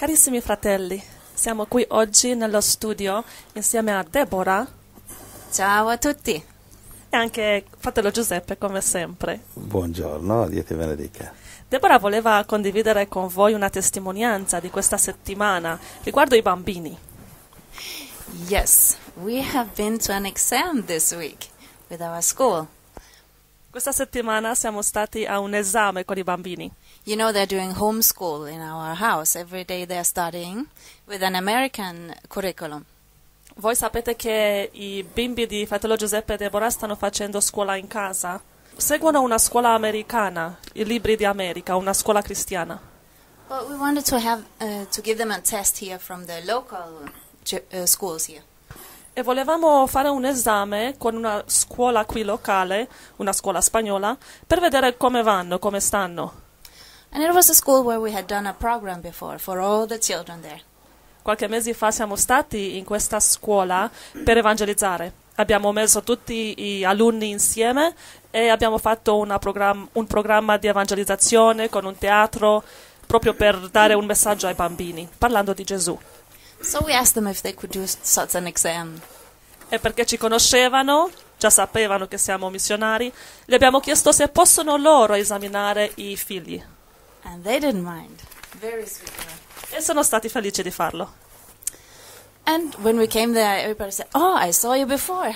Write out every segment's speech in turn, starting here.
Carissimi fratelli, siamo qui oggi nello studio insieme a Deborah. Ciao a tutti. E anche fratello Giuseppe, come sempre. Buongiorno, Dio ti benedica. Deborah voleva condividere con voi una testimonianza di questa settimana riguardo i bambini. Yes, we have been to an exam this week with our school. Questa settimana siamo stati a un esame con i bambini you know they're doing homeschool in our house. Every day they're studying with an American curriculum. Voi sapete che i bimbi di fratello Giuseppe e Deborah stanno facendo scuola in casa? Seguono una scuola americana, i libri di America, una scuola cristiana. But we wanted to have uh, to give them a test here from the local uh, schools here. E volevamo fare un esame con una scuola qui locale, una scuola spagnola, per vedere come vanno, come stanno. And it was a school where we had done a program before for all the children there. Qualche mese fa siamo stati in questa scuola per evangelizzare. Abbiamo messo tutti gli alunni insieme e abbiamo fatto program- un programma di evangelizzazione con un teatro proprio per dare un messaggio ai bambini, parlando di Gesù. So we asked them if they could do such an exam. E perché ci conoscevano, già sapevano che siamo missionari, gli abbiamo chiesto se possono loro esaminare i figli. And they didn't mind. Very sweet. E sono stati felici di farlo. And when we came there, everybody said, "Oh, I saw you before."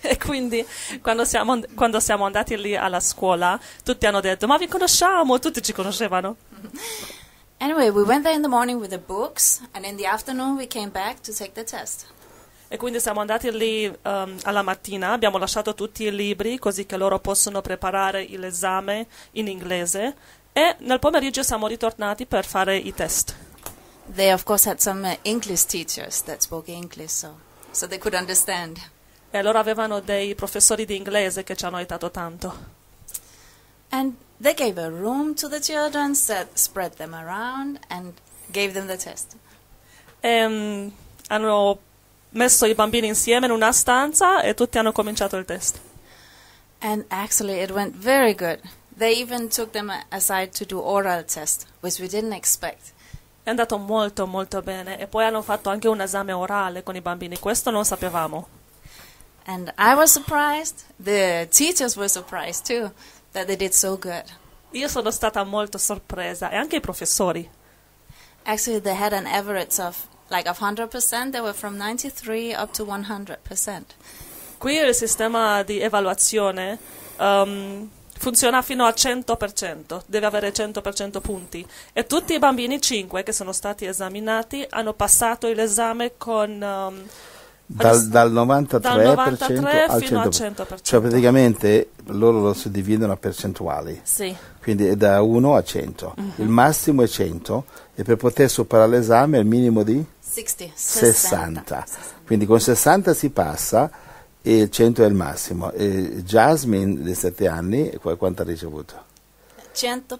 E quindi quando siamo, quando siamo andati lì alla scuola, tutti hanno detto, ma vi conosciamo, tutti ci conoscevano. Anyway, we went there in the morning with the books, and in the afternoon we came back to take the test. E quindi siamo andati lì um, alla mattina, abbiamo lasciato tutti i libri così che loro possono preparare l'esame in inglese e nel pomeriggio siamo ritornati per fare i test. They of course had some uh, English teachers that spoke English so, so they could understand. E allora avevano dei professori di inglese che ci hanno aiutato tanto. And they gave a room to the children, said, spread them around and gave them the test. E, um, hanno messo i bambini insieme in una stanza e tutti hanno cominciato il test. And actually it went very good. They even took them aside to do oral test, which we didn't expect. È andato molto molto bene e poi hanno fatto anche un esame orale con i bambini, questo non sapevamo. And I was surprised, the teachers were surprised too, that they did so good. Io sono stata molto sorpresa e anche i professori. Actually they had an average of like 100%, they were from 93 up to 100%. Qui il sistema di evaluazione um, funziona fino a 100%, deve avere 100% punti. E tutti i bambini 5 che sono stati esaminati hanno passato l'esame con... Um, dal, dal, 93%, dal 93 al, 100%. al 100%. Cioè praticamente loro lo suddividono a percentuali. Sì. Quindi è da 1 a 100. Mm-hmm. Il massimo è 100 e per poter superare l'esame è il minimo di 60. 60. 60. Quindi con 60 si passa e il 100 è il massimo. E Jasmine, di 7 anni, quanto ha ricevuto? 100%.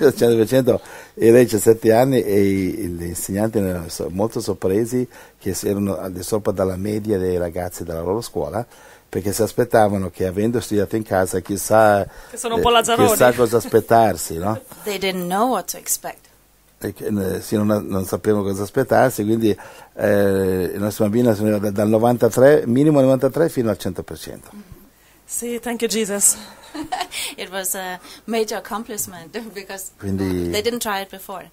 100%. E lei ha 7 anni e gli insegnanti erano molto sorpresi che erano al di sopra della media dei ragazzi della loro scuola perché si aspettavano che avendo studiato in casa chissà, eh, chissà cosa aspettarsi. No? They didn't know what to expect eh, sì, non, non sapevano cosa aspettarsi, quindi eh, la nostra bambina sono da, dal 93, minimo 93 fino al 100%. Sì, grazie you Jesus. it was a major accomplishment because quindi, they didn't try it before.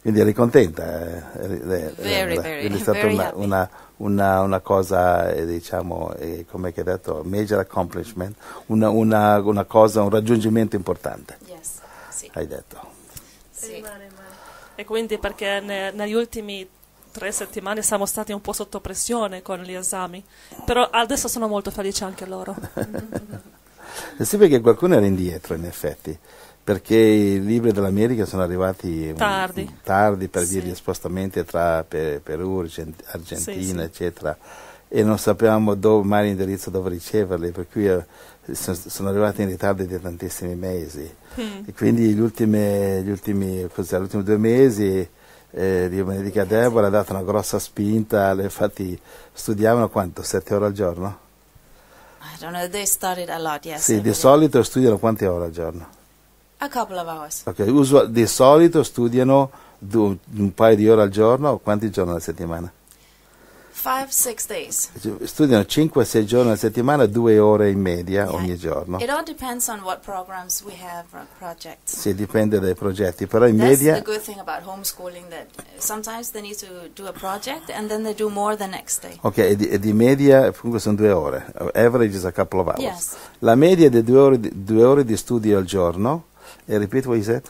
Quindi eri contenta, eh, eri, eh, very, eh, very, quindi è stata una, una, una, una, cosa, diciamo, come hai detto, major accomplishment, una, cosa, un raggiungimento importante. Yes, sì. Hai detto. Sì e quindi perché ne, negli ultimi tre settimane siamo stati un po' sotto pressione con gli esami, però adesso sono molto felici anche loro. sì, perché qualcuno era indietro in effetti, perché i libri dell'America sono arrivati tardi, un, tardi per sì. via di spostamenti tra per, Perù, Argentina, sì, sì. eccetera, e non sapevamo dove, mai l'indirizzo dove riceverli, per cui... Eh, sono arrivati in ritardo di tantissimi mesi mm. e quindi gli ultimi, gli ultimi, così, gli ultimi due mesi eh, Dio benedica Deborah ha dato una grossa spinta infatti studiavano quanto? Sette ore al giorno? I don't know, they studied a lot, yes, Sì, di solito studiano quante ore al giorno? A couple of hours. Ok, usual, di solito studiano un paio di ore al giorno o quanti giorni alla settimana? five, six days. Studiano 5-6 giorni alla settimana, due ore in media yeah, ogni giorno. It all depends on what programs we have uh, projects. Sì, dipende dai progetti, però in That's media That's the good thing about homeschooling that uh, sometimes they need to do a project and then they do more the next day. Ok, e di, e di media comunque sono due ore. Average is a couple of hours. Yes. La media è di 2 ore, di studio al giorno. E repeat what you said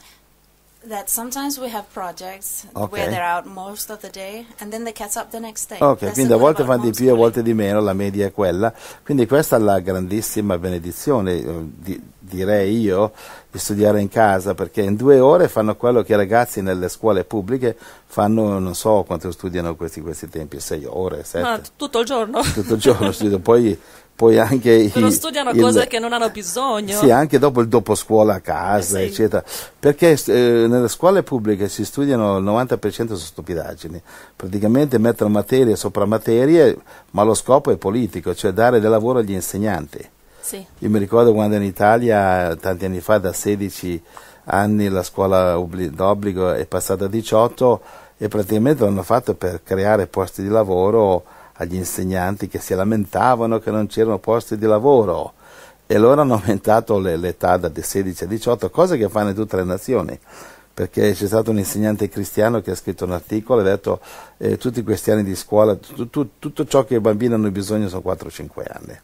that sometimes we have projects okay. where they're out most of the day and then they catch up the next day. Ok, That's quindi a volte fanno di più e a volte di meno, la media è quella. Quindi questa è la grandissima benedizione, eh, di, direi io, di studiare in casa, perché in due ore fanno quello che i ragazzi nelle scuole pubbliche fanno, non so quanto studiano questi, questi tempi, sei ore, sette. No, ah, tutto il giorno. Tutto il giorno, poi poi anche però studiano il, cose che non hanno bisogno sì anche dopo il dopo scuola a casa eh sì. eccetera perché eh, nelle scuole pubbliche si studiano il 90% su stupidaggini praticamente mettono materie sopra materie ma lo scopo è politico cioè dare del lavoro agli insegnanti sì. io mi ricordo quando in Italia tanti anni fa da 16 anni la scuola d'obbligo è passata a 18 e praticamente l'hanno fatto per creare posti di lavoro agli insegnanti che si lamentavano che non c'erano posti di lavoro e loro hanno aumentato le, l'età da 16 a 18, cosa che fanno in tutte le nazioni perché c'è stato un insegnante cristiano che ha scritto un articolo e ha detto eh, tutti questi anni di scuola, tu, tu, tutto ciò che i bambini hanno bisogno sono 4-5 anni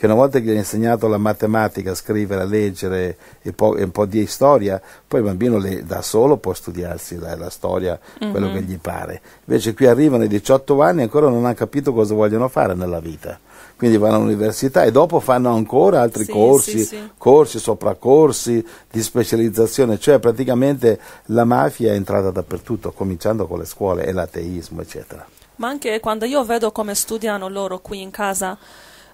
che una volta che gli hai insegnato la matematica, scrivere, leggere e, poi, e, un po' di storia, poi il bambino le, da solo può studiarsi la, la storia, mm-hmm. quello che gli pare. Invece qui arrivano i 18 anni e ancora non hanno capito cosa vogliono fare nella vita. Quindi vanno all'università e dopo fanno ancora altri sì, corsi, sì, sì. corsi, sopracorsi di specializzazione, cioè praticamente la mafia è entrata dappertutto, cominciando con le scuole e l'ateismo, eccetera. Ma anche quando io vedo come studiano loro qui in casa,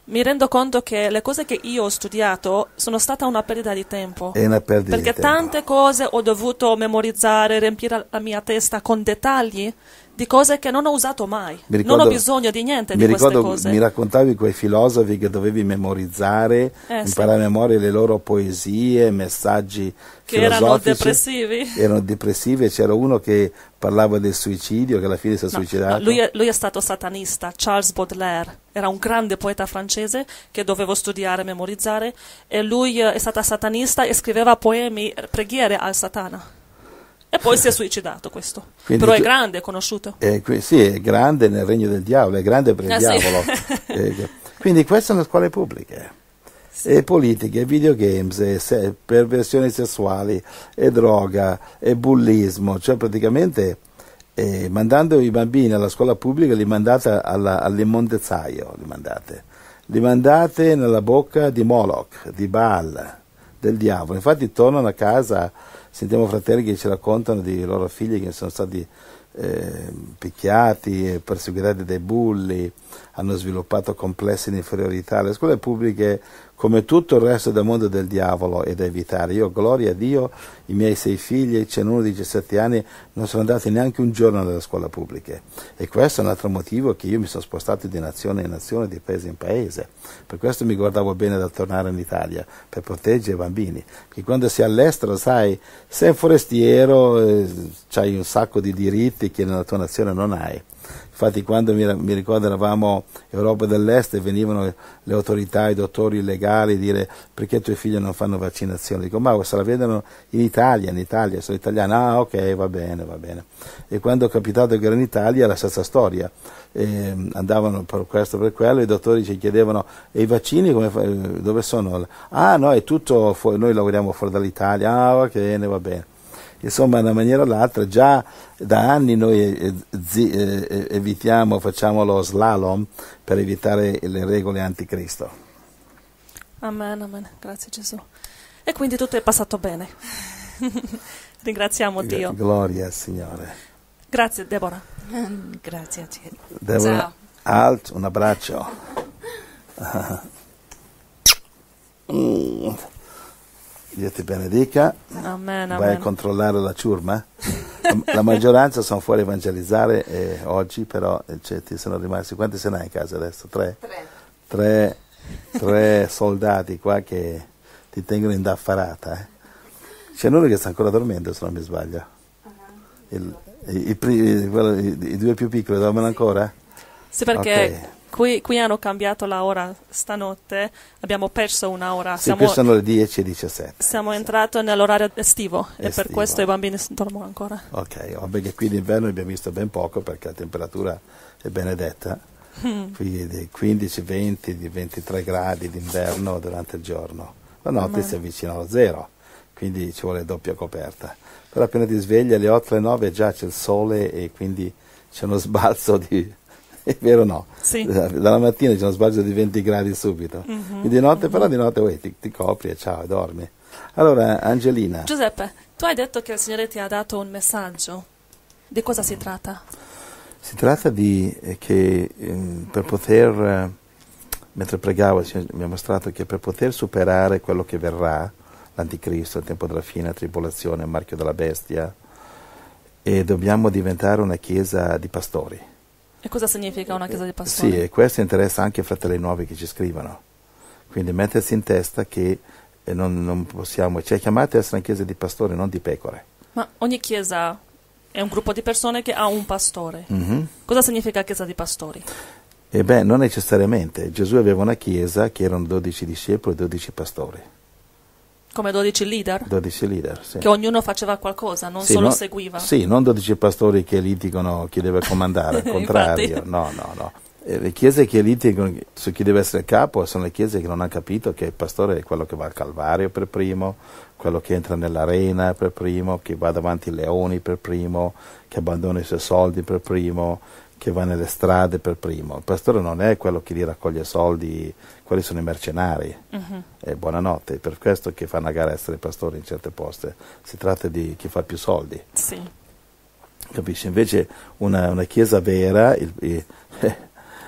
mi rendo conto che le cose che io ho studiato sono stata una perdita di tempo. È una perdita Perché di tempo. tante cose ho dovuto memorizzare, riempire la mia testa con dettagli di cose che non ho usato mai. Ricordo, non ho bisogno di niente di ricordo, queste cose. Mi raccontavi quei filosofi che dovevi memorizzare, eh, imparare sì. a memoria le loro poesie, messaggi che erano depressivi. Erano depressivi e c'era uno che parlava del suicidio, che alla fine si è no, suicidato. No, lui, è, lui, è, stato satanista, Charles Baudelaire, era un grande poeta francese che dovevo studiare, e memorizzare, e lui eh, è stato satanista e scriveva poemi, eh, preghiere al Satana. E poi si è suicidato questo. Quindi Però tu... è grande, è conosciuto. Eh, sì, è grande nel regno del diavolo, è grande per il eh, diavolo. Sì. eh, quindi queste sono scuole pubbliche. E politiche, videogames, e se- perversioni sessuali, e droga, e bullismo, cioè praticamente eh, mandando i bambini alla scuola pubblica li mandate alla, all'immondezzaio, li mandate. li mandate nella bocca di Moloch, di Baal, del diavolo. Infatti tornano a casa sentiamo fratelli che ci raccontano di loro figli che sono stati eh, picchiati, perseguitati dai bulli, hanno sviluppato complessi di inferiorità. Le scuole pubbliche come tutto il resto del mondo del diavolo è da evitare. Io, gloria a Dio, i miei sei figli, c'è uno di 17 anni, non sono andati neanche un giorno nella scuola pubblica. E questo è un altro motivo che io mi sono spostato di nazione in nazione, di paese in paese. Per questo mi guardavo bene dal tornare in Italia, per proteggere i bambini. Perché quando sei all'estero, sai, sei un forestiero, eh, hai un sacco di diritti che nella tua nazione non hai. Infatti quando mi, mi ricordo eravamo Europa dell'Est e venivano le autorità, i dottori legali a dire perché i tuoi figli non fanno vaccinazione. Dico ma se la vedono in Italia, in Italia, sono italiano. Ah ok, va bene, va bene. E quando è capitato che ero in Italia era la stessa storia. E ehm, andavano per questo, per quello, i dottori ci chiedevano e i vaccini dove sono? Ah no, è tutto, fuori, noi lavoriamo fuori dall'Italia. Ah va bene, va bene insomma in una maniera o l'altra già da anni noi eh, eh, eh, evitiamo, facciamo lo slalom per evitare le regole anticristo. Amen, amen, grazie Gesù. E quindi tutto è passato bene. Ringraziamo Dio. Gloria al Signore. Grazie Deborah. Grazie a te. Deborah, Ciao. Alt, un abbraccio. mm. Dio ti benedica. Amen, Vai amen. a controllare la ciurma. la maggioranza sono fuori a evangelizzare eh, oggi, però cioè, ti sono rimasti. Quanti se ne hai in casa adesso? Tre? Tre. Tre, tre soldati qua che ti tengono indaffarata. Eh. C'è uno che sta ancora dormendo, se non mi sbaglio. Ah. Il, i, i, i, I due più piccoli dormono ancora? Sì, perché okay qui, qui hanno cambiato l'ora stanotte, abbiamo perso un'ora. Sì, siamo, sono le 10 e 17. Siamo sì. entrati nell'orario estivo, estivo, e per questo i bambini si dormono ancora. Ok, oh, perché qui d'inverno abbiamo visto ben poco perché la temperatura è benedetta. Mm. Qui dei 15, 20, 23 gradi d'inverno durante il giorno. La notte Ma... si avvicina allo zero, quindi ci vuole doppia coperta. Però appena ti svegli alle 8 alle 9 già c'è il sole e quindi c'è uno sbalzo di è vero o no? Sì. Esatto, dalla mattina c'è uno sbalzo di 20 gradi subito, mm-hmm, di notte mm-hmm. però di notte uè, ti, ti, copri e ciao, dormi. Allora, Angelina. Giuseppe, tu hai detto che il Signore ti ha dato un messaggio. Di cosa si tratta? Si tratta di eh, che eh, per poter, eh, mentre pregavo, mi ha mostrato che per poter superare quello che verrà, l'anticristo, il tempo della fine, la tribolazione, il marchio della bestia, e eh, dobbiamo diventare una chiesa di pastori e cosa significa una casa di eh, passione? Sì, e questo interessa anche fratelli nuovi che ci scrivono. Quindi mettersi in testa che eh, non, non possiamo, cioè chiamate essere una chiesa di pastori, non di pecore. Ma ogni chiesa è un gruppo di persone che ha un pastore. Mm-hmm. Cosa significa chiesa di pastori? Eh beh, non necessariamente. Gesù aveva una chiesa che erano 12 discepoli e 12 pastori. Come 12 leader? 12 leader, sì. Che ognuno faceva qualcosa, non sì, solo no, seguiva. Sì, non 12 pastori che litigano chi deve comandare, al contrario, no, no, no. Eh, le chiese che litigano su chi deve essere capo sono le chiese che non hanno capito che il pastore è quello che va al Calvario per primo, quello che entra nell'arena per primo, che va davanti ai leoni per primo, che abbandona i suoi soldi per primo, che va nelle strade per primo. Il pastore non è quello che gli raccoglie soldi, quelli sono i mercenari. Uh-huh. E buonanotte, è per questo che fanno a gara essere pastori in certe poste. Si tratta di chi fa più soldi. Sì. Capisci? Invece una, una chiesa vera il, il, eh,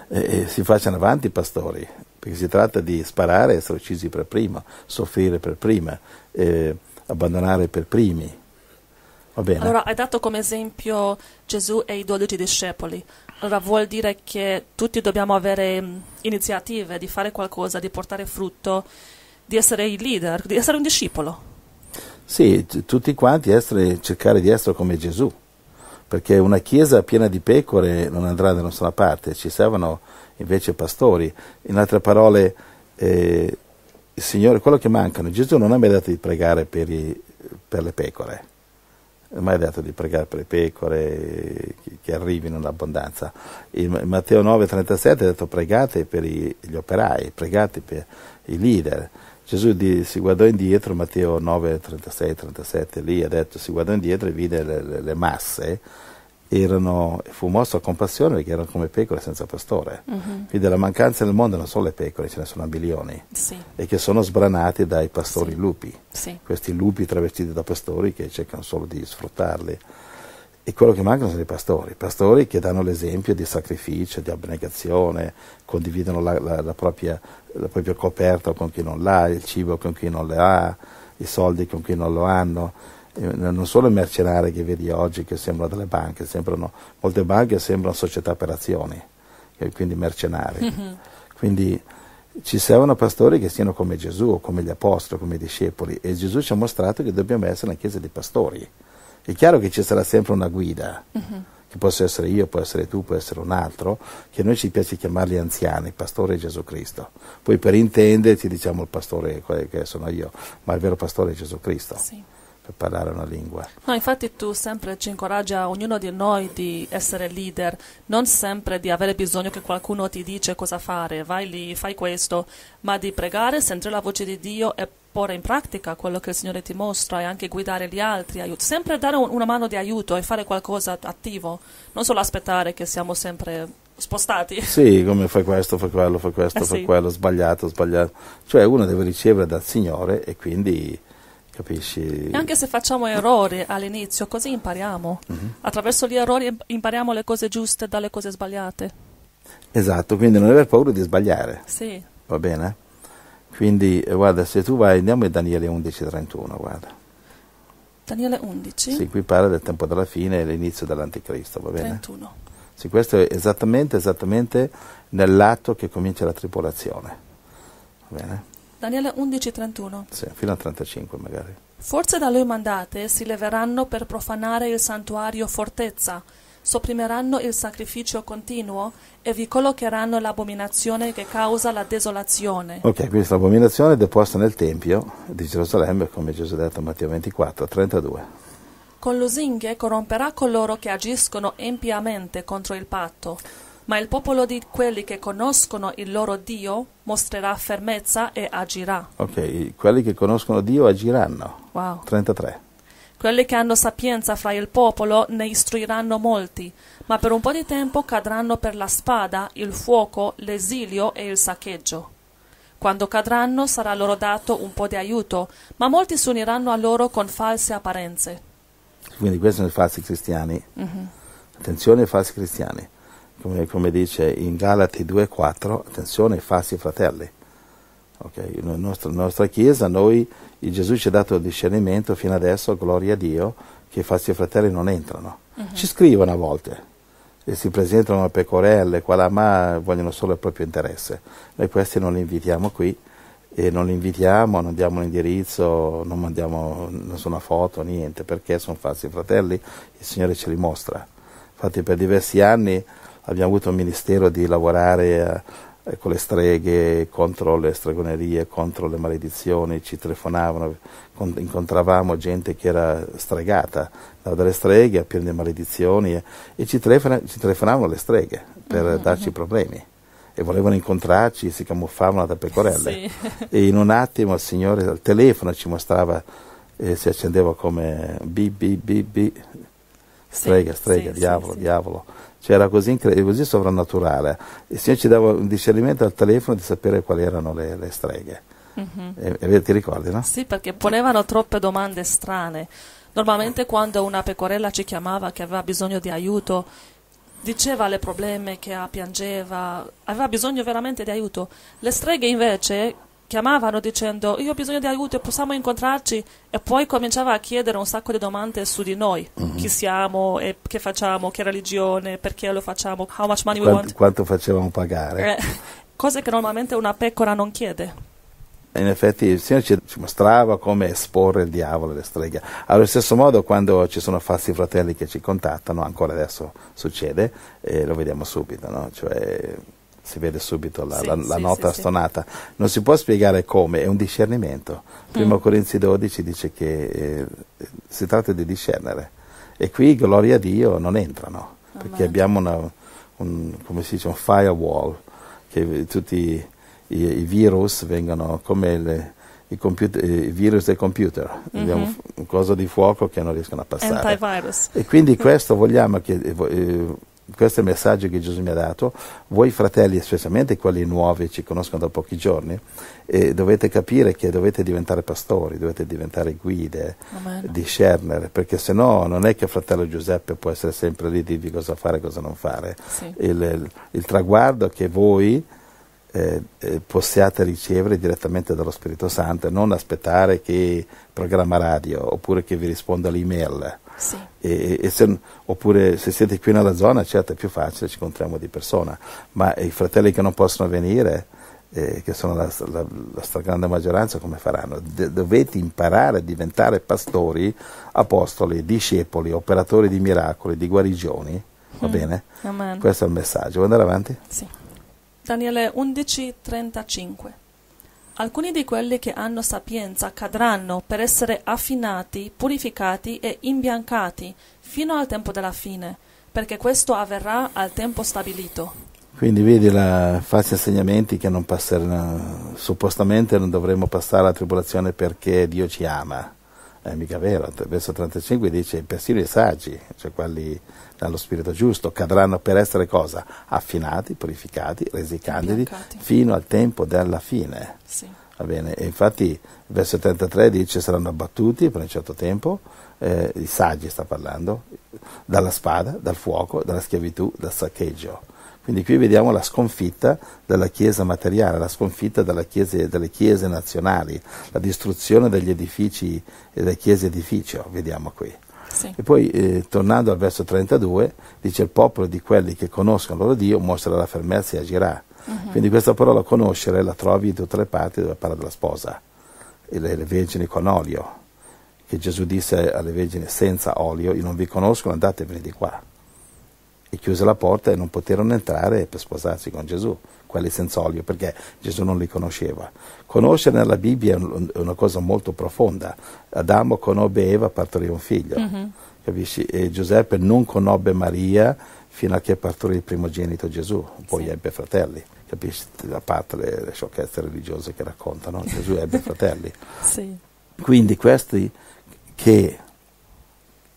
eh, si facciano avanti i pastori, perché si tratta di sparare, e essere uccisi per prima, soffrire per prima, eh, abbandonare per primi. Va bene. Allora, hai dato come esempio Gesù e i dodici discepoli. Allora, vuol dire che tutti dobbiamo avere iniziative di fare qualcosa, di portare frutto, di essere il leader, di essere un discepolo. Sì, t- tutti quanti essere, cercare di essere come Gesù, perché una chiesa piena di pecore non andrà da nessuna parte, ci servono invece pastori. In altre parole, eh, il Signore, quello che mancano, Gesù non ha mai dato di pregare per, i, per le pecore ormai ha detto di pregare per le pecore che arrivino in abbondanza. In Matteo 9,37 ha detto pregate per gli operai, pregate per i leader. Gesù si guardò indietro, Matteo 9, 36, 37, lì ha detto si guardò indietro e vide le, le masse erano, fu mosso a compassione perché erano come pecore senza pastore. Uh mhm. -huh. Quindi la mancanza nel mondo non sono le pecore, ce ne sono a milioni, sì. e che sono sbranate dai pastori sì. lupi, sì. questi lupi travestiti da pastori che cercano solo di sfruttarli. E quello che mancano sono i pastori, pastori che danno l'esempio di sacrificio, di abnegazione, condividono la, la, la, propria, la propria coperta con chi non l'ha, il cibo con chi non le ha, i soldi con chi non lo hanno eh, non solo i mercenari che vedi oggi che sembrano delle banche, sembrano, molte banche sembrano società per azioni, eh, quindi mercenari. Mhm. Quindi ci servono pastori che siano come Gesù, come gli apostoli, come i discepoli e Gesù ci ha mostrato che dobbiamo essere una chiesa di pastori. È chiaro che ci sarà sempre una guida, mhm. che possa essere io, può essere tu, può essere un altro, che a noi ci piace chiamarli anziani, pastore Gesù Cristo. Poi per intenderti diciamo il pastore che sono io, ma il vero pastore è Gesù Cristo. Sì per parlare una lingua. No, infatti tu sempre ci incoraggi a ognuno di noi di essere leader, non sempre di avere bisogno che qualcuno ti dice cosa fare, vai lì, fai questo, ma di pregare, sentire la voce di Dio e porre in pratica quello che il Signore ti mostra e anche guidare gli altri, aiuto. sempre dare un, una mano di aiuto e fare qualcosa attivo, non solo aspettare che siamo sempre spostati. Sì, come fai questo, fai quello, fai questo, eh fai sì. quello, sbagliato, sbagliato. Cioè uno deve ricevere dal Signore e quindi Capisci? E anche se facciamo errori all'inizio, così impariamo. Mm-hmm. Attraverso gli errori impariamo le cose giuste dalle cose sbagliate. Esatto, quindi non aver paura di sbagliare. Sì. Va bene? Quindi eh, guarda, se tu vai, andiamo in Daniele 11:31, guarda. Daniele 11? Sì, qui parla del tempo della fine e l'inizio dell'anticristo, va bene? 31. Sì, questo è esattamente, esattamente nell'atto che comincia la tripolazione. Va bene? Daniele 11:31. Sì, fino al 35 magari. Forze da lui mandate si leveranno per profanare il santuario fortezza, sopprimeranno il sacrificio continuo e vi collocheranno l'abominazione che causa la desolazione. Ok, questa abominazione è deposta nel Tempio di Gerusalemme, come Gesù ha detto in Matteo 24, 32. Con lusinghe corromperà coloro che agiscono empiamente contro il patto ma il popolo di quelli che conoscono il loro Dio mostrerà fermezza e agirà. Ok, quelli che conoscono Dio agiranno. Wow. 33. Quelli che hanno sapienza fra il popolo ne istruiranno molti, ma per un po' di tempo cadranno per la spada, il fuoco, l'esilio e il saccheggio. Quando cadranno sarà loro dato un po' di aiuto, ma molti si uniranno a loro con false apparenze. Quindi questi sono i falsi cristiani. Mm-hmm. Attenzione ai falsi cristiani come, come dice in Galati 2,4, attenzione ai falsi fratelli. Okay? Nella nostra, nostra, Chiesa noi, Gesù ci ha dato il discernimento fino adesso, gloria a Dio, che i falsi fratelli non entrano. Uh mhm. -huh. Ci scrivono a volte e si presentano a pecorelle, qua là, ma vogliono solo il proprio interesse. Noi questi non li invitiamo qui e non li invitiamo, non diamo l'indirizzo, non mandiamo nessuna foto, niente, perché sono falsi fratelli, il Signore ce li mostra. Infatti per diversi anni abbiamo avuto un ministero di lavorare eh, con le streghe, contro le stregonerie, contro le maledizioni, ci telefonavano, incontravamo gente che era stregata dalle streghe a piena di maledizioni e, e ci, telefona, ci, telefonavano le streghe per mm -hmm. darci mm-hmm. problemi e volevano incontrarci, si camuffavano da pecorelle. Sì. E in un attimo il signore al telefono ci mostrava, e eh, si accendeva come bip bip bip bip, strega, strega, sì, diavolo, sì, diavolo cioè era così, incredibile, così sovrannaturale. Il Signore ci dava un discernimento al telefono di sapere quali erano le, le streghe. Mm-hmm. E, e, ti ricordi, no? Sì, perché ponevano troppe domande strane. Normalmente quando una pecorella ci chiamava che aveva bisogno di aiuto, diceva le problemi che ha, piangeva, aveva bisogno veramente di aiuto. Le streghe invece chiamavano dicendo io ho bisogno di aiuto, possiamo incontrarci? E poi cominciava a chiedere un sacco di domande su di noi, mm -hmm. chi siamo, che facciamo, che religione, perché lo facciamo, how much money quanto, we want. Quanto facevamo pagare. Eh, cose che normalmente una pecora non chiede. In effetti il Signore ci mostrava come esporre il diavolo e le streghe. Allo stesso modo quando ci sono falsi fratelli che ci contattano, ancora adesso succede, eh, lo vediamo subito, no? cioè, si vede subito la, sì, la, la sì, nota sì, stonata. Non si può spiegare come, è un discernimento. Primo mm. Corinzi 12 dice che eh, si tratta di discernere e qui gloria a Dio non entrano ah, perché man. abbiamo una, un, come si dice, un firewall che tutti i, i virus vengono come le, i, computer, eh, i, virus del computer, mm-hmm. abbiamo un coso di fuoco che non riescono a passare. Antivirus. E quindi questo vogliamo che eh, eh questo è il messaggio che Gesù mi ha dato, voi fratelli, specialmente quelli nuovi, ci conoscono da pochi giorni, eh, dovete capire che dovete diventare pastori, dovete diventare guide, Amen. discernere, perché se no non è che fratello Giuseppe può essere sempre lì a dirvi cosa fare e cosa non fare. Sì. Il, il, traguardo che voi eh, eh, possiate ricevere direttamente dallo Spirito Santo, non aspettare che programma radio oppure che vi risponda l'email sì. E, e se, oppure se siete più nella zona, certo è più facile, ci incontriamo di persona, ma i fratelli che non possono venire, eh, che sono la, la, la, stragrande maggioranza, come faranno? De dovete imparare a diventare pastori, apostoli, discepoli, operatori di miracoli, di guarigioni, va mm. bene? Amen. Questo è il messaggio, vuoi andare avanti? Sì. Daniele 11:35 Alcuni di quelli che hanno sapienza cadranno per essere affinati, purificati e imbiancati fino al tempo della fine, perché questo avverrà al tempo stabilito. Quindi vedi la, falsi insegnamenti che non passeranno, suppostamente non dovremmo passare alla tribolazione perché Dio ci ama eh, è mica vero, verso 35 dice persino i saggi, cioè quelli dallo spirito giusto, cadranno per essere cosa? Affinati, purificati, resi candidi Biancati. fino al tempo della fine. Sì. Va bene? E infatti verso 33 dice saranno abbattuti per un certo tempo, eh, i saggi sta parlando, dalla spada, dal fuoco, dalla schiavitù, dal saccheggio quindi qui vediamo la sconfitta della Chiesa materiale, la sconfitta chiese, delle Chiese nazionali, la distruzione degli edifici e eh, delle Chiese edificio, vediamo qui. Sì. E poi eh, tornando al verso 32 dice il popolo di quelli che conoscono loro Dio mostrerà la fermezza e agirà. Uh-huh. Quindi questa parola conoscere la trovi in tutte le parti dove parla della sposa, e le, le vergini con olio, che Gesù disse alle vergini senza olio, io non vi conosco, andatevene di qua e chiuse la porta e non poterono entrare per sposarsi con Gesù, quelli senza olio, perché Gesù non li conosceva. Conoscere nella Bibbia è una cosa molto profonda. Adamo conobbe Eva, partorì un figlio. Mm-hmm. Capisci? E Giuseppe non conobbe Maria fino a che partorì il primogenito Gesù, poi sì. ebbe fratelli. Capisci? A parte le, le sciocchezze religiose che raccontano, Gesù ebbe fratelli. Sì. Quindi questi che,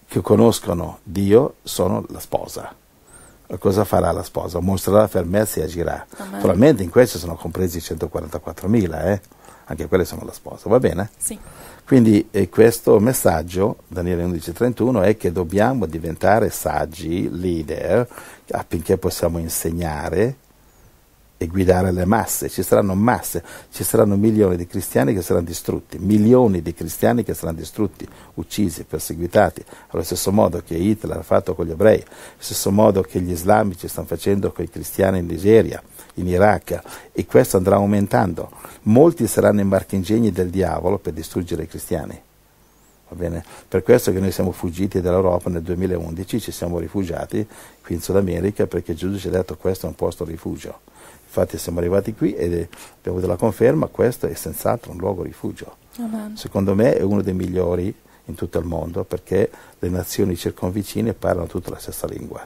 che conoscono Dio sono la sposa cosa farà la sposa? Mostrerà fermezza e agirà. Naturalmente in questo sono compresi 144.000, eh? anche quelle sono la sposa, va bene? Sì. Quindi eh, questo messaggio, Daniele 11:31, è che dobbiamo diventare saggi, leader, affinché possiamo insegnare e guidare le masse, ci saranno masse, ci saranno milioni di cristiani che saranno distrutti, milioni di cristiani che saranno distrutti, uccisi, perseguitati, allo stesso modo che Hitler ha fatto con gli ebrei, allo stesso modo che gli islamici stanno facendo con i cristiani in Nigeria, in Iraq e questo andrà aumentando. Molti saranno i marchingegni del diavolo per distruggere i cristiani. Per questo che noi siamo fuggiti dall'Europa nel 2011, ci siamo rifugiati qui in Sud America perché Gesù ci ha detto questo è un posto rifugio. Infatti siamo arrivati qui e abbiamo avuto la conferma, questo è senz'altro un luogo rifugio. Amen. Secondo me è uno dei migliori in tutto il mondo perché le nazioni circonvicine parlano tutta la stessa lingua.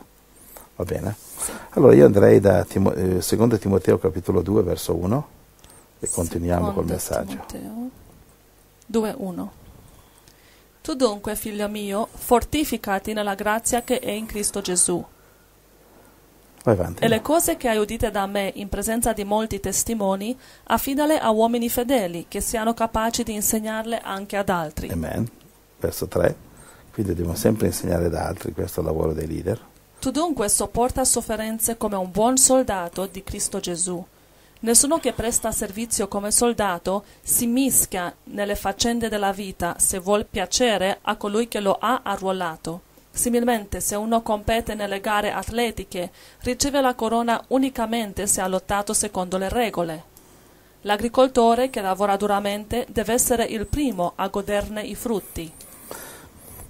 Va bene? Sì. Allora io andrei da Timo, eh, 2 Timoteo capitolo 2 verso 1 e continuiamo secondo col messaggio. Timoteo 2, Tu dunque, figlio mio, fortificati nella grazia che è in Cristo Gesù. Avanti. E le cose che hai udite da me in presenza di molti testimoni, affidale a uomini fedeli che siano capaci di insegnarle anche ad altri. Amen. Verso 3. Quindi dobbiamo sempre insegnare ad altri, questo lavoro dei leader. Tu dunque sopporta sofferenze come un buon soldato di Cristo Gesù. Nessuno che presta servizio come soldato si mischia nelle faccende della vita se vuol piacere a colui che lo ha arruolato Similmente, se uno compete nelle gare atletiche, riceve la corona unicamente se ha lottato secondo le regole. L'agricoltore che lavora duramente deve essere il primo a goderne i frutti.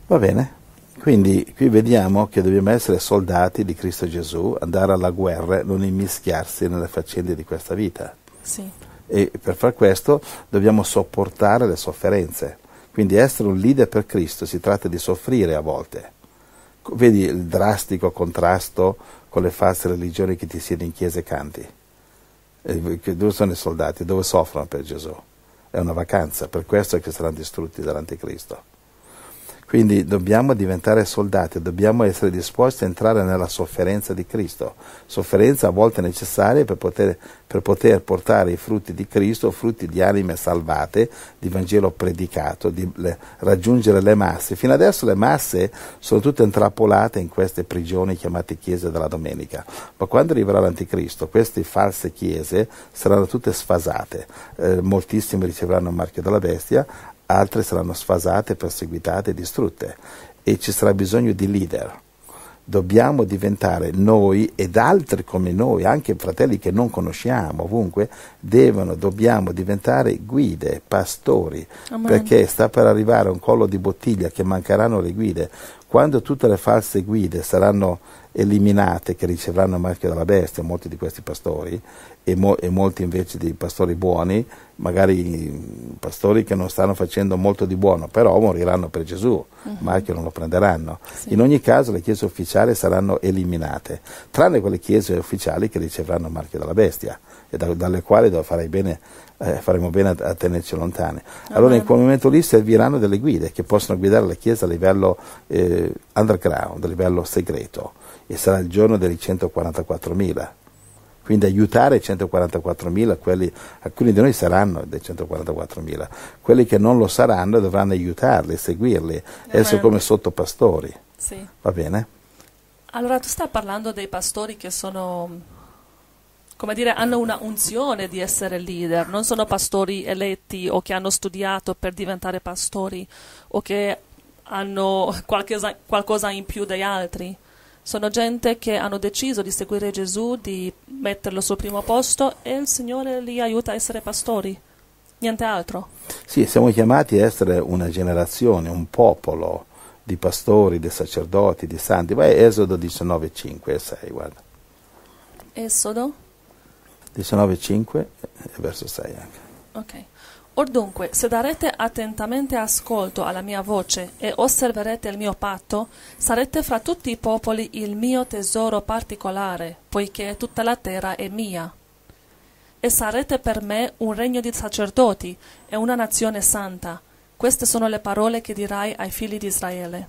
Va bene, quindi qui vediamo che dobbiamo essere soldati di Cristo Gesù, andare alla guerra, e non immischiarsi nelle faccende di questa vita. Sì. E per far questo dobbiamo sopportare le sofferenze. Quindi essere un leader per Cristo si tratta di soffrire a volte Vedi il drastico contrasto con le false religioni che ti siedi in chiesa e canti. dove sono i soldati? Dove soffrono per Gesù? È una vacanza, per questo è che saranno distrutti dall'anticristo. Quindi dobbiamo diventare soldati, dobbiamo essere disposti a entrare nella sofferenza di Cristo, sofferenza a volte necessaria per poter, per poter portare i frutti di Cristo, frutti di anime salvate, di Vangelo predicato, di le, raggiungere le masse. Fino adesso le masse sono tutte intrappolate in queste prigioni chiamate chiese della domenica, ma quando arriverà l'Anticristo queste false chiese saranno tutte sfasate, eh, moltissime riceveranno il marchio della bestia, altre saranno sfasate, perseguitate, distrutte e ci sarà bisogno di leader. Dobbiamo diventare noi ed altri come noi, anche fratelli che non conosciamo ovunque, devono, dobbiamo diventare guide, pastori, Amen. perché sta per arrivare un collo di bottiglia che mancheranno le guide. Quando tutte le false guide saranno eliminate, che riceveranno il marchio della bestia, molti di questi pastori, e, mo- e molti invece di pastori buoni, magari pastori che non stanno facendo molto di buono, però moriranno per Gesù, uh-huh. Mhm. marchio non lo prenderanno. Sì. In ogni caso le chiese ufficiali saranno eliminate, tranne quelle chiese ufficiali che riceveranno il marchio della bestia e da, dalle quali bene, eh, faremo bene a, a tenerci lontani. Ah, allora in quel momento lì serviranno delle guide che possono guidare la chiesa a livello eh, underground, a livello segreto e sarà il giorno dei 144.000 quindi aiutare i 144.000, quelli, alcuni di noi saranno dei 144.000, quelli che non lo saranno dovranno aiutarli, seguirli, eh, essere come sottopastori. Sì. Va bene? Allora tu stai parlando dei pastori che sono come dire, hanno una unzione di essere leader, non sono pastori eletti o che hanno studiato per diventare pastori o che hanno qualche, qualcosa in più degli altri sono gente che hanno deciso di seguire Gesù, di metterlo sul primo posto e il Signore li aiuta a essere pastori, niente altro. Sì, siamo chiamati a essere una generazione, un popolo di pastori, di sacerdoti, di santi. Vai Esodo 19, 5 e 6, guarda. Esodo? 19, 5 e verso 6 anche. Ok. Or dunque, se darete attentamente ascolto alla mia voce e osserverete il mio patto, sarete fra tutti i popoli il mio tesoro particolare, poiché tutta la terra è mia. E sarete per me un regno di sacerdoti e una nazione santa. Queste sono le parole che dirai ai figli di Israele.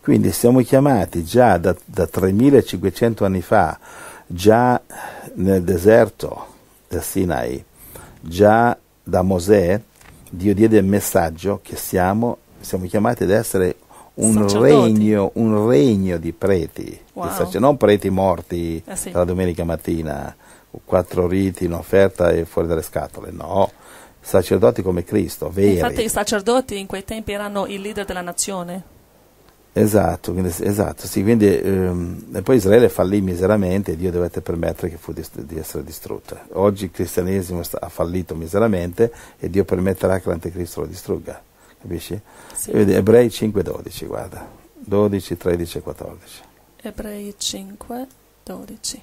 Quindi siamo chiamati già da, da 3500 anni fa, già nel deserto del Sinai, già da Mosè, Dio diede il messaggio che siamo, siamo chiamati ad essere un regno, un regno, di preti, wow. di non preti morti eh sì. la domenica mattina, quattro riti in offerta e fuori dalle scatole, no, sacerdoti come Cristo, veri. Infatti i sacerdoti in quei tempi erano i leader della nazione. Esatto, quindi, esatto sì, quindi, ehm, poi Israele fallì miseramente e Dio dovette permettere che fu di, di essere distrutta. Oggi il cristianesimo sta, ha fallito miseramente e Dio permetterà che l'anticristo lo distrugga, capisci? Sì. Quindi, ebrei 5, 12, guarda, 12, 13 e 14. Ebrei 5, 12.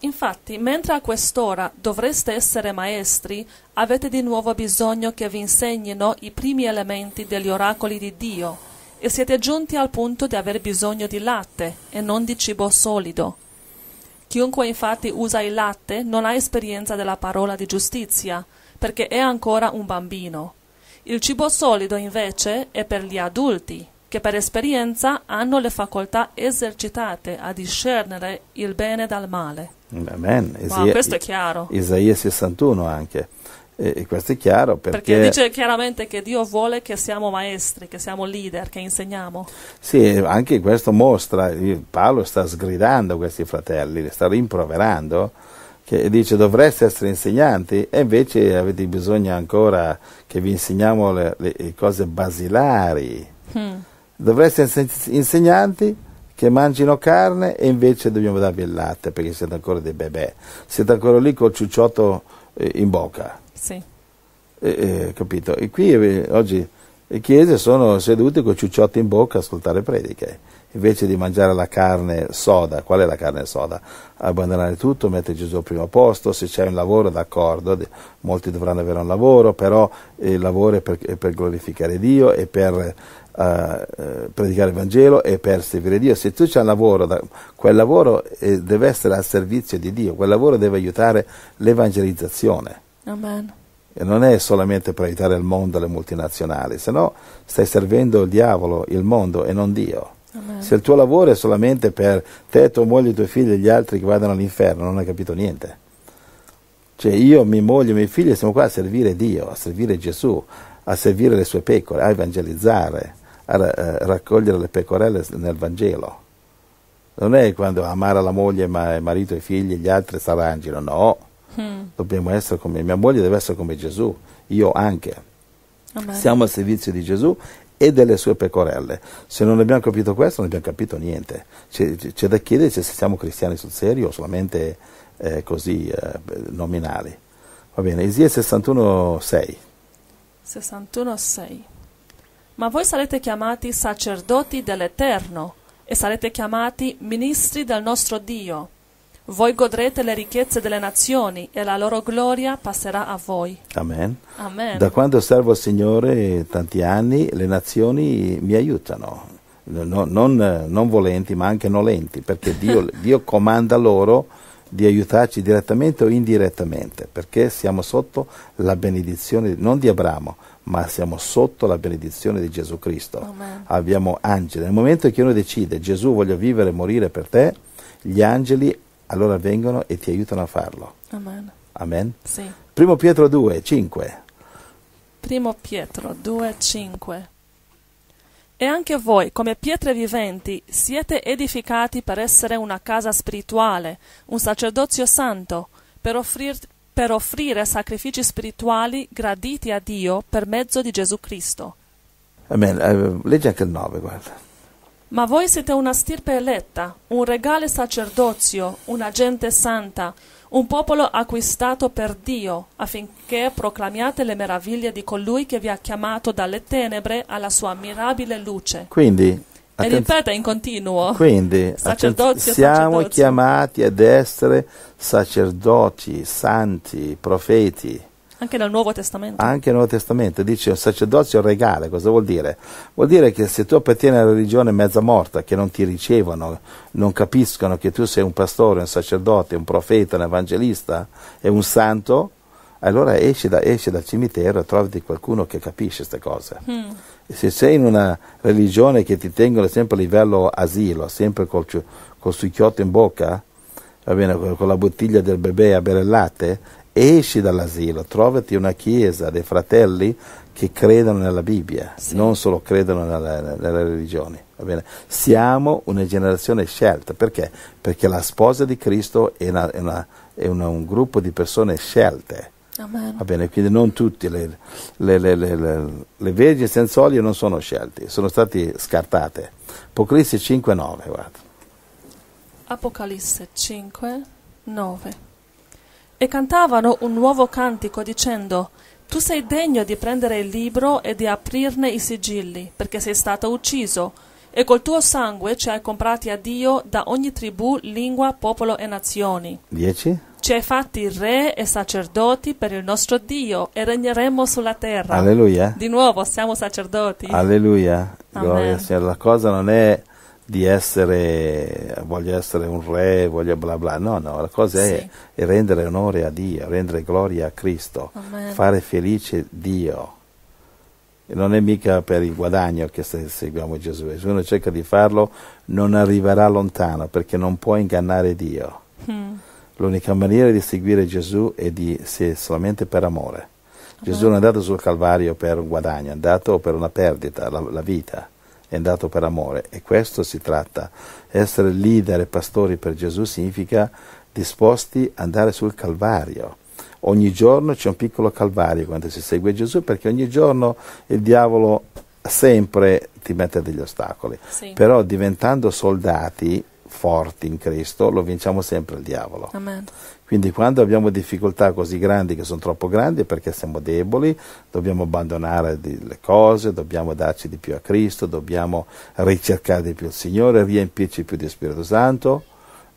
Infatti, mentre a quest'ora dovreste essere maestri, avete di nuovo bisogno che vi insegnino i primi elementi degli oracoli di Dio e siete giunti al punto di aver bisogno di latte e non di cibo solido. Chiunque infatti usa il latte non ha esperienza della parola di giustizia, perché è ancora un bambino. Il cibo solido invece è per gli adulti, che per esperienza hanno le facoltà esercitate a discernere il bene dal male. Amen. Isaia, wow, questo è chiaro. Isaia 61 anche. E questo è chiaro. Perché... perché... dice chiaramente che Dio vuole che siamo maestri, che siamo leader, che insegniamo. Sì, anche questo mostra, Paolo sta sgridando questi fratelli, li sta rimproverando, che dice dovreste essere insegnanti e invece avete bisogno ancora che vi insegniamo le, le cose basilari. Mm. Dovreste essere insegnanti che mangino carne e invece dobbiamo darvi il latte perché siete ancora dei bebè, siete ancora lì col ciucciotto eh, in bocca. Sì. E, eh, e, eh, capito? E qui eh, oggi le chiese sono sedute con ciucciotti in bocca a ascoltare prediche, invece di mangiare la carne soda. Qual è la carne soda? Abbandonare tutto, mettere Gesù al primo posto, se c'è un lavoro d'accordo, molti dovranno avere un lavoro, però il lavoro è per, è per glorificare Dio e per eh, predicare il Vangelo e per servire Dio. Se tu c'è un lavoro, quel lavoro deve essere al servizio di Dio, quel lavoro deve aiutare l'evangelizzazione Amen. E non è solamente per aiutare il mondo e le multinazionali, se no stai servendo il diavolo, il mondo e non Dio. Amen. Se il tuo lavoro è solamente per te, tua moglie, i tuoi figli e gli altri che vadano all'inferno, non hai capito niente. Cioè io, mia moglie, i miei figli siamo qua a servire Dio, a servire Gesù, a servire le sue pecore, a evangelizzare, a eh, raccogliere le pecorelle nel Vangelo. Non è quando amare la moglie, ma il marito e i figli, e gli altri s'arrangiano, no. Mm. Dobbiamo essere come mia moglie deve essere come Gesù, io anche. Amen. Siamo al servizio di Gesù e delle sue pecorelle. Se non abbiamo capito questo, non abbiamo capito niente. C'è, c'è da chiederci se siamo cristiani sul serio o solamente eh, così eh, nominali. Va bene, Isaia 61,6. 61,6. Ma voi sarete chiamati sacerdoti dell'Eterno e sarete chiamati ministri del nostro Dio. Voi godrete le ricchezze delle nazioni e la loro gloria passerà a voi. Amen. Amen. Da quando servo il Signore tanti anni, le nazioni mi aiutano. No, non, non, volenti ma anche nolenti, perché Dio, Dio, comanda loro di aiutarci direttamente o indirettamente, perché siamo sotto la benedizione non di Abramo, ma siamo sotto la benedizione di Gesù Cristo. Amen. Abbiamo angeli. Nel momento che uno decide Gesù voglio vivere e morire per te, gli angeli allora vengono e ti aiutano a farlo. Amen. Amen? Sì. Primo Pietro 2, 5. Primo Pietro 2, 5. E anche voi, come pietre viventi, siete edificati per essere una casa spirituale, un sacerdozio santo, per, offrir, per offrire sacrifici spirituali graditi a Dio per mezzo di Gesù Cristo. Amen. Uh, eh, leggi anche il 9, guarda. Ma voi siete una stirpe eletta, un regale sacerdozio, una gente santa, un popolo acquistato per Dio, affinché proclamiate le meraviglie di colui che vi ha chiamato dalle tenebre alla sua ammirabile luce. Quindi, e ripete in continuo. Quindi, sacerdozio, siamo sacerdozio. chiamati ad essere sacerdoti, santi, profeti. Anche nel Nuovo Testamento. Anche nel Nuovo Testamento, dice un sacerdozio regale, cosa vuol dire? Vuol dire che se tu appartieni alla religione mezza morta, che non ti ricevono, non capiscono che tu sei un pastore, un sacerdote, un profeta, un evangelista e un santo, allora esci, da, esci dal cimitero e trovati qualcuno che capisce queste cose. Mm. Se sei in una religione che ti tengono sempre a livello asilo, sempre col, col succhiotto in bocca, bene, con la bottiglia del bebè a bere il latte, esci dall'asilo, trovati una chiesa dei fratelli che credono nella Bibbia, sì. non solo credono nella, nella religione. Siamo una generazione scelta, perché? Perché la sposa di Cristo è, una, è, una, è una, un gruppo di persone scelte. Va bene, quindi non tutti, le, le, le, le, vergini senza olio non sono scelte, sono state scartate. Apocalisse 5, 9, guarda. Apocalisse 5, 9 e cantavano un nuovo cantico dicendo Tu sei degno di prendere il libro e di aprirne i sigilli, perché sei stato ucciso, e col tuo sangue ci hai comprati a Dio da ogni tribù, lingua, popolo e nazioni. Dieci. Ci hai fatti re e sacerdoti per il nostro Dio e regneremo sulla terra. Alleluia. Di nuovo siamo sacerdoti. Alleluia. Gloria, la cosa non è di essere, voglio essere un re, voglio bla bla, no, no, la cosa sì. è, è rendere onore a Dio, rendere gloria a Cristo, Amen. fare felice Dio. E non è mica per il guadagno che se seguiamo Gesù, se uno cerca di farlo non arriverà lontano perché non può ingannare Dio. Mm. L'unica maniera di seguire Gesù è di, se, solamente per amore. Gesù non è andato sul Calvario per un guadagno, è andato per una perdita, la, la vita è andato per amore e questo si tratta. Essere leader e pastori per Gesù significa disposti ad andare sul Calvario. Ogni giorno c'è un piccolo Calvario quando si segue Gesù perché ogni giorno il diavolo sempre ti mette degli ostacoli. Sì. Però diventando soldati forti in Cristo lo vinciamo sempre il diavolo. Amen. Quindi quando abbiamo difficoltà così grandi che sono troppo grandi è perché siamo deboli, dobbiamo abbandonare le cose, dobbiamo darci di più a Cristo, dobbiamo ricercare di più il Signore, riempirci più di Spirito Santo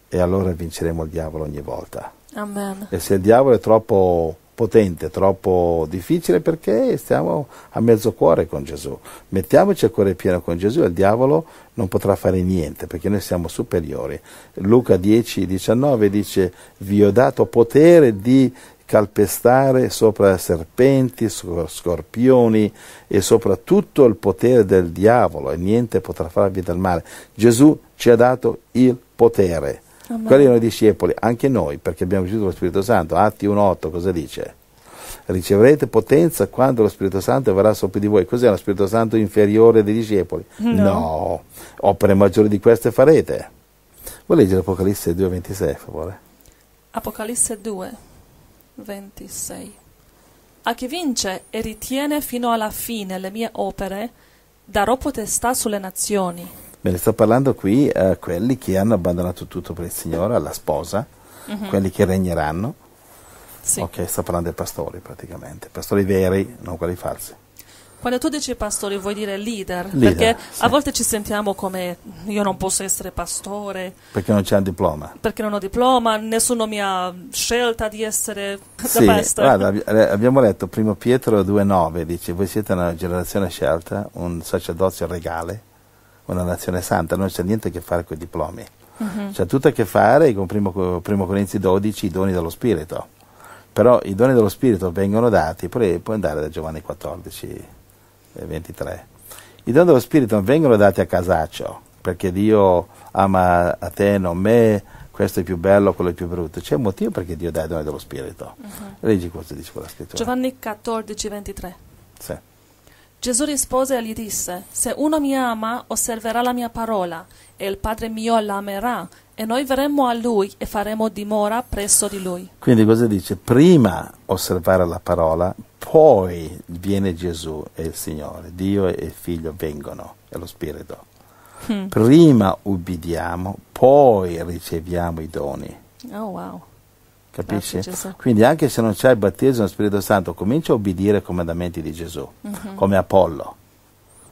e allora vinceremo il diavolo ogni volta. Amen. E se il diavolo è troppo potente, troppo difficile perché stiamo a mezzo cuore con Gesù. Mettiamoci a cuore pieno con Gesù e il diavolo non potrà fare niente perché noi siamo superiori. Luca 10, 19 dice vi ho dato potere di calpestare sopra serpenti, scorpioni e sopra tutto il potere del diavolo e niente potrà farvi del male. Gesù ci ha dato il potere quelli erano i discepoli, anche noi, perché abbiamo ricevuto lo Spirito Santo. Atti 1.8 cosa dice? riceverete potenza quando lo Spirito Santo verrà sopra di voi. Cos'è lo Spirito Santo inferiore dei discepoli? No. no. Opere maggiori di queste farete. Vuoi leggere Apocalisse 2, 26, per favore? Apocalisse 2, 26. A chi vince e ritiene fino alla fine le mie opere, darò potestà sulle nazioni me ne sto parlando qui a eh, quelli che hanno abbandonato tutto per il Signore, alla sposa, mm-hmm. quelli che regneranno. Sì. Ok, sto parlando dei pastori praticamente, pastori veri, non quelli falsi. Quando tu dici pastori vuoi dire leader, leader perché sì. a volte ci sentiamo come io non posso essere pastore. Perché non c'è un diploma. Perché non ho diploma, nessuno mi ha scelta di essere sì, guarda, eh, abbiamo letto 1 Pietro 2,9, dice voi siete una generazione scelta, un sacerdozio regale, una nazione santa, non c'è niente a che fare con i diplomi, uh-huh. c'è tutto a che fare con primo Corinzi 12, i doni dello Spirito, però i doni dello Spirito vengono dati, poi puoi andare da Giovanni 14, 23, i doni dello Spirito non vengono dati a casaccio, perché Dio ama a te, non me, questo è più bello, quello è più brutto. C'è un motivo perché Dio dà i doni dello Spirito. Uh-huh. Leggi cosa dice quella scrittura. Giovanni 14, 23. Sì. Gesù rispose e gli disse, Se uno mi ama, osserverà la mia parola, e il Padre mio l'amerà, e noi verremo a lui e faremo dimora presso di lui. Quindi cosa dice? Prima osservare la parola, poi viene Gesù e il Signore, Dio e il Figlio vengono, e lo Spirito. Hmm. Prima ubbidiamo, poi riceviamo i doni. Oh wow. Capisci? Quindi anche se non c'è il battesimo del Spirito Santo, comincia a obbedire ai comandamenti di Gesù, uh-huh. come Apollo.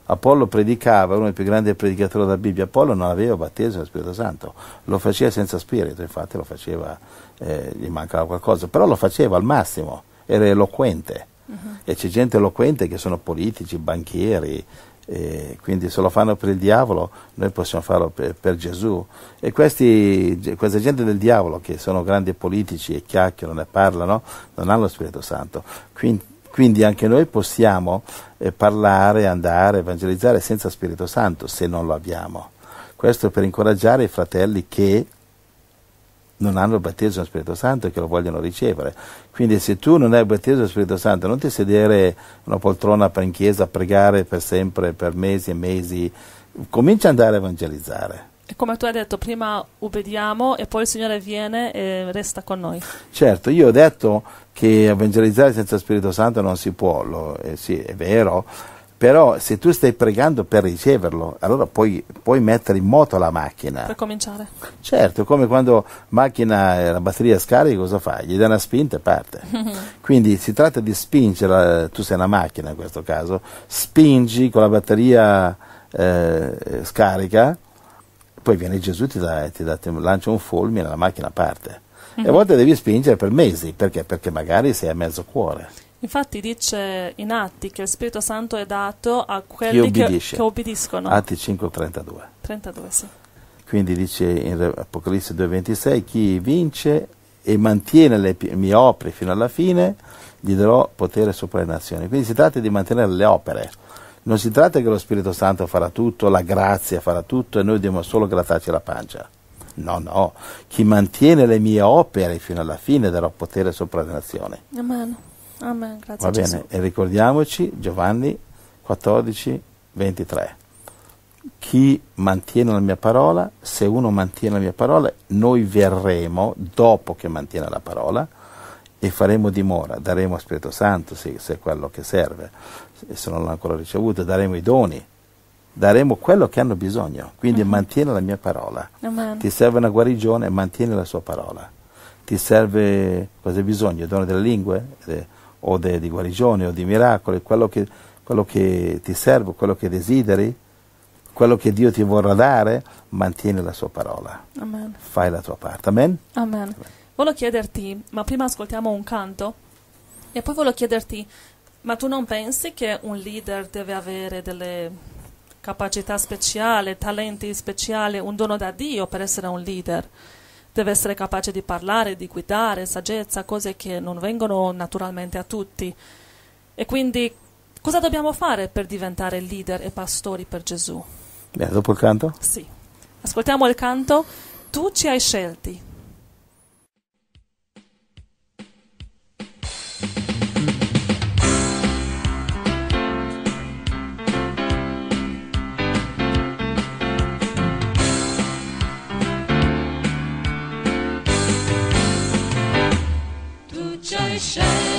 Apollo predicava, uno dei più grandi predicatori della Bibbia, Apollo non aveva battesimo del Spirito Santo, lo faceva senza spirito, infatti lo faceva, eh, gli mancava qualcosa, però lo faceva al massimo, era eloquente. Uh-huh. E c'è gente eloquente che sono politici, banchieri, e quindi se lo fanno per il diavolo, noi possiamo farlo per, per Gesù. E questi, questa gente del diavolo, che sono grandi politici e chiacchierano e parlano, non hanno lo Spirito Santo. Quindi, quindi anche noi possiamo eh, parlare, andare, evangelizzare senza Spirito Santo se non lo abbiamo. Questo per incoraggiare i fratelli che non hanno il battesimo Spirito Santo e che lo vogliono ricevere. Quindi se tu non hai il battesimo Spirito Santo, non ti sedere una poltrona in chiesa a pregare per sempre, per mesi e mesi, comincia ad andare a evangelizzare. E come tu hai detto, prima obbediamo e poi il Signore viene e resta con noi. Certo, io ho detto che evangelizzare senza Spirito Santo non si può, lo, eh sì, è vero, però se tu stai pregando per riceverlo, allora puoi, puoi, mettere in moto la macchina. Per cominciare. Certo, come quando macchina eh, la batteria scarica, cosa fai? Gli dai una spinta e parte. Quindi si tratta di spingere, tu sei una macchina in questo caso, spingi con la batteria eh, scarica, poi viene Gesù e ti, dà, ti, dà, ti lancia un fulmine e la macchina parte. E a mhm. volte devi spingere per mesi, perché? Perché magari sei a mezzo cuore. Infatti dice in Atti che il Spirito Santo è dato a quelli che, che obbediscono. Atti 5:32. 32, sì. Quindi dice in Apocalisse 2:26 chi vince e mantiene le mie opere fino alla fine gli darò potere sopra le nazioni. Quindi si tratta di mantenere le opere. Non si tratta che lo Spirito Santo farà tutto, la grazia farà tutto e noi dobbiamo solo grattarci la pancia. No, no, chi mantiene le mie opere fino alla fine darò potere sopra le nazioni. Amen. Amen, grazie Va bene, e ricordiamoci Giovanni 14, 23. Chi mantiene la mia parola, se uno mantiene la mia parola, noi verremo dopo che mantiene la parola e faremo dimora, daremo a Spirito Santo, sì, se è quello che serve, se non l'ha ancora ricevuto, daremo i doni, daremo quello che hanno bisogno. Quindi mm-hmm. mantieni la mia parola. Amen. Ti serve una guarigione, mantieni la sua parola. Ti serve cosa hai bisogno? dono delle lingue? Eh, o de, di guarigione o di miracoli, quello che, quello che ti serve, quello che desideri, quello che Dio ti vorrà dare, mantieni la sua parola. Amen. Fai la tua parte. Amen? Amen. Amen. Volevo chiederti, ma prima ascoltiamo un canto e poi volevo chiederti, ma tu non pensi che un leader deve avere delle capacità speciali, talenti speciali, un dono da Dio per essere un leader? deve essere capace di parlare, di guidare, saggezza, cose che non vengono naturalmente a tutti. E quindi cosa dobbiamo fare per diventare leader e pastori per Gesù? Beh, dopo il canto? Sì. Ascoltiamo il canto. Tu ci hai scelti, Nation.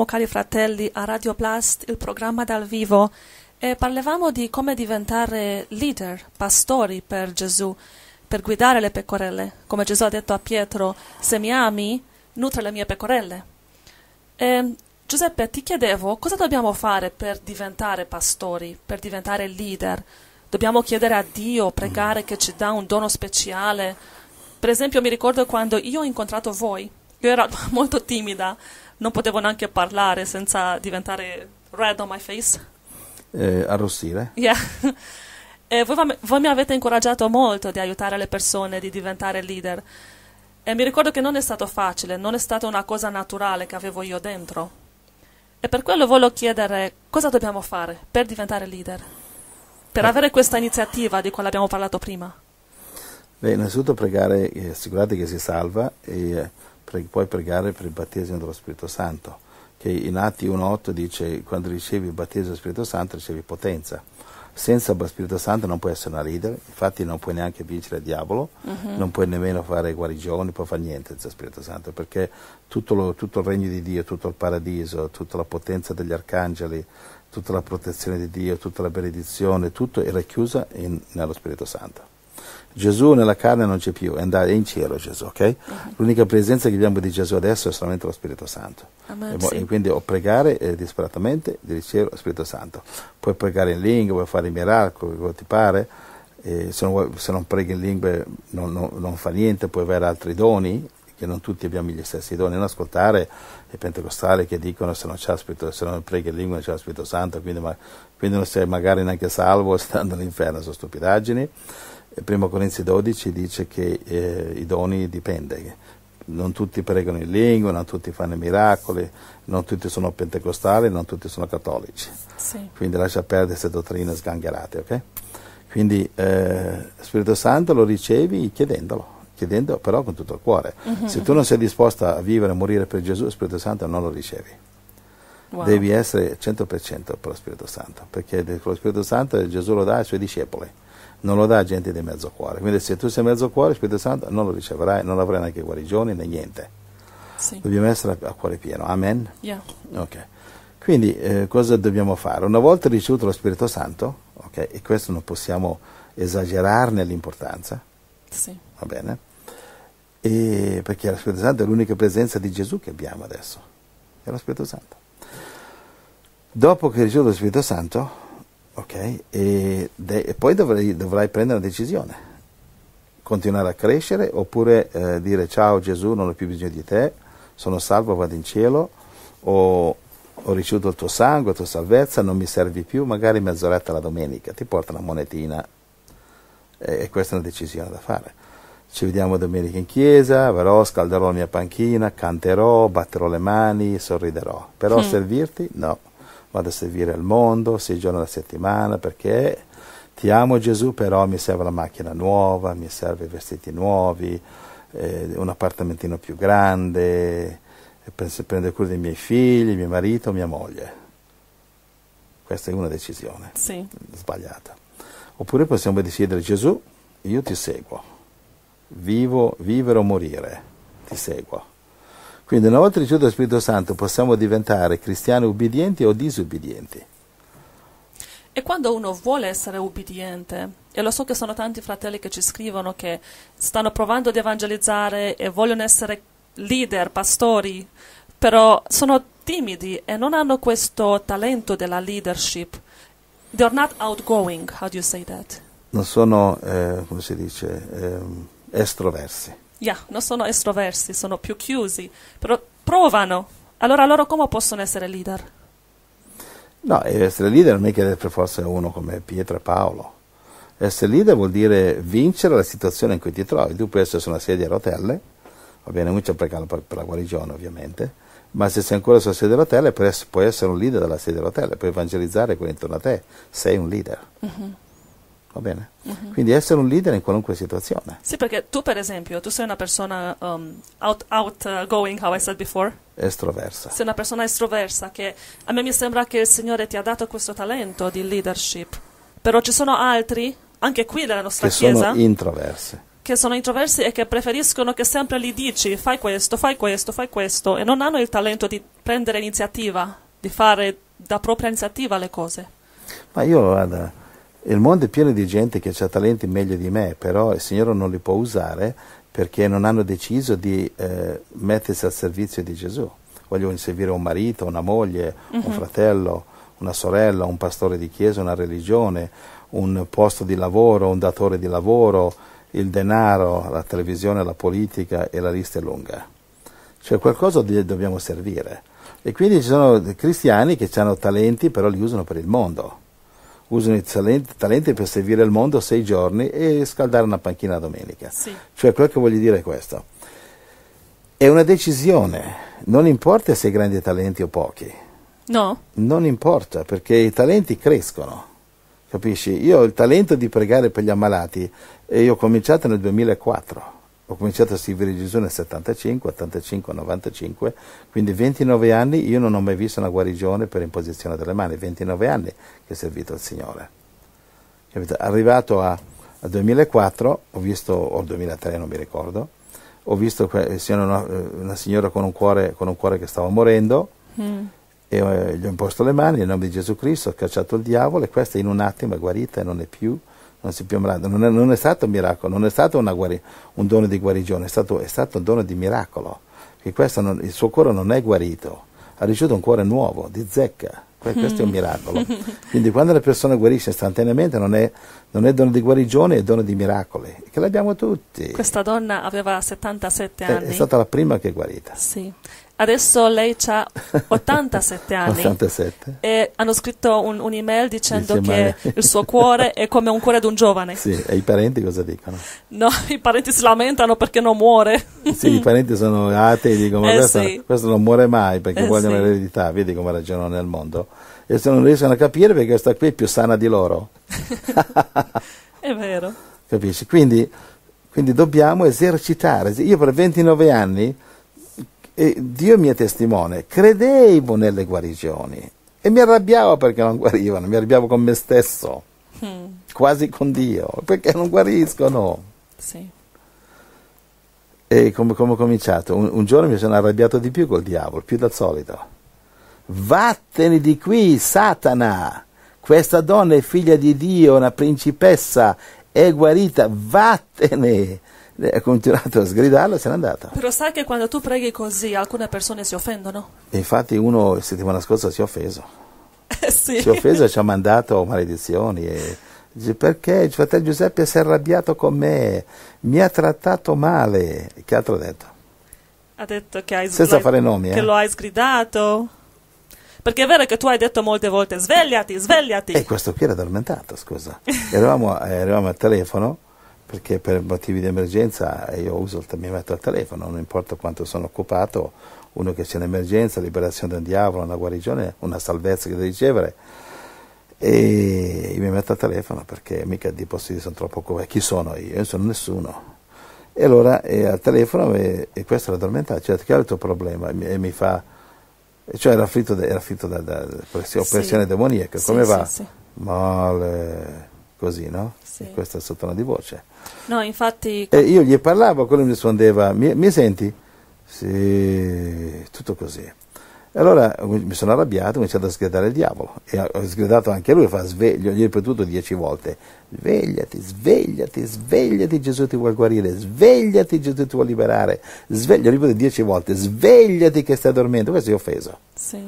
ascoltavamo, cari fratelli, a Radio Blast il programma dal vivo e parlavamo di come diventare leader, pastori per Gesù, per guidare le pecorelle. Come Gesù ha detto a Pietro, se mi ami, nutre le mie pecorelle. E, Giuseppe, ti chiedevo cosa dobbiamo fare per diventare pastori, per diventare leader. Dobbiamo chiedere a Dio, pregare che ci dà un dono speciale. Per esempio, mi ricordo quando io ho incontrato voi, io ero molto timida, non potevo neanche parlare senza diventare red on my face. Eh, arrossire? Yeah. e eh, voi, voi, mi avete incoraggiato molto di aiutare le persone, di diventare leader. E mi ricordo che non è stato facile, non è stata una cosa naturale che avevo io dentro. E per quello voglio chiedere cosa dobbiamo fare per diventare leader, per eh. avere questa iniziativa di cui abbiamo parlato prima. Beh, innanzitutto pregare, eh, assicurate che si salva e eh, puoi pregare per il battesimo dello Spirito Santo, che in Atti 1.8 dice quando ricevi il battesimo dello Spirito Santo ricevi potenza. Senza lo Spirito Santo non puoi essere una leader, infatti non puoi neanche vincere il diavolo, uh-huh. non puoi nemmeno fare guarigioni, puoi fare niente senza lo Spirito Santo, perché tutto, lo, tutto il regno di Dio, tutto il paradiso, tutta la potenza degli arcangeli, tutta la protezione di Dio, tutta la benedizione, tutto era chiusa in, nello Spirito Santo. Gesù nella carne non c'è più, è andato in cielo Gesù, ok? Uh-huh. L'unica presenza che abbiamo di Gesù adesso è solamente lo Spirito Santo. Amen, e, sì. e quindi o pregare eh, disperatamente di ricevere lo Spirito Santo. Puoi pregare in lingua, puoi fare i miracoli, quello ti pare. Eh, se, non, se, non, preghi in lingua non, non, non, fa niente, puoi avere altri doni, che non tutti abbiamo gli stessi doni, non ascoltare i pentecostali che dicono se non, c'è spirito, se non preghi in lingua non c'è lo Spirito Santo, quindi, ma, quindi non sei magari neanche salvo, stando all'inferno, sono stupidaggini. 1 Corinzi 12 dice che eh, i doni dipende, non tutti pregano in lingua, non tutti fanno i miracoli, non tutti sono pentecostali, non tutti sono cattolici. Sì. Quindi lascia perdere queste dottrine sgangherate, ok? Quindi eh, Spirito Santo lo ricevi chiedendolo, chiedendo però con tutto il cuore. Mm-hmm. Se tu non sei disposto a vivere e morire per Gesù, Spirito Santo non lo ricevi. Wow. Devi essere 100% per lo Spirito Santo, perché lo Spirito Santo Gesù lo dà ai suoi discepoli non lo dà a gente di mezzo cuore. Quindi se tu sei mezzo cuore, Spirito Santo non lo riceverai, non avrai neanche guarigioni né niente. Sì. Dobbiamo essere a cuore pieno. Amen? Yeah. Okay. Quindi eh, cosa dobbiamo fare? Una volta ricevuto lo Spirito Santo, okay, e questo non possiamo esagerarne l'importanza, sì. va bene? E perché lo Spirito Santo è l'unica presenza di Gesù che abbiamo adesso, è lo Spirito Santo. Dopo che ricevuto lo Spirito Santo, ok? E, de- e poi dovrai, dovrai, prendere una decisione, continuare a crescere oppure eh, dire ciao Gesù, non ho più bisogno di te, sono salvo, vado in cielo, o ho ricevuto il tuo sangue, la tua salvezza, non mi servi più, magari mezz'oretta la domenica, ti porta una monetina e, e questa è una decisione da fare. Ci vediamo domenica in chiesa, verrò, scalderò la mia panchina, canterò, batterò le mani, sorriderò, però mm. servirti no vado a servire al mondo sei giorni alla settimana perché ti amo Gesù, però mi serve la macchina nuova, mi serve vestiti nuovi, eh, un appartamentino più grande, prendere cura dei miei figli, mio marito, mia moglie. Questa è una decisione sì. sbagliata. Oppure possiamo decidere Gesù, io ti seguo, vivo, vivere o morire, ti seguo. Quindi una volta ricevuto lo Spirito Santo possiamo diventare cristiani ubbidienti o disubbidienti. E quando uno vuole essere ubbidiente, e lo so che sono tanti fratelli che ci scrivono che stanno provando di evangelizzare e vogliono essere leader, pastori, però sono timidi e non hanno questo talento della leadership. They're not outgoing, how do you say that? Non sono, eh, come si dice, eh, estroversi yeah, non sono estroversi, sono più chiusi, però provano. Allora loro come possono essere leader? No, essere leader non è che per forza uno come Pietro e Paolo. Essere leader vuol dire vincere la situazione in cui ti trovi. Tu puoi essere su una sedia a rotelle, va bene, non c'è pregare per, per la guarigione ovviamente, ma se sei ancora sulla sedia a rotelle puoi essere un leader della sedia a rotelle, puoi evangelizzare quelli intorno a te, sei un leader. Uh mm-hmm. -huh. Va bene? Uh-huh. Quindi essere un leader in qualunque situazione. Sì, perché tu, per esempio, tu sei una persona um, out, outgoing, come ho detto prima. Estroversa. Sei una persona estroversa che a me mi sembra che il Signore ti ha dato questo talento di leadership. Però ci sono altri, anche qui nella nostra che chiesa, sono introversi. Che sono introversi e che preferiscono che sempre gli dici fai questo, fai questo, fai questo e non hanno il talento di prendere iniziativa, di fare da propria iniziativa le cose. Ma io, guarda, il mondo è pieno di gente che ha talenti meglio di me, però il Signore non li può usare perché non hanno deciso di eh, mettersi al servizio di Gesù. Vogliono servire un marito, una moglie, uh-huh. un mhm. fratello, una sorella, un pastore di chiesa, una religione, un posto di lavoro, un datore di lavoro, il denaro, la televisione, la politica e la lista è lunga. Cioè qualcosa di, dobbiamo servire. E quindi ci sono cristiani che hanno talenti, però li usano per il mondo usano i talenti, talenti, per servire il mondo sei giorni e scaldare una panchina domenica. Sì. Cioè quello che voglio dire è questo. È una decisione, non importa se hai grandi talenti o pochi. No. Non importa perché i talenti crescono. Capisci? Io ho il talento di pregare per gli ammalati e io ho cominciato nel 2004 ho cominciato a scrivere Gesù nel 75, 85, 95, quindi 29 anni io non ho mai visto una guarigione per imposizione delle mani, 29 anni che ho servito il Signore. Arrivato a, a 2004, ho visto, o 2003 non mi ricordo, ho visto una, una signora con un, cuore, con un, cuore, che stava morendo mm. e eh, gli ho imposto le mani nel nome di Gesù Cristo, ho cacciato il diavolo e questa in un attimo è guarita e non è più non si è più ammalato. Non è, non è stato un miracolo, non è stato guari, un dono di guarigione, è stato, è stato un dono di miracolo. Che non, il suo cuore non è guarito, ha ricevuto un cuore nuovo, di zecca. questo è un miracolo. Quindi quando la persona guarisce istantaneamente non è, non è dono di guarigione, è dono di miracoli, che l'abbiamo tutti. Questa donna aveva 77 anni. È, è stata la prima che è guarita. Sì. Adesso lei ha 87 anni 87. e hanno scritto un, un'email dicendo Dice che il suo cuore è come un cuore di un giovane. Sì, e i parenti cosa dicono? No, i parenti si lamentano perché non muore. Sì, i parenti sono atei, dicono eh questo, sì. questo, non muore mai perché eh vogliono sì. l'eredità, vedi come ragionano nel mondo. E se non riescono a capire perché questa qui è più sana di loro. è vero. Capisci? Quindi, quindi dobbiamo esercitare. Io per 29 anni e Dio mio testimone, credevo nelle guarigioni e mi arrabbiavo perché non guarivano, mi arrabbiavo con me stesso, mm. quasi con Dio, perché non guariscono. Sì. E come, come ho cominciato? Un, un giorno mi sono arrabbiato di più col diavolo, più del solito. Vattene di qui, Satana! Questa donna è figlia di Dio, una principessa, è guarita, vattene! Lei ha continuato a sgridarlo e se n'è andata. Però sai che quando tu preghi così alcune persone si offendono? infatti uno la settimana scorsa si è offeso. Eh sì. Si è offeso e ci ha mandato maledizioni. E dice perché il fratello Giuseppe si è arrabbiato con me, mi ha trattato male. Che altro ha detto? Ha detto che hai Senza fare nomi, eh? lo hai sgridato. Perché è vero che tu hai detto molte volte svegliati, svegliati. E questo qui era addormentato, scusa. eravamo, eh, eravamo al telefono perché per motivi di emergenza io uso, mi metto al telefono, non importa quanto sono occupato, uno che c'è emergenza, liberazione da un diavolo, una guarigione, una salvezza che devo ricevere, e mi metto al telefono perché mica di posti sono troppo occupati, chi sono io? Io non sono nessuno. E allora è al telefono e, e questo è l'addormentato, cioè che è il tuo problema? E mi, e mi fa, cioè era afflitto, da, da, da pressione, sì. demoniaca, come sì, va? Sì, Male così, no? Sì. questo è il suo tono di voce. No, infatti... E io gli parlavo, quello mi rispondeva, mi, mi senti? Sì, tutto così. E allora mi sono arrabbiato, ho iniziato a sgridare il diavolo. E ho sgridato anche lui, fa sveglio, gli ho ripetuto dieci volte. Svegliati, svegliati, svegliati, Gesù ti vuole guarire, svegliati, Gesù ti vuole liberare. Sveglio, ripeto dieci volte, svegliati che stai dormendo. Questo è offeso. Sì.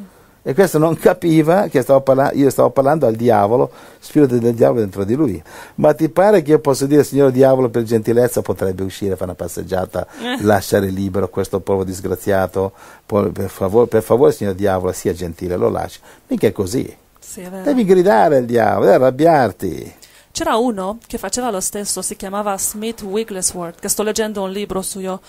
E questo non capiva che stavo parla- io stavo parlando al diavolo, spirito del diavolo dentro di lui. Ma ti pare che io possa dire, signor diavolo, per gentilezza potrebbe uscire, fare una passeggiata, eh. lasciare libero questo povero disgraziato? Per favore, per favore, signor diavolo, sia gentile, lo lasci. Mica è così. Sì, è devi gridare al diavolo, devi arrabbiarti. C'era uno che faceva lo stesso, si chiamava Smith Wigglesworth, che sto leggendo un libro su io.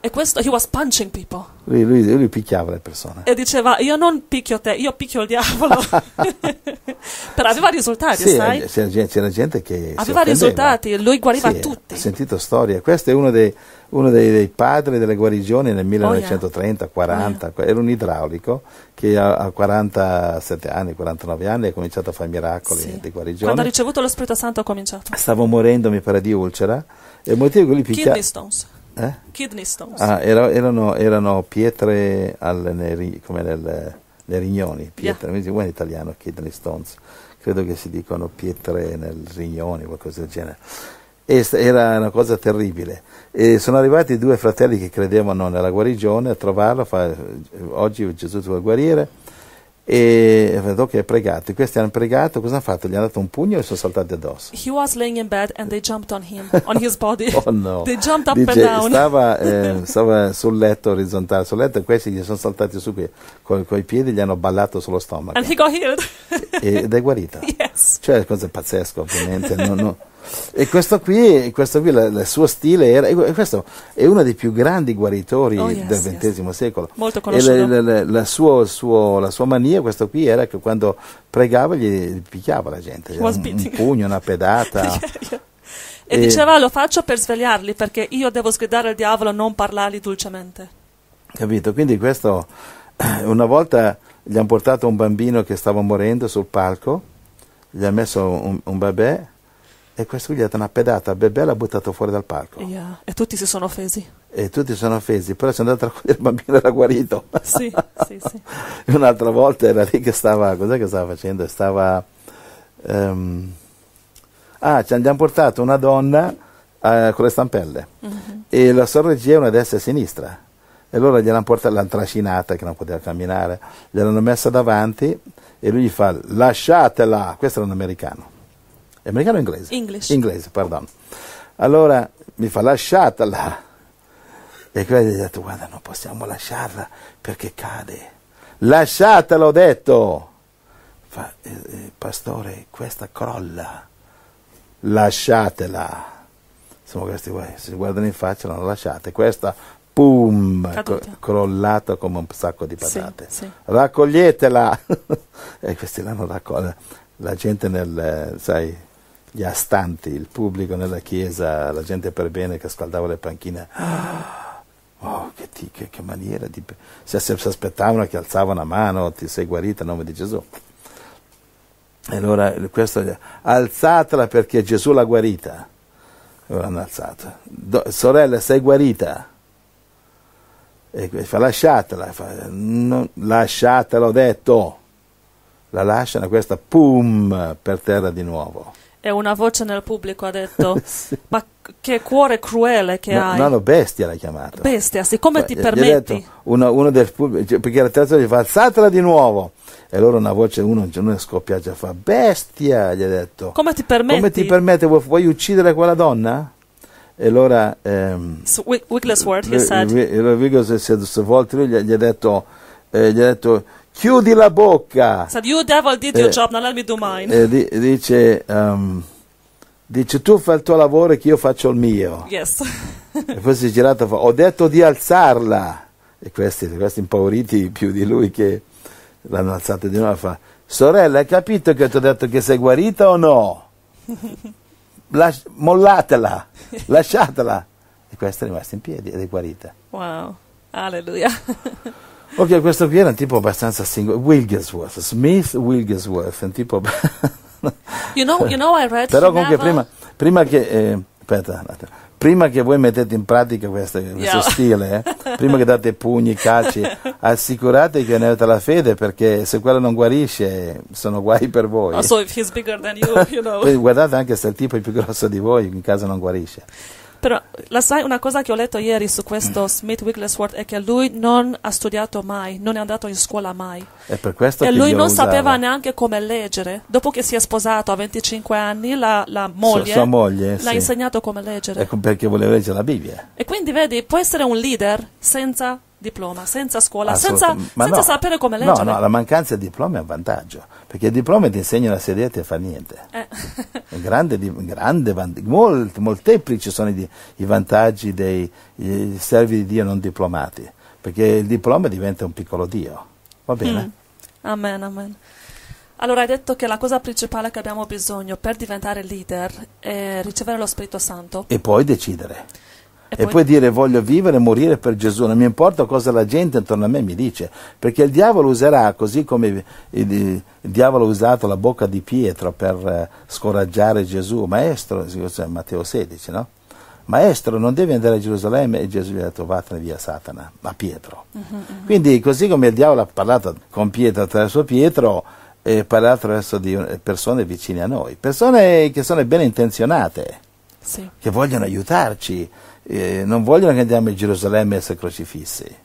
E questo, he was punching people. Lui, lui, lui, picchiava le persone. E diceva, io non picchio te, io picchio il diavolo. Però aveva risultati, sì, sai? C'era, gente che Aveva risultati, lui guariva sì, tutti. Ho sentito storie. Questo è uno dei, uno dei, dei padri delle guarigioni nel 1930-40. Oh, yeah. Era un idraulico che a, a, 47 anni, 49 anni ha cominciato a fare miracoli sì. di guarigione. Quando ha ricevuto lo Spirito Santo ha cominciato. Stavo morendo, mi pare, di ulcera. E il motivo che lui picchiava... Kidney stones eh? Kidney stones. Ah, era, erano, erano, pietre alle, come nelle, nei rignoni, pietre, yeah. come in italiano kidney stones, credo che si dicano pietre nel rignoni, qualcosa del genere. E era una cosa terribile. E sono arrivati due fratelli che credevano nella guarigione a trovarlo, fa, oggi Gesù ti vuole guarire e dopo è pregato, questi hanno pregato, cosa hanno fatto? Gli hanno dato un pugno e sono saltati addosso. He was laying in bed and they jumped on him, on his body. oh no. They jumped up Dice, and down. Stava, eh, stava sul letto orizzontale, sul letto e questi gli sono saltati su qui, con i piedi gli hanno ballato sullo stomaco. And he got healed. Ed è guarito. Yes. Cioè, cosa pazzesca ovviamente, no, no, e questo qui, questo qui il suo stile era, e questo è uno dei più grandi guaritori oh, yes, del XX yes. secolo. Molto conosciuto. E la, la, la, suo, suo, la, sua mania, questo qui, era che quando pregava gli picchiava la gente, un, un, pugno, una pedata. yeah, e, e diceva lo faccio per svegliarli perché io devo sgridare al diavolo, non parlargli dolcemente. Capito? Quindi questo, una volta gli hanno portato un bambino che stava morendo sul palco, gli ha messo un, un babè e questo gli ha dato una pedata Bebè l'ha buttato fuori dal parco. Yeah. Eh, e tutti si sono offesi. E tutti si sono offesi, però c'è andato a raccogliere il bambino era guarito. Sì, sì, sì. Un'altra volta era lì che stava, cos'è che stava facendo? Stava... Um, ah, ci abbiamo portato una donna eh, con le stampelle mm-hmm. e la sua regia è una destra e sinistra. E loro gliel'hanno portata, l'hanno trascinata che non poteva camminare, gliel'hanno messa davanti e lui gli fa lasciatela, questo era un americano americano o inglese? English. Inglese, perdono. Allora mi fa lasciatela. E quello gli ha detto guarda non possiamo lasciarla perché cade. Lasciatela ho detto. Fa, eh, eh, pastore questa crolla. Lasciatela. Sono questi qua, si guardano in faccia, l'hanno lasciate. Questa pum, co crollata come un sacco di patate. Sì, sì. Raccoglietela! e questi l'hanno raccolta. La gente nel, sai, gli astanti, il pubblico nella chiesa, la gente per bene che scaldava le panchine. Oh, che, ti, che, che maniera di... Se si aspettavano che alzava una mano, ti sei guarita in nome di Gesù. E allora questo, alzatela perché Gesù l'ha guarita. E ora hanno alzato. Do, sorella, sei guarita. E fa lasciatela, fa, non, lasciatela ho detto. La lasciano questa, pum, per terra di nuovo. E una voce nel pubblico ha detto: sì. Ma che cuore cruele che no, hai! No, no, bestia l'ha chiamata. Bestia, siccome cioè, ti permetti. Detto, uno, uno, del pubblico, cioè, perché la terza gli fa: Alzatela di nuovo! E allora una voce, uno, scoppia scoppiaggia, fa: Bestia! Gli ha detto: Come ti permetti? Come ti permette? Vuoi, vuoi uccidere quella donna? E allora. Ehm, so, Wigglesworth, si è, volto lui gli, gli ha detto. Eh, gli ha detto chiudi la bocca. Said, you devil did your eh, job, now let me do eh, dice, ehm, dice, tu fai il tuo lavoro e io faccio il mio. Yes. e poi si è girato e fa, ho detto di alzarla. E questi, questi impauriti più di lui che l'hanno alzata di nuovo fa, sorella hai capito che ti ho detto che sei guarita o no? Las- mollatela, lasciatela. E questa è rimasta in piedi ed è guarita. Wow, alleluia. Ok, questo qui era un tipo abbastanza singolo. Wilgesworth, Smith Wilgesworth, un tipo... you know, you know Però comunque never... prima, prima, che... Eh, aspetta, prima che voi mettete in pratica questo, questo yeah. stile, eh, prima che date pugni, calci, assicurate che ne avete la fede perché se quello non guarisce sono guai per voi. Also, oh, you, you know. Guardate anche se il tipo è più grosso di voi, in caso non guarisce. Però la sai una cosa che ho letto ieri su questo mm. Smith Wigglesworth è che lui non ha studiato mai, non è andato in scuola mai. È per questo e che lui non usavo. sapeva neanche come leggere. Dopo che si è sposato a 25 anni, la, la moglie, sua, sua moglie l'ha sì. insegnato come leggere. Ecco perché voleva leggere la Bibbia. E quindi vedi, può essere un leader senza diploma, senza scuola, senza, senza no. sapere come leggere. No, no, la mancanza di diploma è un vantaggio perché il diploma ti insegnano a sederti e a fare niente. Eh. Grande, grande, molti, molteplici sono i, i vantagggi dei servi di Dio non diplomati, perché il diploma diventa un piccolo Dio. Va bene? Mm. Amen, amen. Allora hai detto che la cosa principale che abbiamo bisogno per diventare leader è ricevere lo Spirito Santo. E poi decidere e, e poi... dire voglio vivere e morire per Gesù, non mi importa cosa la gente intorno a me mi dice, perché il diavolo userà, così come il, il diavolo ha usato la bocca di Pietro per eh, scoraggiare Gesù, maestro, Matteo 16, no? Maestro, non devi andare a Gerusalemme e Gesù gli ha detto vattene via Satana, ma Pietro. Uh -huh, uh -huh. Quindi così come il diavolo ha parlato con Pietro attraverso Pietro, eh, parla attraverso di eh, persone vicine a noi, persone che sono ben intenzionate, sì. che vogliono aiutarci, eh, non vogliono che andiamo in Gerusalemme a essere crocifissi,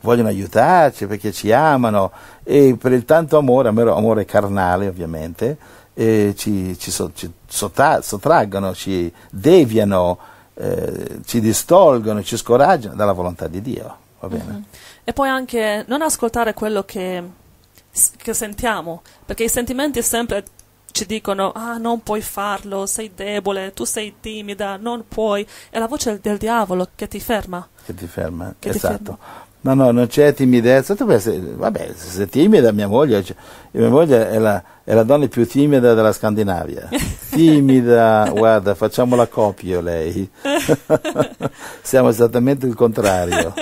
vogliono aiutarci perché ci amano e per il tanto amore, amore carnale ovviamente, eh, ci, ci, so, ci sotta, sottraggono, ci deviano, eh, ci distolgono, ci scoraggiano dalla volontà di Dio. Mm-hmm. E poi anche non ascoltare quello che, che sentiamo, perché i sentimenti sempre ci dicono ah non puoi farlo, sei debole, tu sei timida, non puoi, è la voce del diavolo che ti ferma. Che ti ferma, che esatto. Ti ferma. No, no, non c'è timidezza, tu pensi, vabbè, se sei timida, mia moglie, cioè, mia moglie è la, è la donna più timida della Scandinavia. Timida, guarda, facciamo la copia lei. Siamo esattamente il contrario.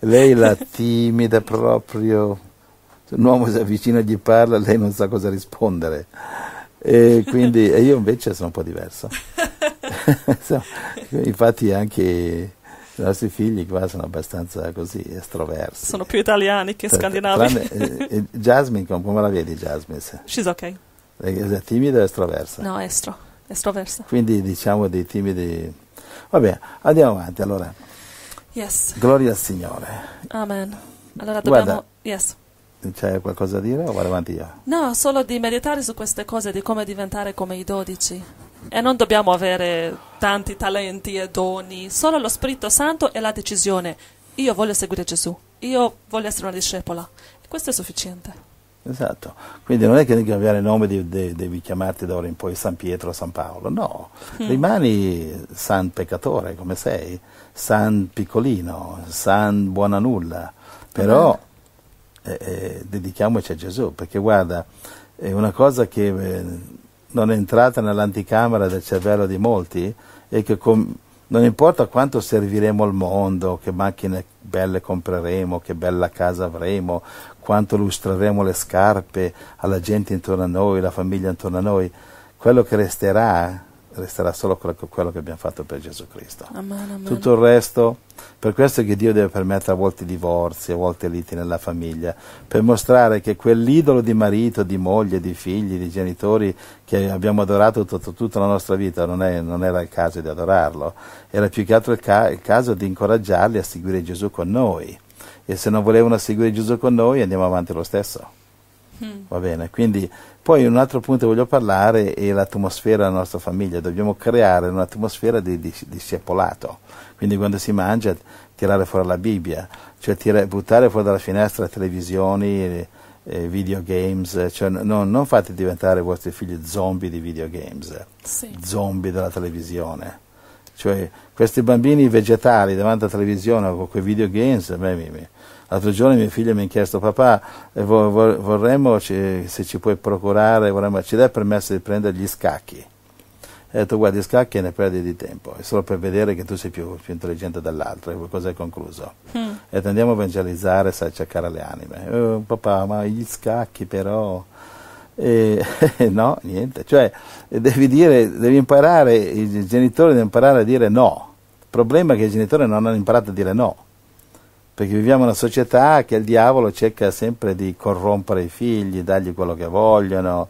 Lei la timida proprio. Se un uomo si avvicina e gli parla, lei non sa cosa rispondere e quindi e io invece sono un po' diverso. Infatti anche i nostri figli qua sono abbastanza così estroversi. Sono più italiani che scandinavi. Tranne, eh, eh, Jasmine, come la vedi Jasmine? She's okay. È, è timida o estroversa? No, estro, estroversa. Quindi diciamo dei timidi... Vabbè, andiamo avanti allora. Yes. Gloria al Signore. Amen. Allora dobbiamo... Guarda, yes. C'è qualcosa da dire o vado avanti io? No, solo di meditare su queste cose, di come diventare come i dodici. E non dobbiamo avere tanti talenti e doni, solo lo Spirito Santo e la decisione. Io voglio seguire Gesù, io voglio essere una discepola. E questo è sufficiente. Esatto, quindi non è che devi cambiare nome, devi, devi chiamarti da ora in poi San Pietro o San Paolo, no, mm. rimani San peccatore come sei, San piccolino, San buona nulla, però... Mm eh, eh, dedichiamoci a Gesù, perché guarda, è una cosa che eh, non è entrata nell'anticamera del cervello di molti e che con, non importa quanto serviremo al mondo, che macchine belle compreremo, che bella casa avremo, quanto lustreremo le scarpe alla gente intorno a noi, alla famiglia intorno a noi, quello che resterà resterà solo quello che abbiamo fatto per Gesù Cristo. Amen, amen. Tutto il resto, per questo è che Dio deve permettere a volte divorzi, a volte liti nella famiglia, per mostrare che quell'idolo di marito, di moglie, di figli, di genitori che abbiamo adorato tutto, tutta la nostra vita non, è, non, era il caso di adorarlo, era più che altro il, ca- il caso di incoraggiarli a seguire Gesù con noi. E se non volevano seguire Gesù con noi andiamo avanti lo stesso. Mm. Va bene, quindi poi un altro punto che voglio parlare è l'atmosfera della nostra famiglia, dobbiamo creare un'atmosfera di, di, discepolato, quindi quando si mangia tirare fuori la Bibbia, cioè tira, buttare fuori dalla finestra televisioni, eh, eh videogames, cioè non, non, fate diventare i vostri figli zombie di videogames, sì. zombie della televisione. Cioè, questi bambini vegetali davanti alla televisione con quei videogames, a me mi, mi, L'altro giorno mia figlia mi ha chiesto, papà, eh, vorremmo, se ci puoi procurare, vorremmo, ci dai permesso di prendere gli scacchi? E ho detto, guarda, gli scacchi ne perdi di tempo, è solo per vedere che tu sei più, più intelligente dell'altro, cosa hai concluso? Mm. E andiamo a evangelizzare, sai, a cercare le anime. Eh, papà, ma gli scacchi però... E, no, niente, cioè devi dire, devi imparare, i genitori devono imparare a dire no. Il problema è che i genitori non hanno imparato a dire no perché viviamo in una società che il diavolo cerca sempre di corrompere i figli, dargli quello che vogliono,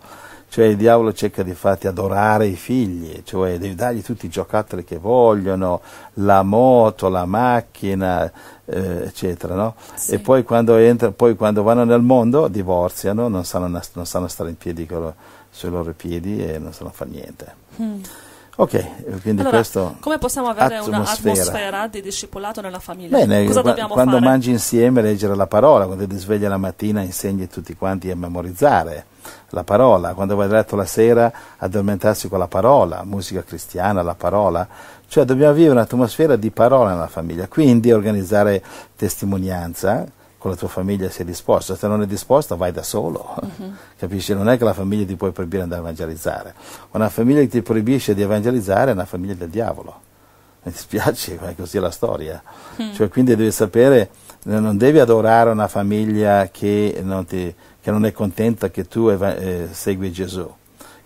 cioè il diavolo cerca di farti adorare i figli, cioè devi dargli tutti i giocattoli che vogliono, la moto, la macchina, eh, eccetera, no? sì. E poi quando, entra, poi quando, vanno nel mondo divorziano, non sanno, non sanno stare in piedi con, sui loro piedi e non sanno fare niente. Mm. Ok, eh, quindi allora, questo. Come possiamo avere un'atmosfera di discepolato nella famiglia? Bene, Cosa qua, dobbiamo quando fare? mangi insieme, leggere la parola, quando ti svegli la mattina, insegni tutti quanti a memorizzare la parola, quando vai a letto la sera, addormentarsi con la parola, musica cristiana, la parola. Cioè, dobbiamo vivere un'atmosfera di parola nella famiglia, quindi organizzare testimonianza con la tua famiglia sei disposto, se non è disposto vai da solo, uh-huh. capisci? Non è che la famiglia ti può proibire di andare a evangelizzare, una famiglia che ti proibisce di evangelizzare è una famiglia del diavolo, mi dispiace, ma è così la storia, uh cioè, quindi devi sapere, non devi adorare una famiglia che non, ti, che non è contenta che tu eva- eh, segui Gesù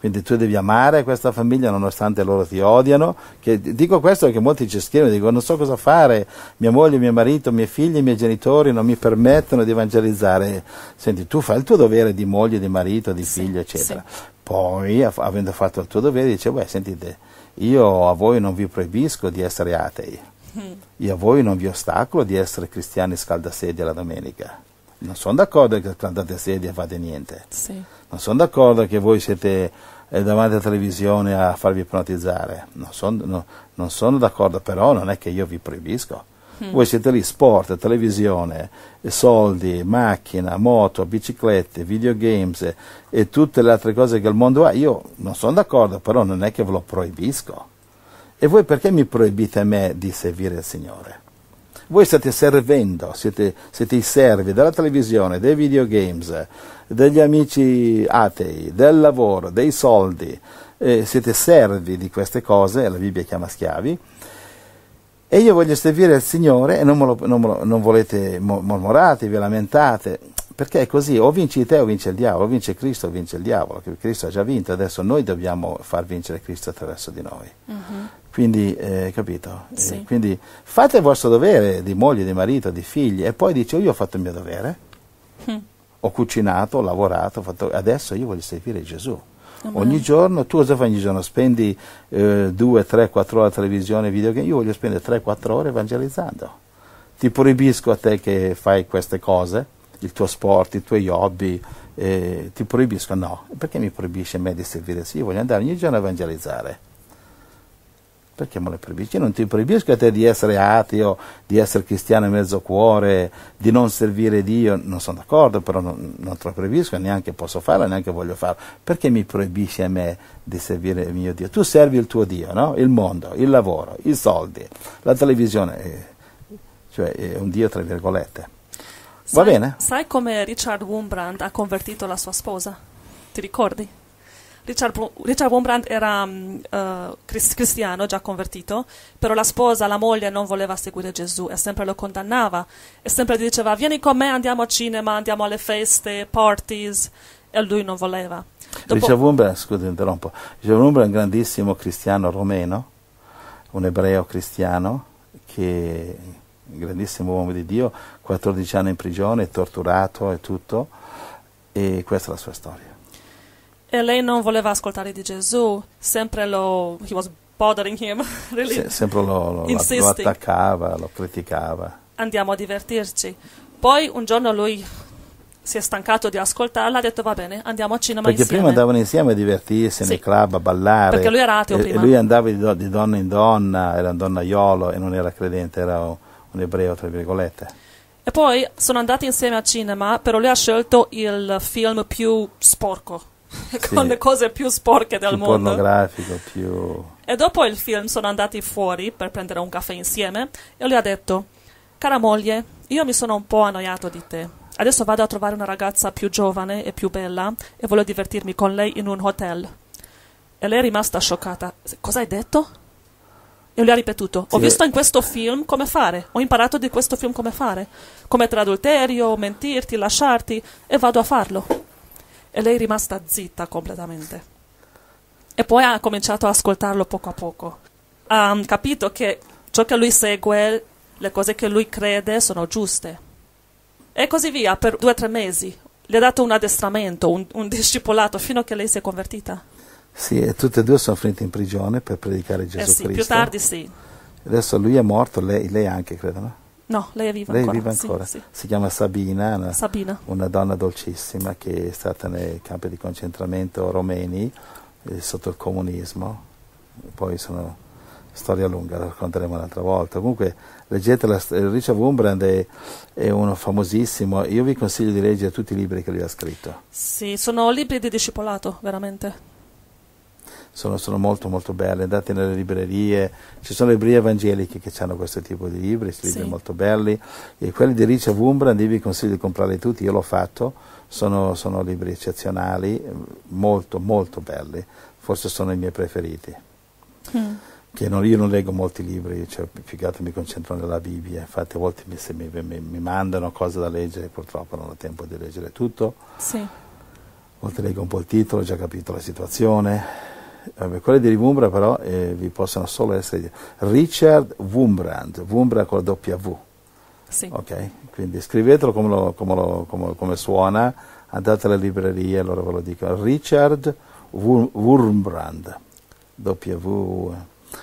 quindi tu devi amare questa famiglia nonostante loro ti odiano. Che, dico questo perché molti ci scrivono, dicono non so cosa fare, mia moglie, mio marito, miei figli, i miei genitori non mi permettono di evangelizzare. Senti, tu fai il tuo dovere di moglie, di marito, di sì, figlio, eccetera. Sì. Poi, avendo fatto il tuo dovere, dice, beh, sentite, io a voi non vi proibisco di essere atei. Mm. Io a voi non vi ostacolo di essere cristiani scaldasedia la domenica. Non sono d'accordo che scaldate e fate niente. Sì. Non sono d'accordo che voi siete davanti alla televisione a farvi ipnotizzare. Non, son, no, non sono d'accordo, però non è che io vi proibisco. Mm. Voi siete lì, sport, televisione, soldi, macchina, moto, biciclette, videogames e tutte le altre cose che il mondo ha. Io non sono d'accordo, però non è che ve lo proibisco. E voi perché mi proibite a me di servire il Signore? voi state servendo, siete, siete i servi della televisione, dei videogames, degli amici atei, del lavoro, dei soldi, eh, siete servi di queste cose, la Bibbia chiama schiavi, e io voglio servire il Signore e non, lo, non, lo, non volete mormorate, vi lamentate, perché è così, o vinci te o vince il diavolo, o vince Cristo o vince il diavolo, Cristo ha già vinto, adesso noi dobbiamo far vincere Cristo attraverso di noi. Uh-huh. Quindi, eh, capito? Eh, sì. quindi fate il vostro dovere di moglie, di marito, di figli e poi dice io ho fatto il mio dovere, mm. ho cucinato, ho lavorato, ho fatto... adesso io voglio servire Gesù. Amen. Ah, ogni giorno, tu cosa fai ogni giorno? Spendi 2, 3, 4 ore a televisione, videogame, io voglio spendere 3, 4 ore evangelizzando. Ti proibisco a te che fai queste cose, il tuo sport, i tuoi hobby, eh, ti proibisco? No, perché mi proibisce a me di servire? Sì, io voglio andare ogni giorno a evangelizzare perché me le proibisci? non ti proibisco a te di essere ateo, di essere cristiano in mezzo cuore, di non servire Dio, non sono d'accordo, però non, non te lo proibisco, neanche posso farlo, neanche voglio farlo. Perché mi proibisci a me di servire il mio Dio? Tu servi il tuo Dio, no? Il mondo, il lavoro, i soldi, la televisione, eh, cioè è un Dio tra virgolette. Va bene? Sai come Richard Wombrand ha convertito la sua sposa? Ti ricordi? Richard, Richard Wombrand era uh, cristiano, già convertito, però la sposa, la moglie non voleva seguire Gesù e sempre lo condannava e sempre gli diceva vieni con me, andiamo al cinema, andiamo alle feste, parties e lui non voleva. Dopo... Richard Wombrand, scusa interrompo, Richard Wombrand è un grandissimo cristiano romeno, un ebreo cristiano che un grandissimo uomo di Dio, 14 anni in prigione, torturato e tutto, e questa è la sua storia. E lei non voleva ascoltare di Gesù, sempre lo... he was bothering him, really. Se, sempre lo, lo, lo attaccava, lo criticava. Andiamo a divertirci. Poi un giorno lui si è stancato di ascoltarla, ha detto va bene, andiamo a cinema Perché insieme. prima andavano insieme a divertirsi sì. nei club, a ballare. Perché lui era ateo e, prima. E lui andava di, do, di, donna in donna, era un donnaiolo e non era credente, era un, un, ebreo, tra virgolette. E poi sono andati insieme a cinema, però lui ha scelto il film più sporco con sì, le cose più sporche del più mondo. pornografico, più... E dopo il film sono andati fuori per prendere un caffè insieme e lui ha detto, cara moglie, io mi sono un po' annoiato di te. Adesso vado a trovare una ragazza più giovane e più bella e voglio divertirmi con lei in un hotel. E lei è rimasta scioccata. Cosa hai detto? E lui ha ripetuto: Ho visto in questo film come fare, ho imparato di questo film come fare, come tra adulterio, mentirti, lasciarti, e vado a farlo e lei è rimasta zitta completamente. E poi ha cominciato ad ascoltarlo poco a poco. Ha capito che ciò che lui segue, le cose che lui crede sono giuste. E così via, per due o tre mesi. Le ha dato un addestramento, un, un discepolato, fino a che lei si è convertita. Sì, e tutte e due sono finite in prigione per predicare Gesù eh sì, Cristo. Più tardi sì. Adesso lui è morto, lei, lei anche, credo, no? No, lei è viva lei ancora. Vive ancora. Sì, sì. Si chiama Sabina una, Sabina una, donna dolcissima che è stata nei campi di concentramento romeni eh, sotto il comunismo. Poi sono storia lunga, la racconteremo un'altra volta. Comunque leggetela, Richard Wumbrand, è, è, uno famosissimo, io vi consiglio di leggere tutti i libri che lui ha scritto. Sì, sono libri di discepolato, veramente sono, sono, molto molto belle, andate nelle librerie, ci sono librerie evangeliche che hanno questo tipo di libri, questi libri molto belli, e quelli di Richard Wumbran vi consiglio di comprarli tutti, io l'ho fatto, sono, sono libri eccezionali, molto molto belli, forse sono i miei preferiti. Mm. Non, io non leggo molti libri, cioè, più che altro mi concentro nella Bibbia, infatti a volte mi, se mi, mi, mi mandano cose da leggere, purtroppo non ho tempo di leggere tutto. Sì. A volte leggo un po' il titolo, ho già capito la situazione, Vabbè, quelle di Wumbra però eh, vi possono solo essere Richard Wumbrand, Wumbra con la W. Sì. Okay? Quindi scrivetelo come, lo, come, lo, come, come, suona, andate alla libreria, allora ve lo dico. Richard Wurmbrand, W.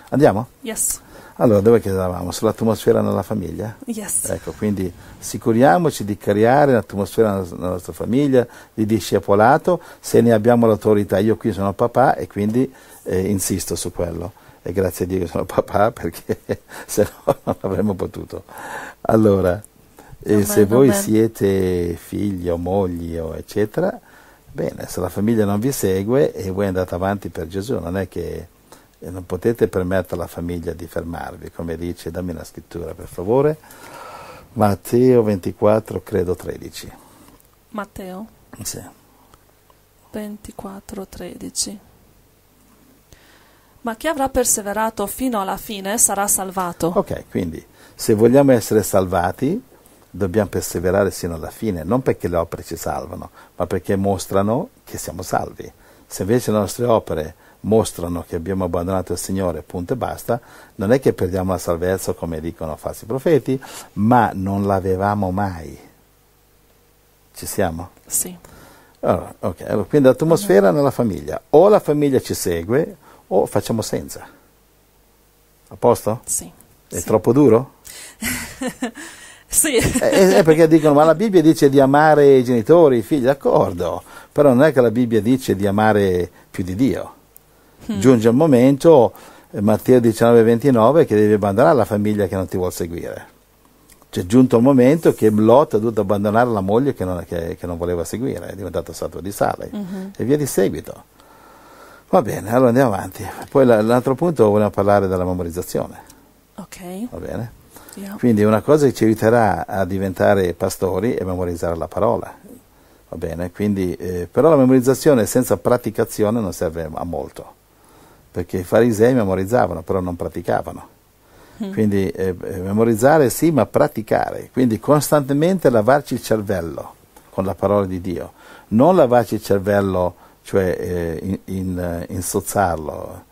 Andiamo? Yes. Allora, dove chiedevamo? Sull'atmosfera nella famiglia? Yes. Ecco, quindi assicuriamoci di creare un'atmosfera nella nostra famiglia, di discepolato, se ne abbiamo l'autorità. Io qui sono papà e quindi eh, insisto su quello. E grazie a Dio che sono papà perché se no non avremmo potuto. Allora, eh, se voi man. siete figli o mogli o eccetera, bene, se la famiglia non vi segue e voi andate avanti per Gesù, non è che e non potete permettere alla famiglia di fermarvi, come dice, dammi la scrittura per favore, Matteo 24, credo 13. Matteo? Sì. 24, 13. Ma chi avrà perseverato fino alla fine sarà salvato. Ok, quindi se vogliamo essere salvati dobbiamo perseverare fino alla fine, non perché le opere ci salvano, ma perché mostrano che siamo salvi. Se invece le nostre opere mostrano che abbiamo abbandonato il Signore, punto e basta, non è che perdiamo la salvezza come dicono falsi profeti, ma non l'avevamo mai. Ci siamo? Sì. Allora, okay. allora, quindi l'atmosfera nella famiglia, o la famiglia ci segue o facciamo senza. A posto? Sì. È sì. troppo duro? sì. È, eh, è, eh, eh, perché dicono, ma la Bibbia dice di amare i genitori, i figli, d'accordo, però non è che la Bibbia dice di amare più di Dio. Mm. giunge il momento, eh, Matteo 19,29, che devi abbandonare la famiglia che non ti vuole seguire. C'è giunto il momento che Lot ha dovuto abbandonare la moglie che non, che, che non voleva seguire, è diventato stato di sale mm-hmm. e via di seguito. Va bene, allora andiamo avanti. Poi la, l'altro punto vogliamo parlare della memorizzazione. Ok. Va bene? Yeah. Quindi una cosa che ci aiuterà a diventare pastori è memorizzare la parola. Va bene? Quindi, eh, però la memorizzazione senza praticazione non serve a molto perché i farisei memorizzavano, però non praticavano. Mm. Quindi eh, eh, memorizzare sì, ma praticare. Quindi costantemente lavarci il cervello con la parola di Dio. Non lavarci il cervello, cioè eh, in, in, eh, insozzarlo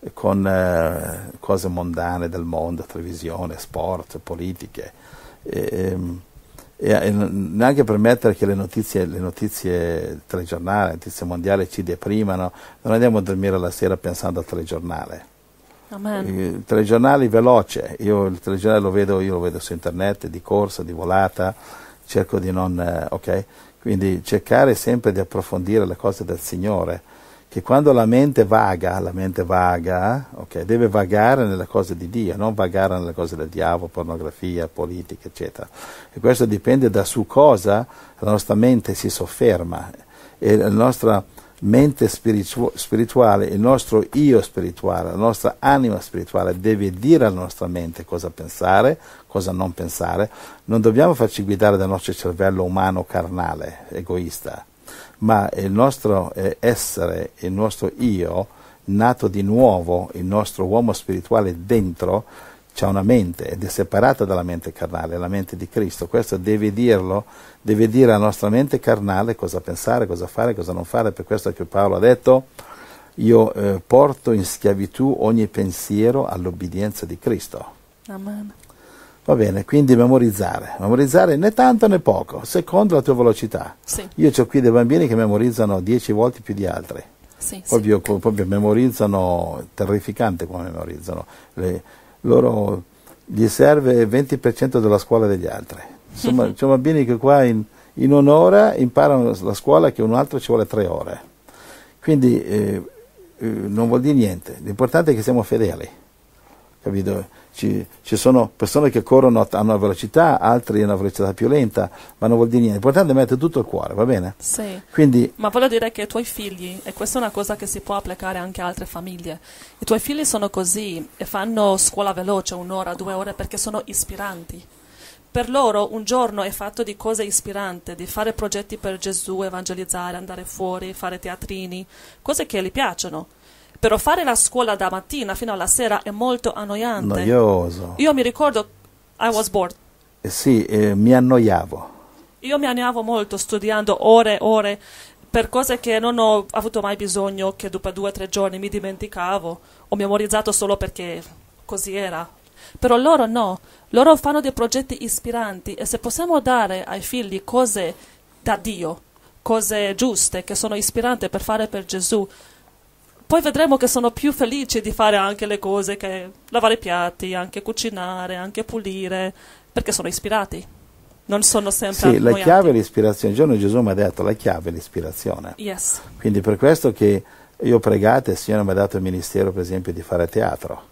eh, con eh, cose mondane del mondo, televisione, sport, politiche. Eh, ehm, e, neanche permettere che le notizie, le notizie telegiornali, le notizie mondiali ci deprimano, non andiamo a dormire la sera pensando al telegiornale. Il telegiornale veloce, io il telegiornale lo vedo, lo vedo, su internet, di corsa, di volata, cerco di non... Eh, ok? Quindi cercare sempre di approfondire le cose del Signore che quando la mente vaga, la mente vaga, okay, deve vagare nelle cose di Dio, non vagare nelle cose del diavolo, pornografia, politica, eccetera. E questo dipende da su cosa la nostra mente si sofferma e la nostra mente spiritu- spirituale, il nostro io spirituale, la nostra anima spirituale deve dire alla nostra mente cosa pensare, cosa non pensare. Non dobbiamo farci guidare dal nostro cervello umano carnale, egoista ma il nostro eh, essere, il nostro io, nato di nuovo, il nostro uomo spirituale dentro, c'è una mente ed è separata dalla mente carnale, la mente di Cristo. Questo deve dirlo, deve dire alla nostra mente carnale cosa pensare, cosa fare, cosa non fare. Per questo che Paolo ha detto, io eh, porto in schiavitù ogni pensiero all'obbedienza di Cristo. Amen. Va bene, quindi memorizzare. Memorizzare né tanto né poco, secondo la tua velocità. Sì. Io ho qui dei bambini che memorizzano 10 volte più di altri. Sì, proprio, sì. proprio memorizzano, terrificante come memorizzano. Le, loro gli serve il 20% della scuola degli altri. Insomma, mhm. ci sono bambini che qua in, in, un'ora imparano la scuola che un altro ci vuole tre ore. Quindi eh, eh non vuol dire niente, l'importante è che siamo fedeli. Capito? ci, ci, sono persone che corrono a una velocità, altri a una velocità più lenta, ma non vuol dire niente. L'importante è mettere tutto il cuore, va bene? Sì. Quindi, ma voglio dire che i tuoi figli, e questa è una cosa che si può applicare anche a altre famiglie, i tuoi figli sono così e fanno scuola veloce, un'ora, due ore, perché sono ispiranti per loro un giorno è fatto di cose ispiranti, di fare progetti per Gesù, evangelizzare, andare fuori, fare teatrini, cose che gli piacciono. Però fare la scuola da mattina fino alla sera è molto annoiante. Noioso. Io mi ricordo, I was bored. Eh sì, eh, mi annoiavo. Io mi annoiavo molto studiando ore e ore per cose che non ho avuto mai bisogno, che dopo due o tre giorni mi dimenticavo. Ho memorizzato solo perché così era. Però loro no, loro fanno dei progetti ispiranti e se possiamo dare ai figli cose da Dio, cose giuste che sono ispiranti per fare per Gesù, poi vedremo che sono più felice di fare anche le cose che lavare i piatti, anche cucinare, anche pulire, perché sono ispirati. Non sono sempre Sì, la chiave è l'ispirazione. Il giorno Gesù mi ha detto la chiave è l'ispirazione. Yes. Quindi per questo che io ho pregato e il Signore mi ha dato il ministero, per esempio, di fare teatro.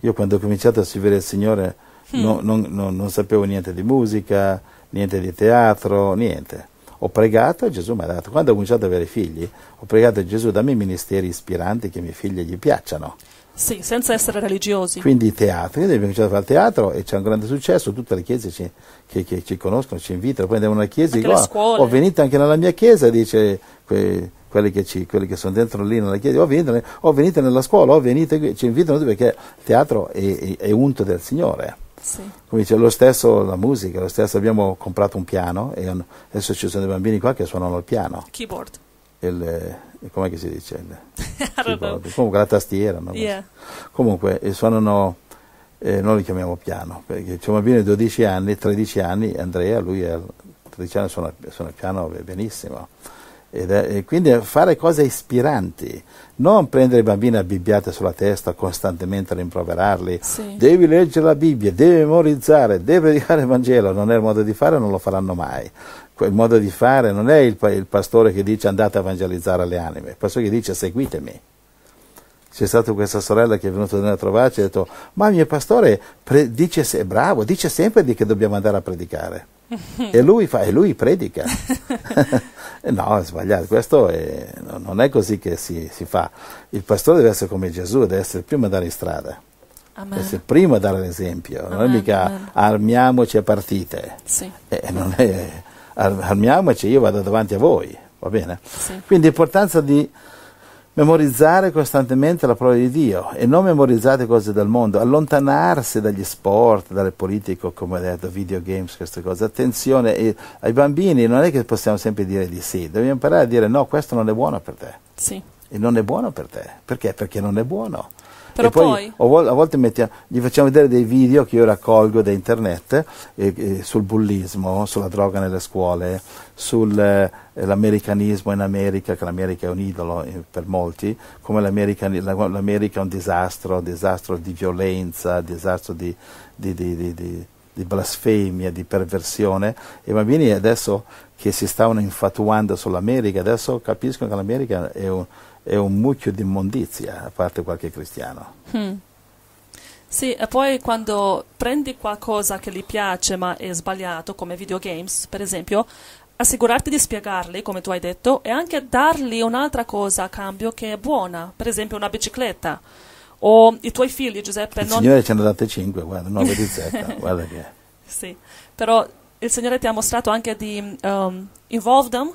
Io quando ho cominciato a seguire il Signore hmm. non, non, non, non sapevo niente di musica, niente di teatro, niente ho pregato e Gesù mi ha dato. Quando ho cominciato ad avere figli, ho pregato a Gesù, dammi ministeri ispiranti che i miei figli gli piacciono. Sì, senza essere religiosi. Quindi teatro, quindi abbiamo cominciato a fare teatro e c'è un grande successo, tutte le chiese ci, che, che, ci conoscono ci invitano, poi andiamo nella chiesa e dico, oh, ah, venite anche nella mia chiesa, dice que, quelli, che ci, quelli, che sono dentro lì nella chiesa, oh venite, oh, venite nella scuola, oh venite qui, ci invitano tutti perché il teatro è, è, è unto del Signore. Sì. Come dice, lo stesso la musica, lo stesso abbiamo comprato un piano e adesso ci sono dei bambini qua che suonano il piano. Keyboard. Il, eh, com'è che si dice? Il, Comunque la tastiera. No? Yeah. Comunque eh, suonano, eh, noi li chiamiamo piano, perché c'è un bambino di 12 anni, 13 anni, Andrea, lui ha 13 anni, suona, suona il piano benissimo è, quindi fare cose ispiranti, non prendere i bambini abbibbiati sulla testa costantemente rimproverarli. Sì. Devi leggere la Bibbia, devi memorizzare, devi predicare il Vangelo. Non è il modo di fare, non lo faranno mai. Il modo di fare non è il, il pastore che dice andate a evangelizzare le anime, il pastore che dice seguitemi c'è stata questa sorella che è venuta da noi a trovarci e ha detto ma il mio pastore dice, è bravo, dice sempre di che dobbiamo andare a predicare. e lui, fa, e lui predica. no, è sbagliato, questo è, non è così che si, si, fa. Il pastore deve essere come Gesù, deve essere il primo a dare in strada. Deve essere il primo a dare l'esempio, non è mica armiamoci a partite. Sì. Eh, non è, armiamoci, io vado davanti a voi, va bene? Sì. Quindi l'importanza di Memorizzare costantemente la parola di Dio e non memorizzare cose del mondo, allontanarsi dagli sport, dalle politiche, come ho detto, videogames, queste cose. Attenzione, eh, ai bambini non è che possiamo sempre dire di sì, dobbiamo imparare a dire no, questo non è buono per te. Sì. E non è buono per te. Perché? Perché non è buono. Però e poi, poi, a volte mettiamo, gli facciamo vedere dei video che io raccolgo da internet e, e sul bullismo, sulla droga nelle scuole, sull'americanismo eh, in America, che l'America è un idolo eh, per molti, come l'America, l'America è un disastro, disastro di violenza, disastro di, di, di, di di blasfemia, di perversione. I bambini adesso che si stavano infatuando sull'America, adesso capiscono che l'America è un, è un mucchio di immondizia, a parte qualche cristiano. Mm. Sì, e poi quando prendi qualcosa che gli piace ma è sbagliato, come videogames per esempio, assicurarti di spiegarli, come tu hai detto, e anche dargli un'altra cosa a cambio che è buona, per esempio una bicicletta. O i tuoi figli, Giuseppe. Il non... Signore ce ne ha date 5, guarda, 9 di Z, guarda che. Sì, però il Signore ti ha mostrato anche di um, involve them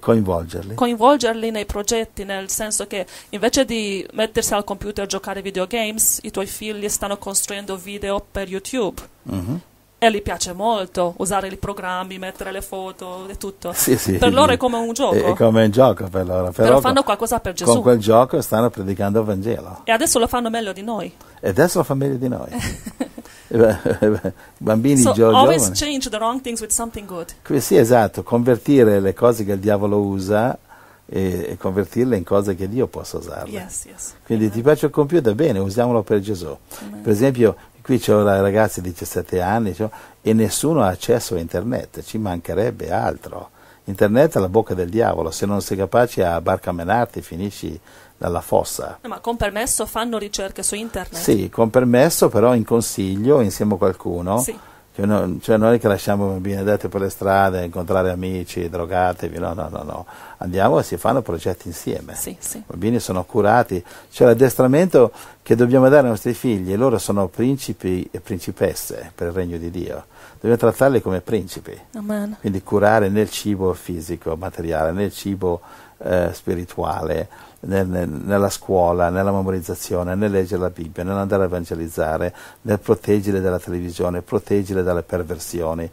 coinvolgerli. Coinvolgerli nei progetti, nel senso che invece di mettersi al computer a giocare videogames, i tuoi figli stanno costruendo video per YouTube. Mm-hmm e gli piace molto usare i programmi, mettere le foto e tutto. Sì, sì. Per loro è come un gioco. È, come un gioco per loro. Però, Però fanno qualcosa per Gesù. Con quel gioco stanno predicando il Vangelo. E adesso lo fanno meglio di noi. E adesso lo fanno meglio di noi. Eh, eh, bambini so, gio- always change the wrong things with something good. Sì, esatto. Convertire le cose che il diavolo usa e, e convertirle in cose che Dio possa usare. Yes, yes. Quindi Amen. ti piace il computer? Bene, usiamolo per Gesù. Amen. Per esempio, qui c'è una ragazza di 17 anni cioè, e nessuno ha accesso a internet, ci mancherebbe altro. Internet è la bocca del diavolo, se non sei capace a barcamenarti finisci dalla fossa. No, ma con permesso fanno ricerche su internet? Sì, con permesso però in consiglio insieme a qualcuno. Sì cioè, no, cioè non è che lasciamo bambini dette per le strade, incontrare amici, drogatevi, no, no, no, no. Andiamo e si fanno progetti insieme. Sì, sì. I bambini sono curati. C'è l'addestramento che dobbiamo dare ai nostri figli, loro sono principi e principesse per il regno di Dio. Dobbiamo trattarli come principi. Amen. Quindi curare nel cibo fisico, materiale, nel cibo eh, spirituale, nel, nella scuola, nella memorizzazione, nel leggere la Bibbia, nell'andare a evangelizzare, nel proteggere dalla televisione, proteggere dalle perversioni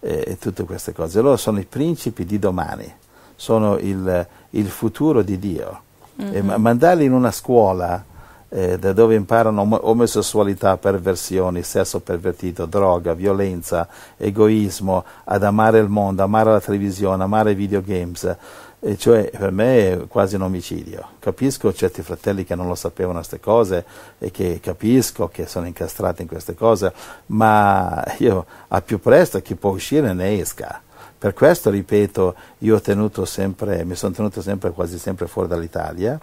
eh, e tutte queste cose. Loro sono i principi di domani, sono il, il futuro di Dio. Mm-hmm. E mandarli in una scuola eh, da dove imparano omosessualità, perversioni, sesso pervertito, droga, violenza, egoismo, ad amare il mondo, amare la televisione, amare i videogames e cioè per me è quasi un omicidio. Capisco certi fratelli che non lo sapevano queste cose e che capisco che sono incastrati in queste cose, ma io al più presto chi può uscire ne esca. Per questo, ripeto, io sempre, mi sono tenuto sempre, quasi sempre fuori dall'Italia,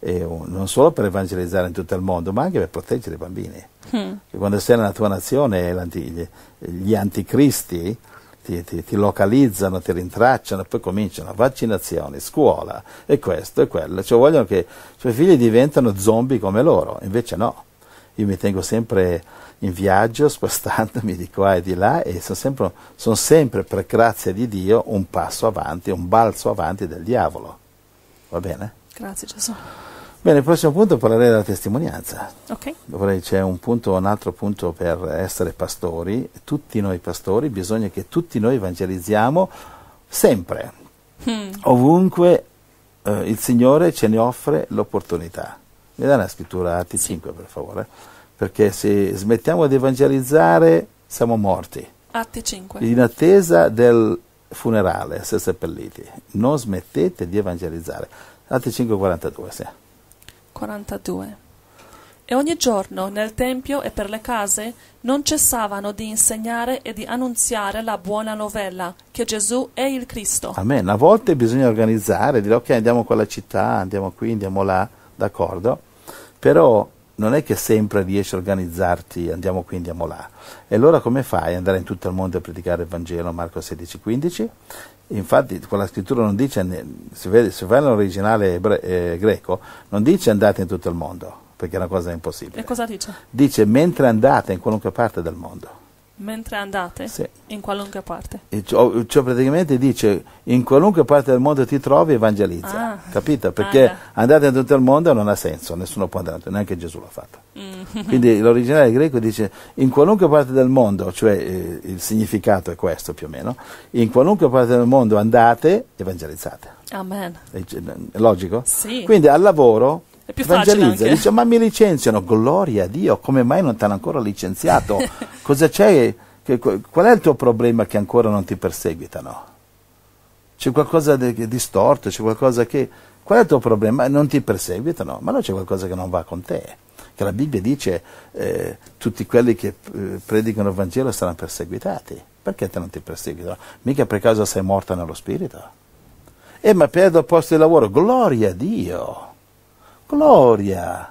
non solo per evangelizzare in tutto il mondo, ma anche per proteggere i bambini. Mm. Quando sei nella tua nazione, gli anticristi ti, ti, ti, localizzano, ti rintracciano, poi cominciano vaccinazioni, scuola e questo e quello, cioè vogliono che i suoi figli diventino zombie come loro, invece no, io mi tengo sempre in viaggio, spostandomi di qua e di là e sono sempre, sono sempre per grazia di Dio un passo avanti, un balzo avanti del diavolo, va bene? Grazie Gesù. Bene, il prossimo punto parlerei della testimonianza. Okay. Vorrei, c'è un, punto, un altro punto per essere pastori. Tutti noi pastori, bisogna che tutti noi evangelizziamo sempre, mm. ovunque eh, il Signore ce ne offre l'opportunità. Mi dai una scrittura T5 per favore, perché se smettiamo di evangelizzare siamo morti. Atti 5 In attesa del funerale, se seppelliti. Non smettete di evangelizzare. Atti 5, 42, sì. 42. E ogni giorno nel tempio e per le case non cessavano di insegnare e di annunziare la buona novella che Gesù è il Cristo. Amen. A volte bisogna organizzare, dire ok andiamo qua quella città, andiamo qui, andiamo là, d'accordo? Però non è che sempre riesci a organizzarti, andiamo qui, andiamo là. E allora come fai ad andare in tutto il mondo a predicare il Vangelo, Marco 16, 15? Infatti quella scrittura non dice, si vede, se fai l'originale ebre- eh, greco, non dice andate in tutto il mondo, perché è una cosa impossibile. E cosa dice? Dice mentre andate in qualunque parte del mondo. Mentre andate? Sì. In qualunque parte? Cioè, cioè, praticamente dice, in qualunque parte del mondo ti trovi evangelizza, ah. capito? Ah, Perché ah, andate in tutto il mondo non ha senso, nessuno può andare, neanche Gesù l'ha fatto. Mm. Quindi l'originale greco dice, in qualunque parte del mondo, cioè eh, il significato è questo più o meno, in qualunque parte del mondo andate, evangelizzate. Amen. È, è logico? Sì. Quindi al lavoro è più Evangelizza, dice ma mi licenziano, gloria a Dio, come mai non ti hanno ancora licenziato? Cosa c'è? Che, qual è il tuo problema che ancora non ti perseguitano? C'è qualcosa di distorto, c'è qualcosa che... Qual è il tuo problema? Non ti perseguitano, ma allora c'è qualcosa che non va con te. Che la Bibbia dice eh, tutti quelli che eh, predicano il Vangelo saranno perseguitati. Perché te non ti perseguitano? Mica per caso sei morta nello spirito? Eh, ma perdo il posto di lavoro. Gloria a Dio! Gloria!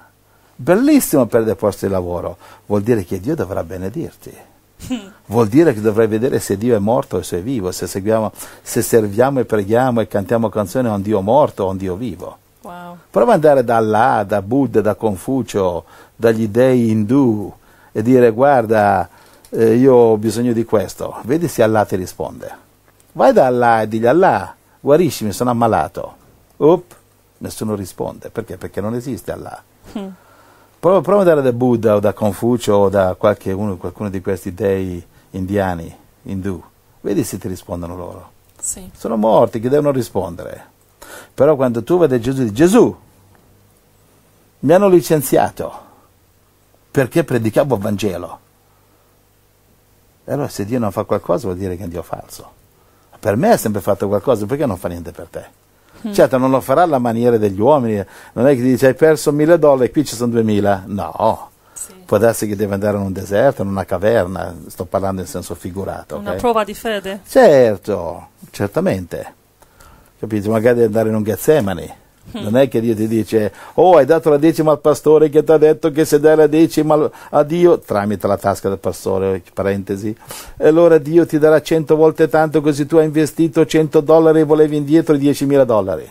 Bellissimo perdere posto di lavoro. Vuol dire che Dio dovrà benedirti. Vuol dire che dovrai vedere se Dio è morto o se è vivo, se, seguiamo, se serviamo e preghiamo e cantiamo canzoni a un Dio morto o a un Dio vivo. Wow. Prova ad andare da Allah, da Buddha, da Confucio, dagli dei indù e dire guarda eh, io ho bisogno di questo, vedi se Allah ti risponde. Vai da Allah e digli Allah, guariscimi, sono ammalato. Up, nessuno risponde. Perché? Perché non esiste Allah. Mm. Prova, prova, a dare da Buddha o da Confucio o da qualche uno, qualcuno di questi dei indiani, indù. Vedi se ti rispondono loro. Sì. Sono morti che devono rispondere. Però quando tu vai Gesù e dici Gesù, mi hanno licenziato perché predicavo il Vangelo. E allora se Dio non fa qualcosa vuol dire che è un Dio falso. Per me ha sempre fatto qualcosa, perché non fa niente per te? Mm. Certo, non lo farà alla maniera degli uomini, non è che dice hai perso mille dollari, e qui ci sono duemila. No, sì. può darsi che deve andare in un deserto, in una caverna, sto parlando in senso figurato. Una okay? prova di fede? Certo, certamente. Capito? Magari andare in un Gethsemane. Non è che Dio ti dice, oh hai dato la decima al pastore che ti ha detto che se dai la decima a Dio, tramite la tasca del pastore, parentesi, allora Dio ti darà cento volte tanto così tu hai investito cento dollari e volevi indietro diecimila dollari.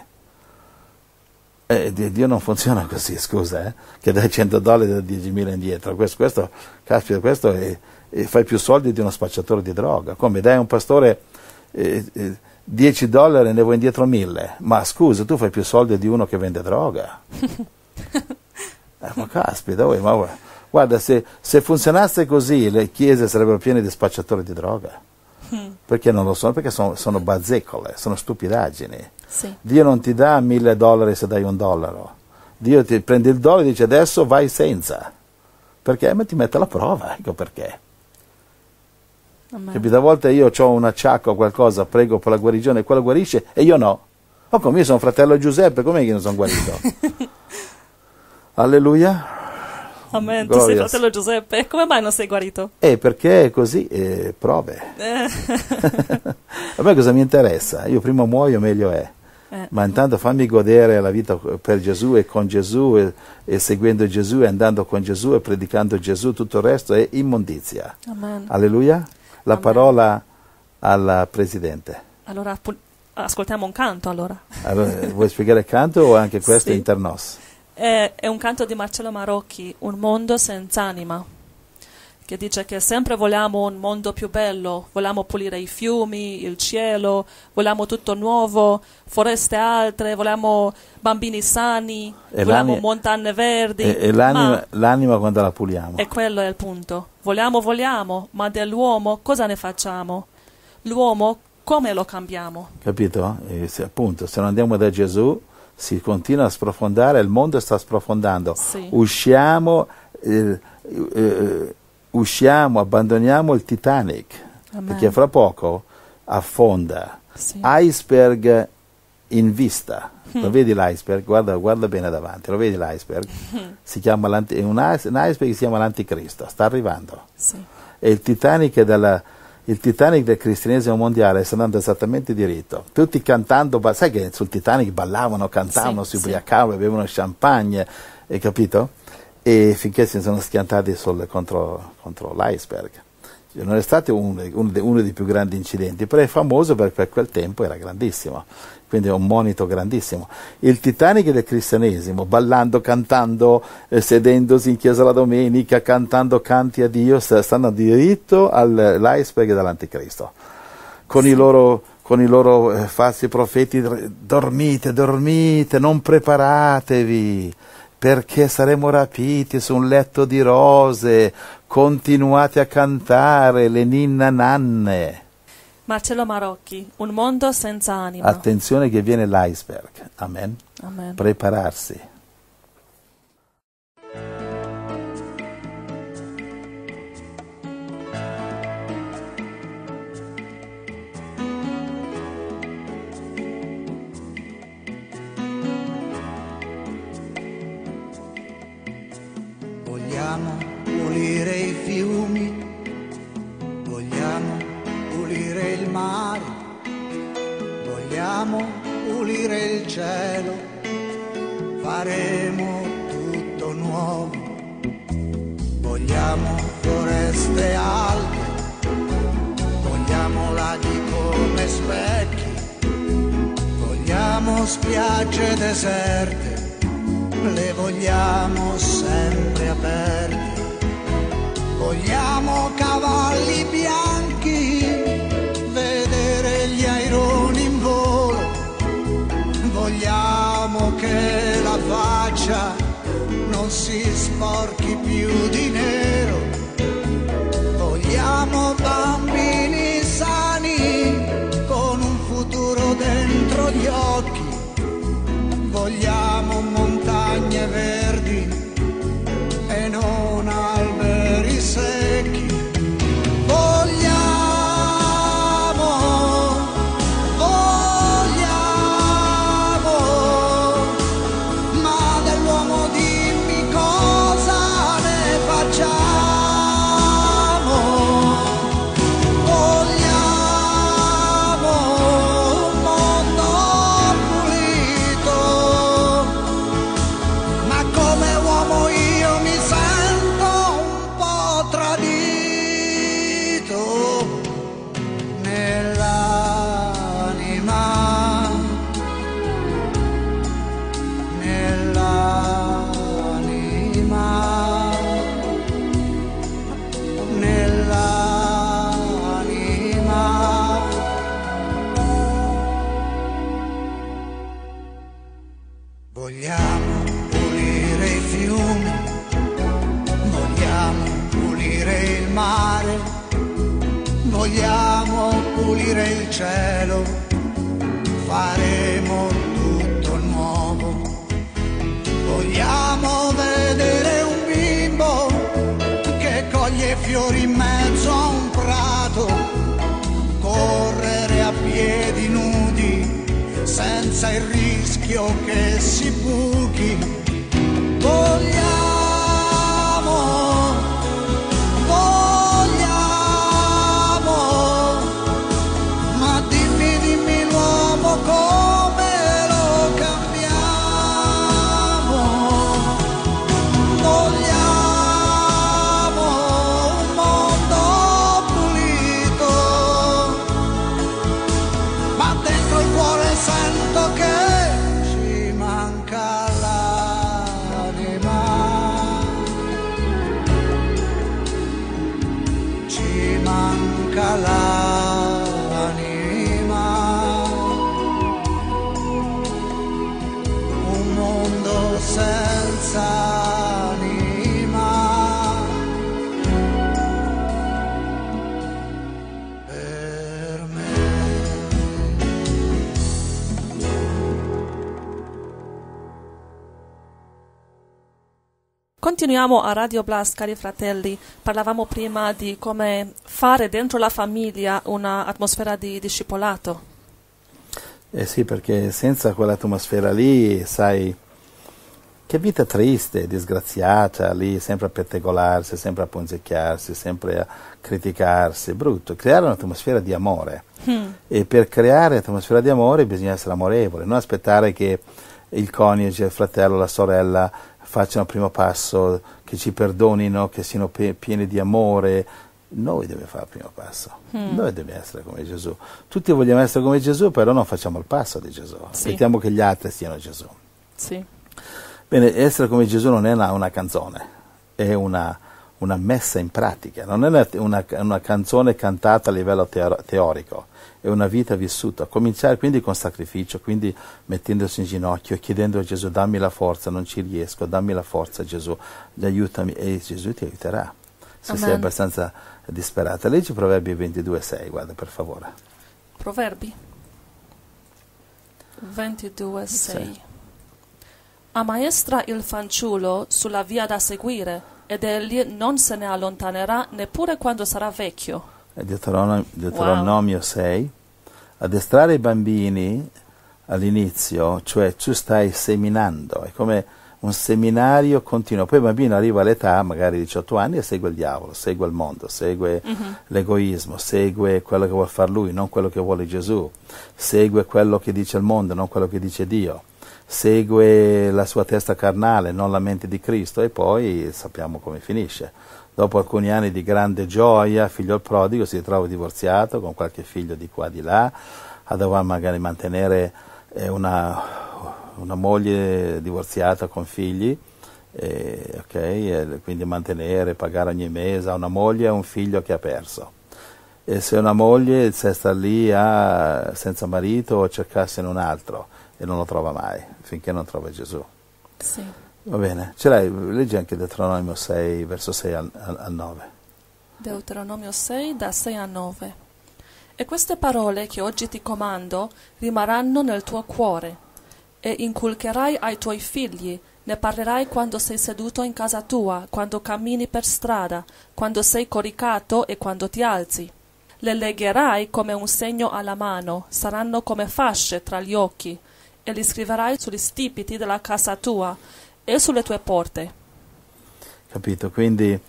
Eh, Dio non funziona così, scusa, eh? che dai cento dollari e dai diecimila indietro. Questo, questo, caspita, questo è, è, fai più soldi di uno spacciatore di droga. Come dai un pastore... Eh, eh 10 dollari e ne vuoi indietro 1000. Ma scusa, tu fai più soldi di uno che vende droga. eh, ma caspita, uè, ma uè. guarda, se, se, funzionasse così le chiese sarebbero piene di spacciatori di droga. Mm. Perché non lo sono? Perché sono, sono bazzecole, sono stupidaggini. Sì. Dio non ti dà 1000 dollari se dai un dollaro. Dio ti prende il dollaro e dice adesso vai senza. Perché? Ma ti mette alla prova, ecco perché. Capito? A volte io ho un acciacco o qualcosa, prego per la guarigione e quello guarisce e io no. O oh, come io sono fratello Giuseppe, com'è che non sono guarito? Alleluia. Amen, tu sei fratello Giuseppe, come mai non sei guarito? Eh, perché è così, eh, prove. Eh. a me cosa mi interessa? Io prima muoio meglio è. Eh. Ma intanto fammi godere la vita per Gesù e con Gesù e, e, seguendo Gesù e andando con Gesù e predicando Gesù, tutto il resto è immondizia. Amen. Alleluia la parola alla Presidente. Allora ascoltiamo un canto allora. allora vuoi spiegare il canto o anche questo sì. internos? È, è un canto di Marcello Marocchi, Un mondo senza anima, che dice che sempre vogliamo un mondo più bello, vogliamo pulire i fiumi, il cielo, vogliamo tutto nuovo, foreste alte, vogliamo bambini sani, e vogliamo montagne verdi. E, e l'anima, l'anima quando la puliamo. E quello è il punto. Vogliamo, vogliamo, ma dell'uomo cosa ne facciamo? L'uomo come lo cambiamo? Capito? E se, appunto, se non andiamo da Gesù si continua a sprofondare, il mondo sta sprofondando. Sì. Usciamo, eh, eh, usciamo, abbandoniamo il Titanic, Amen. perché fra poco affonda. Sì. Iceberg in vista. Lo vedi l'iceberg? Guarda, guarda, bene davanti, lo vedi l'iceberg? Si chiama un, iceberg che si chiama l'anticristo, sta arrivando. Sì. E il Titanic, della, il Titanic, del cristianesimo mondiale sta andando esattamente diritto. Tutti cantando, sai che sul Titanic ballavano, cantavano, sì, si ubriacavano, sì. bevevano champagne, hai capito? E finché si sono schiantati sul, contro, contro l'iceberg cioè, non è stato uno, uno, dei più grandi incidenti, però è famoso perché per quel tempo era grandissimo quindi è un monito grandissimo. Il Titanic del cristianesimo, ballando, cantando, eh, sedendosi in chiesa la domenica, cantando canti a Dio, stanno diritto all'iceberg dell'anticristo, con sì. i loro, con i loro eh, falsi profeti, dormite, dormite, non preparatevi, perché saremo rapiti su un letto di rose, continuate a cantare le ninna nanne. Marcello Marocchi, Un mondo senza anima. Attenzione che viene l'iceberg. Amen. Amen. Prepararsi. Continuiamo a Radio Blast, cari fratelli. Parlavamo prima di come fare dentro la famiglia un'atmosfera di discepolato. Eh sì, perché senza quell'atmosfera lì, sai, che vita triste, disgraziata, lì sempre a pettegolarsi, sempre a punzecchiarsi, sempre a criticarsi, brutto. Creare un'atmosfera di amore. Mm. E per creare atmosfera di amore bisogna essere amorevole, non aspettare che il coniuge, il fratello, la sorella facciano il primo passo, che ci perdonino, che siano pe- pieni di amore. Noi dobbiamo fare il primo passo, mm. noi dobbiamo essere come Gesù. Tutti vogliamo essere come Gesù, però non facciamo il passo di Gesù, sì. aspettiamo che gli altri siano Gesù. Sì. Bene, essere come Gesù non è una, una canzone, è una, una, messa in pratica, non è una, una canzone cantata a livello teorico, è una vita vissuta. Cominciare quindi con sacrificio, quindi mettendosi in ginocchio e chiedendo a Gesù dammi la forza, non ci riesco, dammi la forza Gesù, aiutami e Gesù ti aiuterà. Se Amen. sei abbastanza disperata. Leggi Proverbi 22,6, guarda per favore. Proverbi 22,6. Sì. Ammaestra il fanciullo sulla via da seguire ed egli non se ne allontanerà neppure quando sarà vecchio. Deuteronomio, Deuteronomio wow. 6, addestrare i bambini all'inizio, cioè tu stai seminando, è come un seminario continuo, poi il bambino arriva all'età, magari 18 anni, e segue il diavolo, segue il mondo, segue uh-huh. l'egoismo, segue quello che vuole fare lui, non quello che vuole Gesù, segue quello che dice il mondo, non quello che dice Dio, segue la sua testa carnale, non la mente di Cristo, e poi sappiamo come finisce. Dopo alcuni anni di grande gioia, figlio prodigo si ritrova divorziato con qualche figlio di qua e di là, a dover magari mantenere eh, una, una moglie divorziata con figli, e, eh, okay, eh, quindi mantenere, pagare ogni mese a una moglie e un figlio che ha perso. E se una moglie se sta lì a, senza marito o cercassene un altro e non lo trova mai, finché non trova Gesù. Sì. Va bene, ce l'hai, leggi anche Deuteronomio 6, verso 6 a 9. Deuteronomio 6, da 6 a 9. E queste parole che oggi ti comando rimarranno nel tuo cuore, e inculcherai ai tuoi figli, ne parlerai quando sei seduto in casa tua, quando cammini per strada, quando sei coricato e quando ti alzi. Le legherai come un segno alla mano, saranno come fasce tra gli occhi, e li scriverai sugli stipiti della casa tua, e sulle tue porte. Capito? Quindi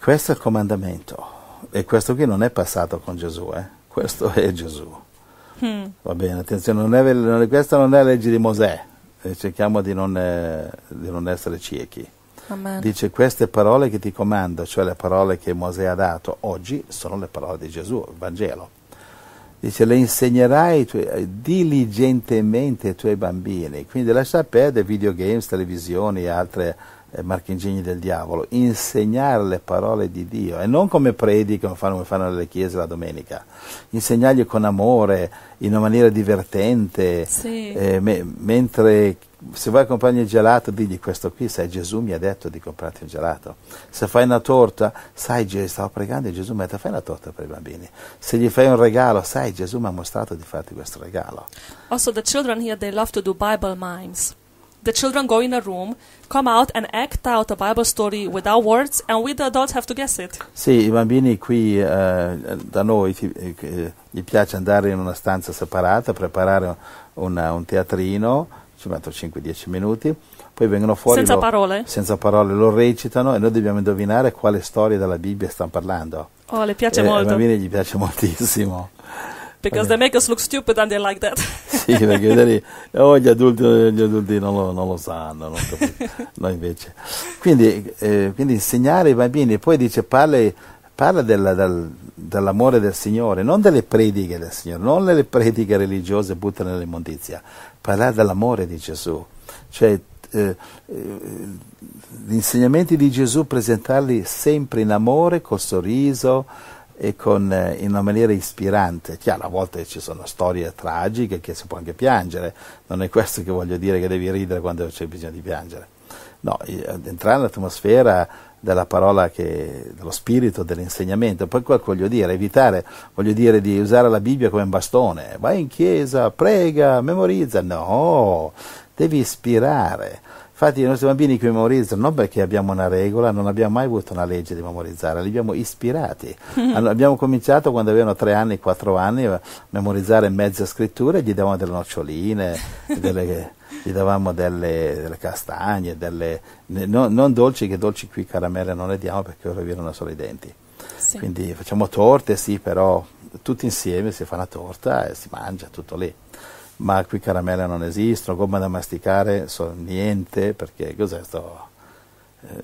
questo è il comandamento e questo qui non è passato con Gesù, eh? questo è Gesù. Mm. Va bene, attenzione, non è, non è, questa non è la legge di Mosè, eh, cerchiamo di non, eh, di non essere ciechi. Amen. Dice queste parole che ti comando, cioè le parole che Mosè ha dato oggi, sono le parole di Gesù, il Vangelo. Dice, le insegnerai tuoi, eh, diligentemente ai tuoi bambini. Quindi lascia perdere videogames, televisioni e altre eh, marchingegni del diavolo. Insegnare le parole di Dio. E non come predicano, fanno, come fanno le chiese la domenica. Insegnargli con amore, in una maniera divertente, sì. eh, me, mentre se vuoi comprare il gelato, digli questo qui, sai Gesù mi ha detto di comprarti un gelato. Se fai una torta, sai stavo pregando e Gesù mi ha detto fai una torta per i bambini. Se gli fai un regalo, sai Gesù mi ha mostrato di farti questo regalo. Also the children here they love to do Bible mimes. The children go in a room, come out and act out a Bible story without words and we the adults have to guess it. Sì, i bambini qui eh, da noi ti, eh, gli piace andare in una stanza separata, preparare una, un teatrino ci metto 5-10 minuti, poi vengono fuori... Senza lo, parole? Senza parole, lo recitano e noi dobbiamo indovinare quale storia della Bibbia stanno parlando. Oh, le piace e, eh, molto. Ai bambini gli piace moltissimo. Because they make us look stupid and they like that. sì, perché vedete, eh, oh, gli adulti, gli adulti non, lo, non, lo, sanno, non noi invece. Quindi, eh, quindi, insegnare ai bambini, poi dice parli parla della, dal, dell'amore del Signore, non delle prediche del Signore, non delle prediche religiose buttate nell'immondizia, parla dell'amore di Gesù, cioè eh, eh, gli insegnamenti di Gesù presentarli sempre in amore, col sorriso e con, eh, in una maniera ispirante. Chiaro, a volte ci sono storie tragiche che si può anche piangere, non è questo che voglio dire che devi ridere quando c'è bisogno di piangere. No, entrare nell'atmosfera della parola, che, dello spirito, dell'insegnamento. Poi qua voglio dire, evitare, voglio dire di usare la Bibbia come un bastone, vai in chiesa, prega, memorizza, no, devi ispirare. Infatti i nostri bambini che memorizzano non perché abbiamo una regola, non abbiamo mai avuto una legge di memorizzare, li abbiamo ispirati. abbiamo cominciato quando avevano tre anni, quattro anni a memorizzare mezza scrittura e gli davano delle noccioline, delle gli davamo delle, delle castagne, delle, no, non dolci, che dolci qui caramelle non le diamo perché ora viene solo i denti. Sì. Quindi facciamo torte, sì, però tutti insieme si fa una torta e si mangia tutto lì. Ma qui caramelle non esistono, gomma da masticare, so, niente, perché cos'è sto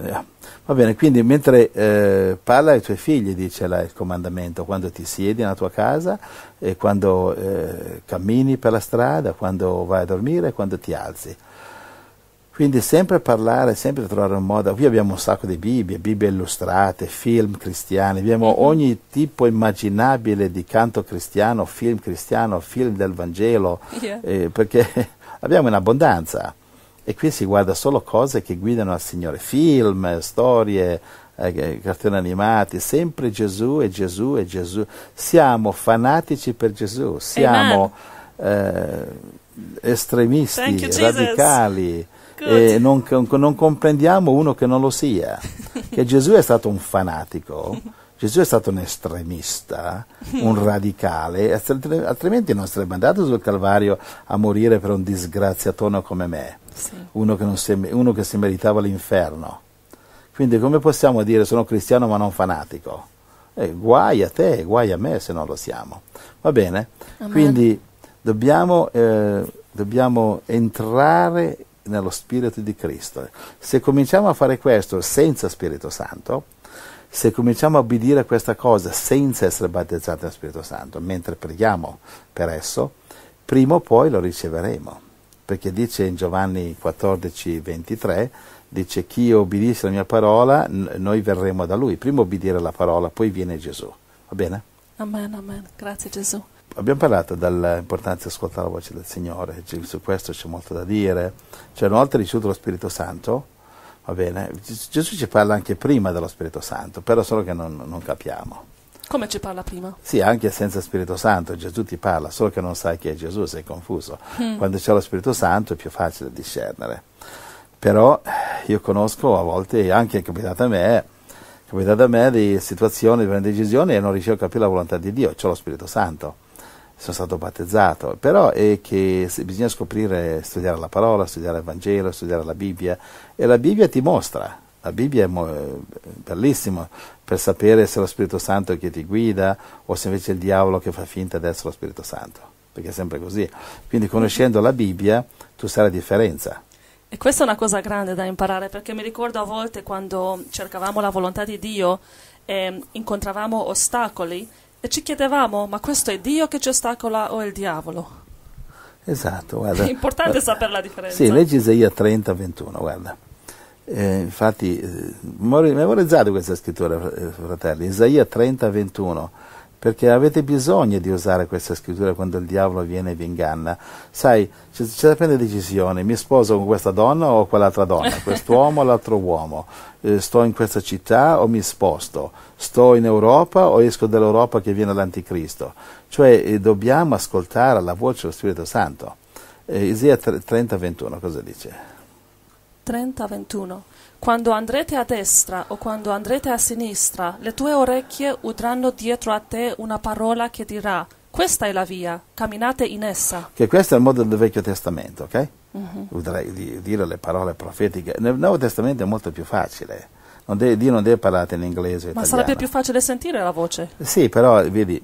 eh, ah, va bene, quindi mentre eh, parla ai tuoi figli, dice là il comandamento, quando ti siedi nella tua casa, e quando eh, cammini per la strada, quando vai a dormire, quando ti alzi. Quindi sempre parlare, sempre trovare un modo. Qui abbiamo un sacco di Bibbie, Bibbie illustrate, film cristiani, abbiamo mm-hmm. ogni tipo immaginabile di canto cristiano, film cristiano, film del Vangelo, yeah. Eh, perché abbiamo in abbondanza e qui si guarda solo cose che guidano al Signore, film, storie, eh, cartoni animati, sempre Gesù e Gesù e Gesù. Siamo fanatici per Gesù, siamo eh, estremisti, you, radicali. E non, non comprendiamo uno che non lo sia, che Gesù è stato un fanatico Gesù è stato un estremista, un radicale, altrimenti non sarebbe andato sul Calvario a morire per un disgraziatone come me, sì. uno, che si, uno, che si, meritava l'inferno. Quindi come possiamo dire sono cristiano ma non fanatico? Eh, guai a te, guai a me se non lo siamo. Va bene? Amen. Quindi dobbiamo, eh, dobbiamo entrare nello Spirito di Cristo. Se cominciamo a fare questo senza Spirito Santo, se cominciamo a obbedire a questa cosa senza essere battezzati dallo Spirito Santo, mentre preghiamo per esso, prima o poi lo riceveremo. Perché dice in Giovanni 14, 23, dice chi obbedisce alla mia parola, noi verremo da lui. Prima obbedire alla parola, poi viene Gesù. Va bene? Amen, amen. Grazie Gesù. Abbiamo parlato dell'importanza di ascoltare la voce del Signore, su questo c'è molto da dire. Cioè, una volta ricevuto lo Spirito Santo, Va bene? Gesù ci parla anche prima dello Spirito Santo, però solo che non, non capiamo. Come ci parla prima? Sì, anche senza Spirito Santo Gesù ti parla, solo che non sai chi è Gesù, sei confuso. Mm. Quando c'è lo Spirito Santo è più facile discernere. Però eh, io conosco a volte, anche è capitato a me, è capitato a me di situazioni, di decisioni e non riuscivo a capire la volontà di Dio, c'è lo Spirito Santo sono stato battezzato, però è che bisogna scoprire, studiare la parola, studiare il Vangelo, studiare la Bibbia e la Bibbia ti mostra, la Bibbia è eh, bellissima per sapere se è lo Spirito Santo che ti guida o se invece è il diavolo che fa finta di essere lo Spirito Santo, perché è sempre così. Quindi conoscendo la Bibbia tu sai la differenza. E questa è una cosa grande da imparare, perché mi ricordo a volte quando cercavamo la volontà di Dio e ehm, incontravamo ostacoli e ci chiedevamo, ma questo è Dio che ci ostacola o è il diavolo? Esatto, guarda. È importante guarda, sapere la differenza. Sì, leggi Isaia 30, 21, guarda. Eh, infatti, eh, memorizzate questa scrittura, eh, fratelli, Isaia 30, 21 perché avete bisogno di usare questa scrittura quando il diavolo viene e vi inganna. Sai, c'è, c'è da prendere decisione, mi sposo con questa donna o quell'altra donna, quest'uomo o l'altro uomo, eh, sto in questa città o mi sposto, sto in Europa o esco dall'Europa che viene l'anticristo. Cioè eh, dobbiamo ascoltare la voce dello Spirito Santo. Eh, Isaia 30, 21, cosa dice? 30, 21. Quando andrete a destra o quando andrete a sinistra, le tue orecchie udranno dietro a te una parola che dirà, questa è la via, camminate in essa. Che questo è il modo del Vecchio Testamento, ok? Mm-hmm. Udrai, di, dire le parole profetiche. Nel Nuovo Testamento è molto più facile. Non deve, Dio non deve parlare in inglese. Ma italiano. sarebbe più facile sentire la voce. Sì, però vedi,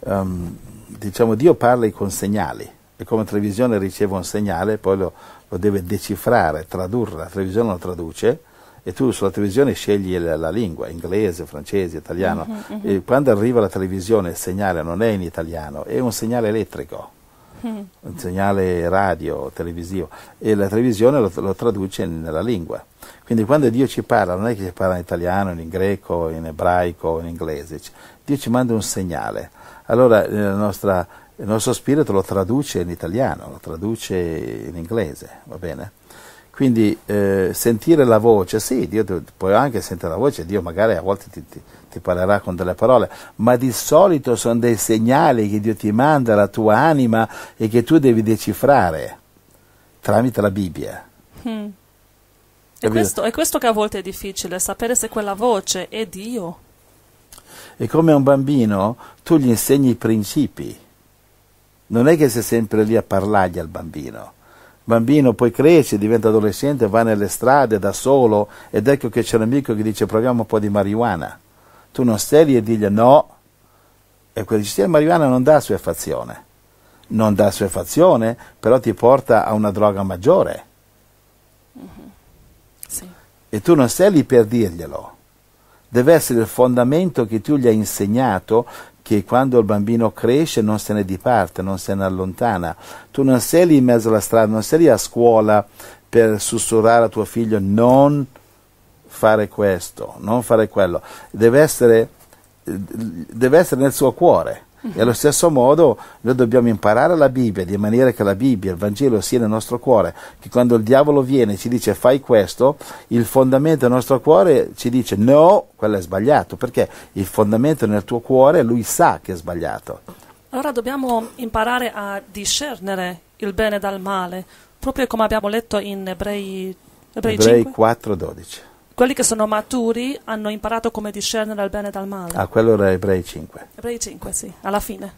um, diciamo Dio parla con segnali. E come televisione riceve un segnale, poi lo, lo deve decifrare, tradurre, la televisione lo traduce e tu sulla televisione scegli la, la lingua, inglese, francese, italiano. Uh-huh, uh-huh. E quando arriva la televisione il segnale non è in italiano, è un segnale elettrico, uh-huh. un segnale radio, televisivo, e la televisione lo, lo traduce nella lingua. Quindi quando Dio ci parla, non è che ci parla in italiano, in greco, in ebraico, in inglese, Dio ci manda un segnale. Allora eh, la nostra il nostro spirito lo traduce in italiano, lo traduce in inglese, va bene? Quindi eh, sentire la voce, sì, Dio puoi anche sentire la voce, Dio magari a volte ti, ti, ti, parlerà con delle parole, ma di solito sono dei segnali che Dio ti manda alla tua anima e che tu devi decifrare tramite la Bibbia. Mm. E questo, è questo che a volte è difficile, sapere se quella voce è Dio. E come un bambino tu gli insegni i principi non è che sei sempre lì a parlargli al bambino. Il bambino poi cresce, diventa adolescente, va nelle strade da solo ed ecco che c'è un amico che dice proviamo un po' di marijuana. Tu non stai lì e digli no. E quello dice sì, la marijuana non dà suefazione. Non dà suefazione, però ti porta a una droga maggiore. Mm-hmm. Sì. E tu non stai lì per dirglielo. Deve essere il fondamento che tu gli hai insegnato che quando il bambino cresce non se ne diparte, non se ne allontana. Tu non sei lì in mezzo alla strada, non sei lì a scuola per sussurrare a tuo figlio non fare questo, non fare quello. Deve essere, eh, deve essere nel suo cuore e allo stesso modo noi dobbiamo imparare la Bibbia di maniera che la Bibbia, il Vangelo sia nel nostro cuore, che quando il diavolo viene e ci dice fai questo, il fondamento del nostro cuore ci dice no, quello è sbagliato, perché il fondamento nel tuo cuore lui sa che è sbagliato. Allora dobbiamo imparare a discernere il bene dal male, proprio come abbiamo letto in Ebrei, Ebrei, Ebrei 4, 12 quelli che sono maturi hanno imparato come discernere il bene dal male. Ah, quello era Ebrei 5. Ebrei 5, sì, alla fine.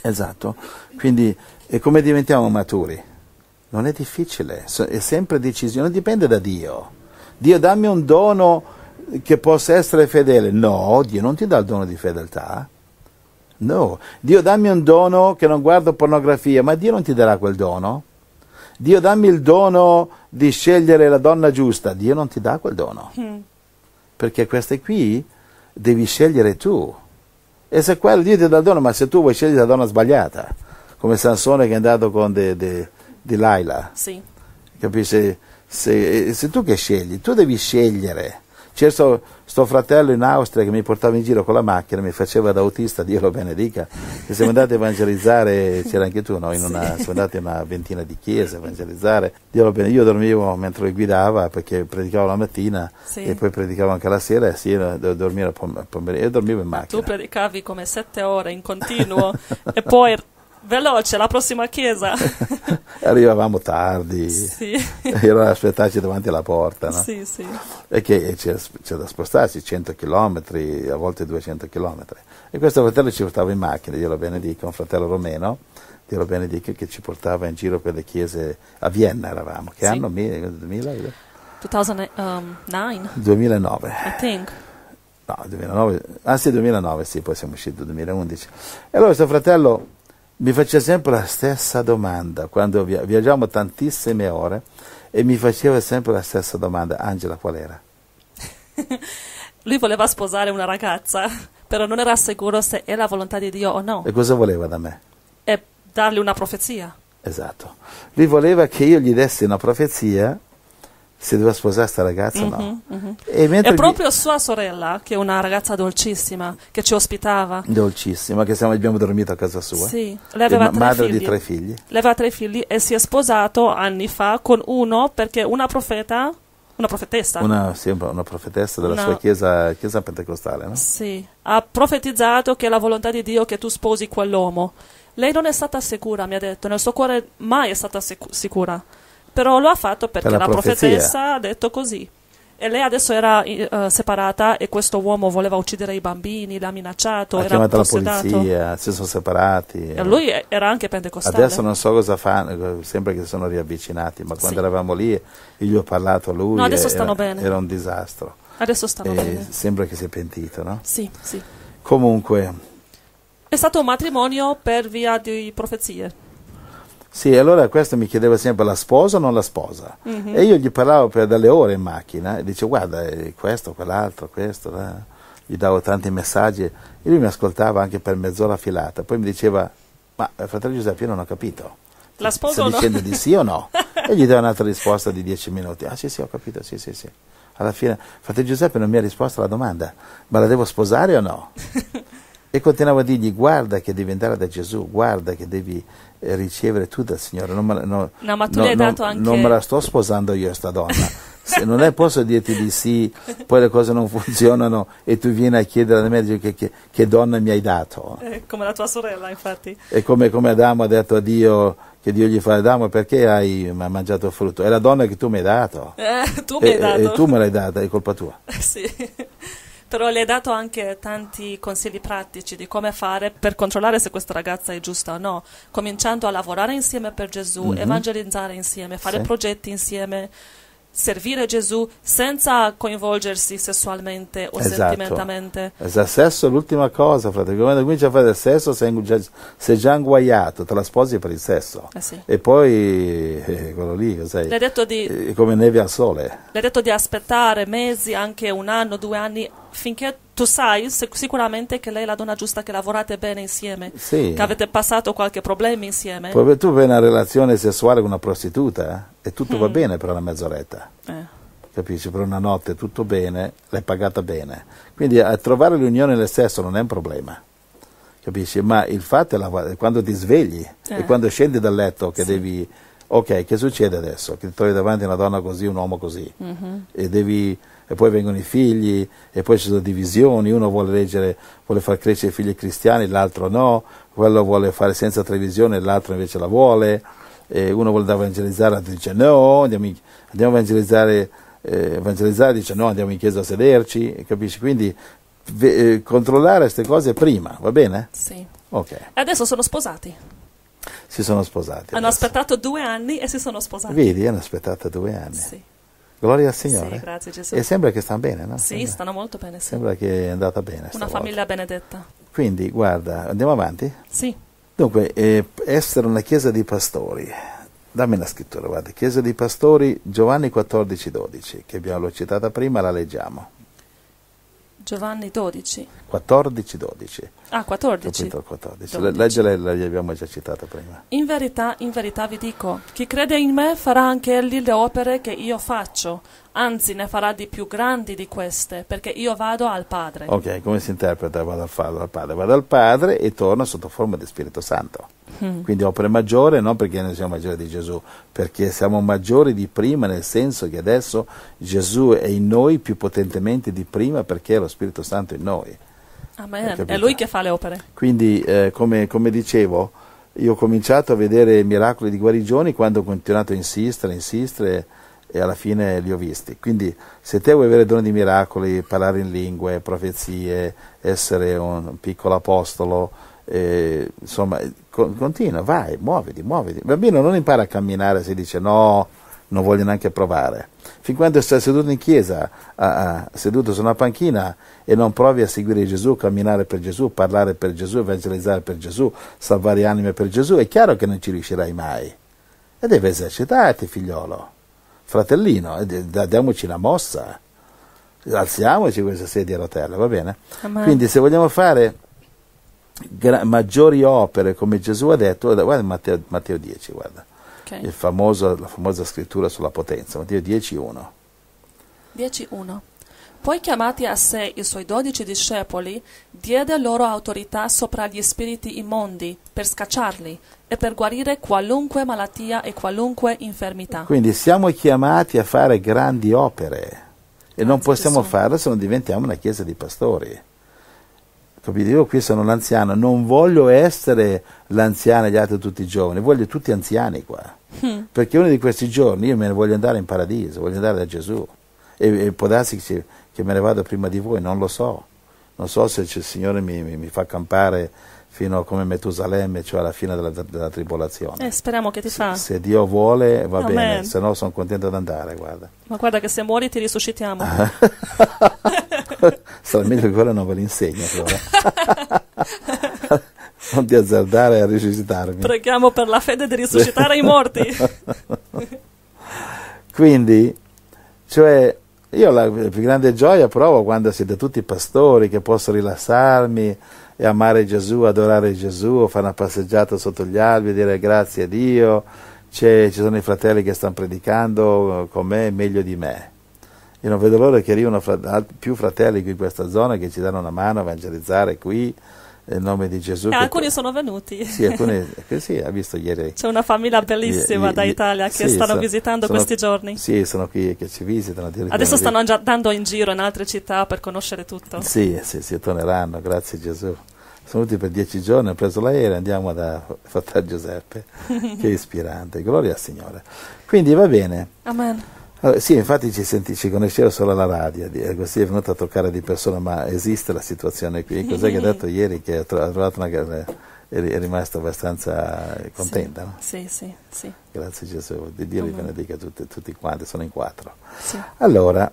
Esatto. Quindi, come diventiamo maturi? Non è difficile, è sempre decisione, dipende da Dio. Dio dammi un dono che possa essere fedele. No, Dio non ti dà il dono di fedeltà. No, Dio dammi un dono che non guardo pornografia, ma Dio non ti darà quel dono. Dio dammi il dono di scegliere la donna giusta, Dio non ti dà quel dono, mm. perché queste qui devi scegliere tu. E se quello Dio ti dà il dono, ma se tu vuoi scegliere la donna sbagliata, come Sansone che è andato con de, de, di Laila, sì. capisci? Se, se, tu che scegli, tu devi scegliere. Certo, sto fratello in Austria che mi portava in giro con la macchina, mi faceva da autista, Dio lo benedica, e siamo andati a evangelizzare, c'era anche tu, no? In una, sì. Siamo andati in una ventina di chiese a evangelizzare, Dio lo benedica, io dormivo mentre lui guidava perché predicavo la mattina sì. e poi predicavo anche la sera, sì, dormivo, pom- pom- io dormivo in macchina. Tu predicavi come sette ore in continuo e poi veloce, la prossima chiesa. Arrivavamo tardi, sì. erano ad aspettarci davanti alla porta, no? sì, sì. E che c'era, da spostarsi 100 km, a volte 200 km. E questo fratello ci portava in macchina, glielo lo benedico, un fratello romeno, glielo lo benedica, che ci portava in giro per le chiese, a Vienna eravamo, che sì. anno? 2000? 2009. 2009. I think. No, 2009, anzi 2009 sì, poi siamo usciti nel 2011. E allora questo fratello mi faceva sempre la stessa domanda, quando via- viaggiamo tantissime ore, e mi faceva sempre la stessa domanda, Angela qual era? Lui voleva sposare una ragazza, però non era sicuro se era la volontà di Dio o no. E cosa voleva da me? E dargli una profezia. Esatto. Lui voleva che io gli dessi una profezia si doveva sposare questa ragazza, mm-hmm, no. Mm-hmm. E è proprio gli... sua sorella, che è una ragazza dolcissima, che ci ospitava. Dolcissima, che siamo, abbiamo dormito a casa sua. Sì, lei aveva ma- madre figli. di tre figli. Lei aveva tre figli e si è sposato anni fa con uno perché una profeta, una profetessa. Una, sì, una profetessa della una... sua chiesa, chiesa pentecostale, no? Sì, ha profetizzato che è la volontà di Dio che tu sposi quell'uomo. Lei non è stata sicura, mi ha detto, nel suo cuore mai è stata sicura però lo ha fatto perché per la, la profetessa ha detto così. E lei adesso era uh, separata e questo uomo voleva uccidere i bambini, l'ha minacciato. Ha era chiamato possedato. la polizia, si sono separati. E lui era anche pentecostale. Adesso non so cosa fanno, sembra che si sono riavvicinati, ma quando sì. eravamo lì io gli ho parlato a lui. No, adesso stanno era, bene. Era un disastro. Adesso stanno e bene. Sembra che si è pentito, no? Sì, sì. Comunque. È stato un matrimonio per via di profezie. Sì, allora questo mi chiedeva sempre la sposa o non la sposa. Mm-hmm. E io gli parlavo per delle ore in macchina e dicevo guarda eh, questo, quell'altro, questo. Là. Gli davo tanti messaggi e lui mi ascoltava anche per mezz'ora filata. Poi mi diceva ma eh, fratello Giuseppe io non ho capito. La sposa Sta dicendo no? di sì o no? e gli dava un'altra risposta di dieci minuti. Ah sì sì ho capito, sì sì sì. Alla fine fratello Giuseppe non mi ha risposto alla domanda ma la devo sposare o no? e continuavo a dirgli guarda che devi andare da Gesù, guarda che devi eh, ricevere tu dal Signore, non me la, no, no, ma tu no, dato anche... non me la sto sposando io sta donna, Se non è posso dirti di sì, poi le cose non funzionano e tu vieni a chiedere a me che, che, che donna mi hai dato. È eh, come la tua sorella infatti. E come, come Adamo ha detto a Dio, che Dio gli fa Adamo perché hai mangiato frutto? È la donna che tu mi hai dato. Eh, tu mi hai e, dato. E, tu me l'hai data, è colpa tua. sì però le hai dato anche tanti consigli pratici di come fare per controllare se questa ragazza è giusta o no, cominciando a lavorare insieme per Gesù, mm-hmm. evangelizzare insieme, fare sì. progetti insieme servire Gesù senza coinvolgersi sessualmente o esatto. sentimentalmente. Esatto, sesso è l'ultima cosa, fratello. Quando cominci a fare del sesso sei già, sei già inguaiato, te la sposi per il sesso. Eh sì. E poi eh, eh quello lì, cos'è? L'hai detto di, eh, come neve al sole. L'hai detto di aspettare mesi, anche un anno, due anni finché tu sai sicuramente che lei è la donna giusta, che lavorate bene insieme, sì. che avete passato qualche problema insieme. Poi tu hai una relazione sessuale con una prostituta eh, e tutto mm. va bene per una mezz'oretta. Eh. Capisci? Per una notte tutto bene, l'hai pagata bene. Quindi a eh, trovare l'unione nel sesso non è un problema. Capisci? Ma il fatto è, la, è quando ti svegli eh. e quando scendi dal letto che sì. devi... Ok, che succede adesso? Che ti trovi davanti una donna così, un uomo così mm -hmm. e devi e poi vengono i figli, e poi ci sono divisioni, uno vuole leggere, vuole far crescere i figli cristiani, l'altro no, quello vuole fare senza televisione, l'altro invece la vuole, e uno vuole evangelizzare, l'altro dice no, andiamo, in, andiamo a evangelizzare, eh, evangelizzare, dice no, andiamo in chiesa a sederci, capisci? Quindi ve, eh, controllare queste cose prima, va bene? Sì. Okay. Adesso sono sposati si sono sposati. Hanno adesso. aspettato due anni e si sono sposati. Vedi, hanno aspettato due anni. Sì. Gloria al Signore. Sì, grazie Gesù. E sembra che stanno bene, no? Sì, sembra, stanno molto bene. Sì. Sembra che è andata bene. Una famiglia benedetta. Quindi, guarda, andiamo avanti? Sì. Dunque, eh, essere una chiesa di pastori. Dammi la scrittura, guarda. Chiesa di pastori, Giovanni 14, 12, che abbiamo l'ho citata prima, la leggiamo. Giovanni 12. 14, 12. Ah, 14. Capitolo 14. 14. Leggele, le abbiamo già citate prima. In verità, in verità vi dico, chi crede in me farà anche egli le opere che io faccio, anzi ne farà di più grandi di queste, perché io vado al Padre. Ok, come si interpreta vado al, vado al Padre? Vado al Padre e torno sotto forma di Spirito Santo. Mm. Quindi opere maggiore, non perché noi siamo maggiori di Gesù, perché siamo maggiori di prima, nel senso che adesso Gesù è in noi più potentemente di prima perché è lo Spirito Santo in noi Ah, è, lui che fa le opere. Quindi, eh, come, come, dicevo, io ho cominciato a vedere miracoli di guarigioni quando ho continuato a insistere, insistere e alla fine li ho visti. Quindi, se te vuoi avere doni di miracoli, parlare in lingue, profezie, essere un piccolo apostolo, eh, insomma, con, continua, vai, muoviti, muoviti. Il bambino non impara a camminare se dice no, non voglio neanche provare. Fin quando stai seduto in chiesa, ah, ah, seduto su una panchina e non provi a seguire Gesù, camminare per Gesù, parlare per Gesù, evangelizzare per Gesù, salvare anime per Gesù, è chiaro che non ci riuscirai mai. E devi esercitarti, figliolo, fratellino, eh, diamoci la mossa, alziamoci questa sedia a rotella, va bene? Ma... Quindi se vogliamo fare gra- maggiori opere, come Gesù ha detto, guarda Matteo, Matteo 10, guarda Okay. Famoso, la famosa scrittura sulla potenza, Matteo 10.1. 10.1. Poi chiamati a sé i suoi dodici discepoli, diede loro autorità sopra gli spiriti immondi per scacciarli e per guarire qualunque malattia e qualunque infermità. Quindi siamo chiamati a fare grandi opere e non ah, possiamo farle se non diventiamo una chiesa di pastori. Capite? Io qui sono l'anziano, non voglio essere l'anziano e gli altri tutti i giovani, voglio tutti anziani qua. Perché uno di questi giorni io me ne voglio andare in paradiso, voglio andare da Gesù. E, e può darsi che, che, me ne vado prima di voi, non lo so. Non so se il Signore mi, mi, mi fa campare fino a come Metusalemme, cioè alla fine della, della tribolazione. Eh, speriamo che ti fa. Se, se Dio vuole va Amen. bene, se no sono contento di andare, guarda. Ma guarda che se muori ti risuscitiamo. Ah. Sarà meglio che quello non ve lo insegna. non ti azzardare a risuscitarmi. Preghiamo per la fede di risuscitare i morti. Quindi, cioè, io la più grande gioia provo quando siete tutti pastori che posso rilassarmi e amare Gesù, adorare Gesù, fare una passeggiata sotto gli alberi, dire grazie a Dio, ci sono i fratelli che stanno predicando con me meglio di me. Io non vedo l'ora che arrivino fra, più fratelli qui in questa zona che ci danno una mano a evangelizzare qui, nel nome di Gesù. Eh, alcuni poi... sono venuti. Sì, alcuni, eh, sì, ha visto ieri. C'è una famiglia bellissima da Italia che sì, stanno so, visitando sono, questi giorni. Sì, sono qui che ci visitano. Adesso stanno già andando in giro in altre città per conoscere tutto. Sì, sì, sì, torneranno, grazie Gesù. Sono venuti per dieci giorni, ho preso l'aereo e andiamo da Fattar Giuseppe, che ispirante. Gloria al Signore. Quindi va bene. Amen. Allora, sì, infatti ci, senti, ci, conosceva solo la radio, eh, così è venuto a toccare di persona, ma esiste la situazione qui. Cos'è che ha detto ieri che ha trovato una... è rimasta abbastanza eh, contenta, sì, no? Sì, sì, sì. Grazie Gesù, di Dio li benedica tutti, tutti, quanti, sono in quattro. Sì. Allora,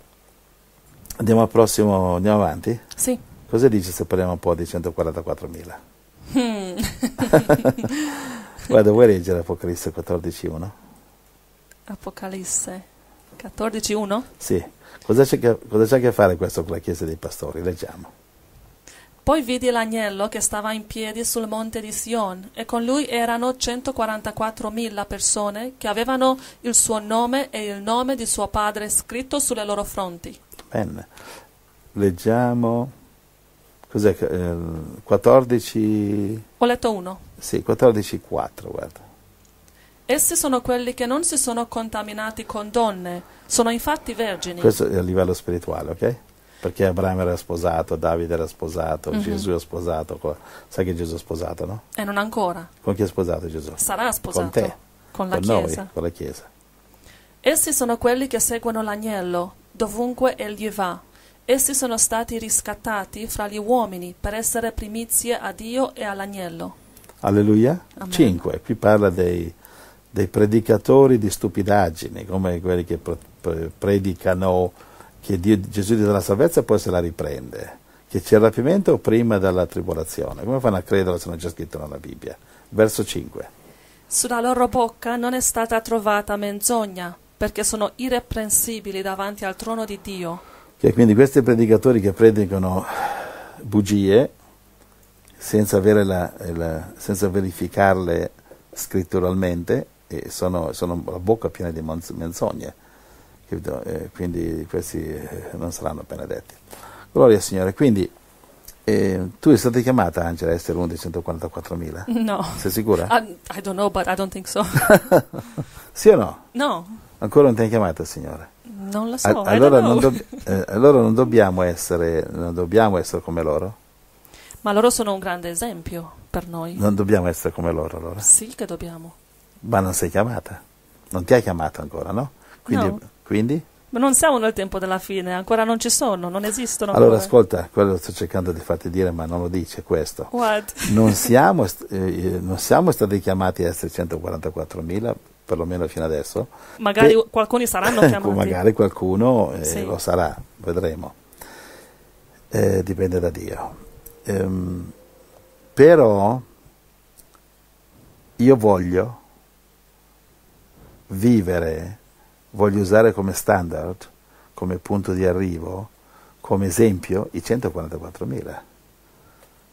andiamo al prossimo, andiamo avanti? Sì. Cosa dici se parliamo un po' di 144.000? Hmm. Guarda, vuoi leggere Apocalisse 14.1? Apocalisse 14.1? Sì. Cosa c'è, che, cosa c'è che fare questo con la chiesa dei pastori? Leggiamo. Poi vidi l'agnello che stava in piedi sul monte di Sion e con lui erano 144.000 persone che avevano il suo nome e il nome di suo padre scritto sulle loro fronti. Bene, leggiamo cos'è, eh, 14... Ho letto 1. Sì, 14.4, guarda. Essi sono quelli che non si sono contaminati con donne, sono infatti vergini. Questo è a livello spirituale, ok? Perché Abramo era sposato, Davide era sposato, mm-hmm. Gesù è sposato. Sai che Gesù è sposato, no? E non ancora. Con chi è sposato Gesù? Sarà sposato. Con te. Con la con Chiesa. Noi, con la Chiesa. Essi sono quelli che seguono l'agnello, dovunque egli va. Essi sono stati riscattati fra gli uomini per essere primizie a Dio e all'agnello. Alleluia. Amen. 5. Qui parla dei dei predicatori di stupidaggini, come quelli che predicano che Dio, Gesù dà la salvezza e poi se la riprende, che c'è il rapimento prima della tribolazione. Come fanno a credere se non c'è scritto nella Bibbia? Verso 5. Sulla loro bocca non è stata trovata menzogna, perché sono irreprensibili davanti al trono di Dio. Che quindi questi predicatori che predicano bugie senza, la, la, senza verificarle scritturalmente e sono, sono la bocca piena di menzogne, eh, quindi questi eh, non saranno benedetti. Gloria al Signore, quindi eh, tu sei stata chiamata, Angela, a essere uno dei 144.000? No. Sei sicura? I, I don't know, but I don't think so. sì o no? No. Ancora non ti hai chiamata, Signore? Non lo so, a- allora, non do- eh, allora, non dobbiamo essere, non dobbiamo essere come loro? Ma loro sono un grande esempio per noi. Non dobbiamo essere come loro, allora? Sì che dobbiamo. Ma non sei chiamata, non ti hai chiamato ancora, no? Quindi, no. quindi? Ma non siamo nel tempo della fine, ancora non ci sono, non esistono. Allora ancora. ascolta, quello sto cercando di farti dire, ma non lo dice questo. Non siamo, eh, eh, non siamo, stati chiamati a essere 144.000, perlomeno fino adesso. Magari e, qualcuno saranno chiamati. Magari qualcuno eh, sì. lo sarà, vedremo. Eh, dipende da Dio. Ehm, però io voglio vivere voglio usare come standard, come punto di arrivo, come esempio, i 144.000.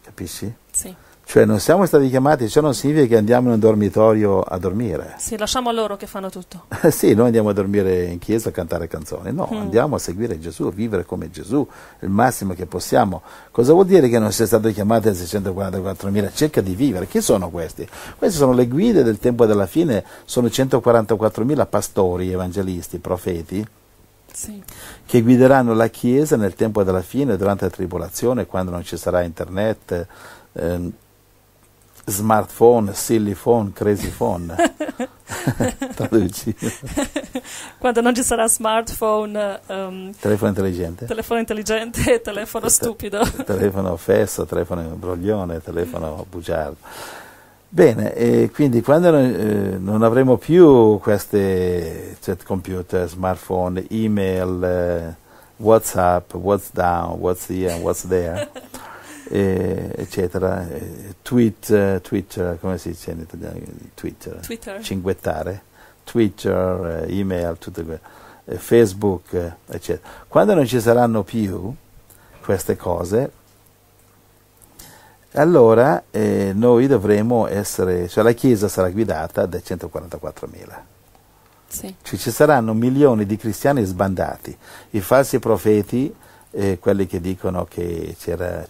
Capisci? Sì. Cioè non siamo stati chiamati, ciò non significa che andiamo in un dormitorio a dormire. Sì, lasciamo a loro che fanno tutto. sì, noi andiamo a dormire in chiesa a cantare canzoni, no, mm. andiamo a seguire Gesù, a vivere come Gesù, il massimo che possiamo. Cosa vuol dire che non sei stato chiamato a 644.000? Cerca di vivere. Chi sono questi? Queste sono le guide del tempo della fine, sono 144.000 pastori, evangelisti, profeti. Sì. che guideranno la Chiesa nel tempo della fine, durante la tribolazione, quando non ci sarà internet, eh, smartphone, silly phone, crazy phone. Traduci. Quando non ci sarà smartphone, um, telefono intelligente, telefono intelligente, telefono stupido, telefono fesso, telefono imbroglione, telefono bugiardo. Bene, e quindi quando eh, non avremo più queste cioè, computer, smartphone, email, eh, WhatsApp, what's down, what's here, what's there. eh, eccetera, tweet, Twitter, come si dice in italiano? Twitter, Twitter. cinguettare, Twitter, eh, email, tutto quello, Facebook, eh, eccetera. Quando non ci saranno più queste cose, allora eh, noi dovremo essere, cioè la Chiesa sarà guidata da 144.000. Sì. Cioè, ci saranno milioni di cristiani sbandati, i falsi profeti e quelli che dicono che ci, sarà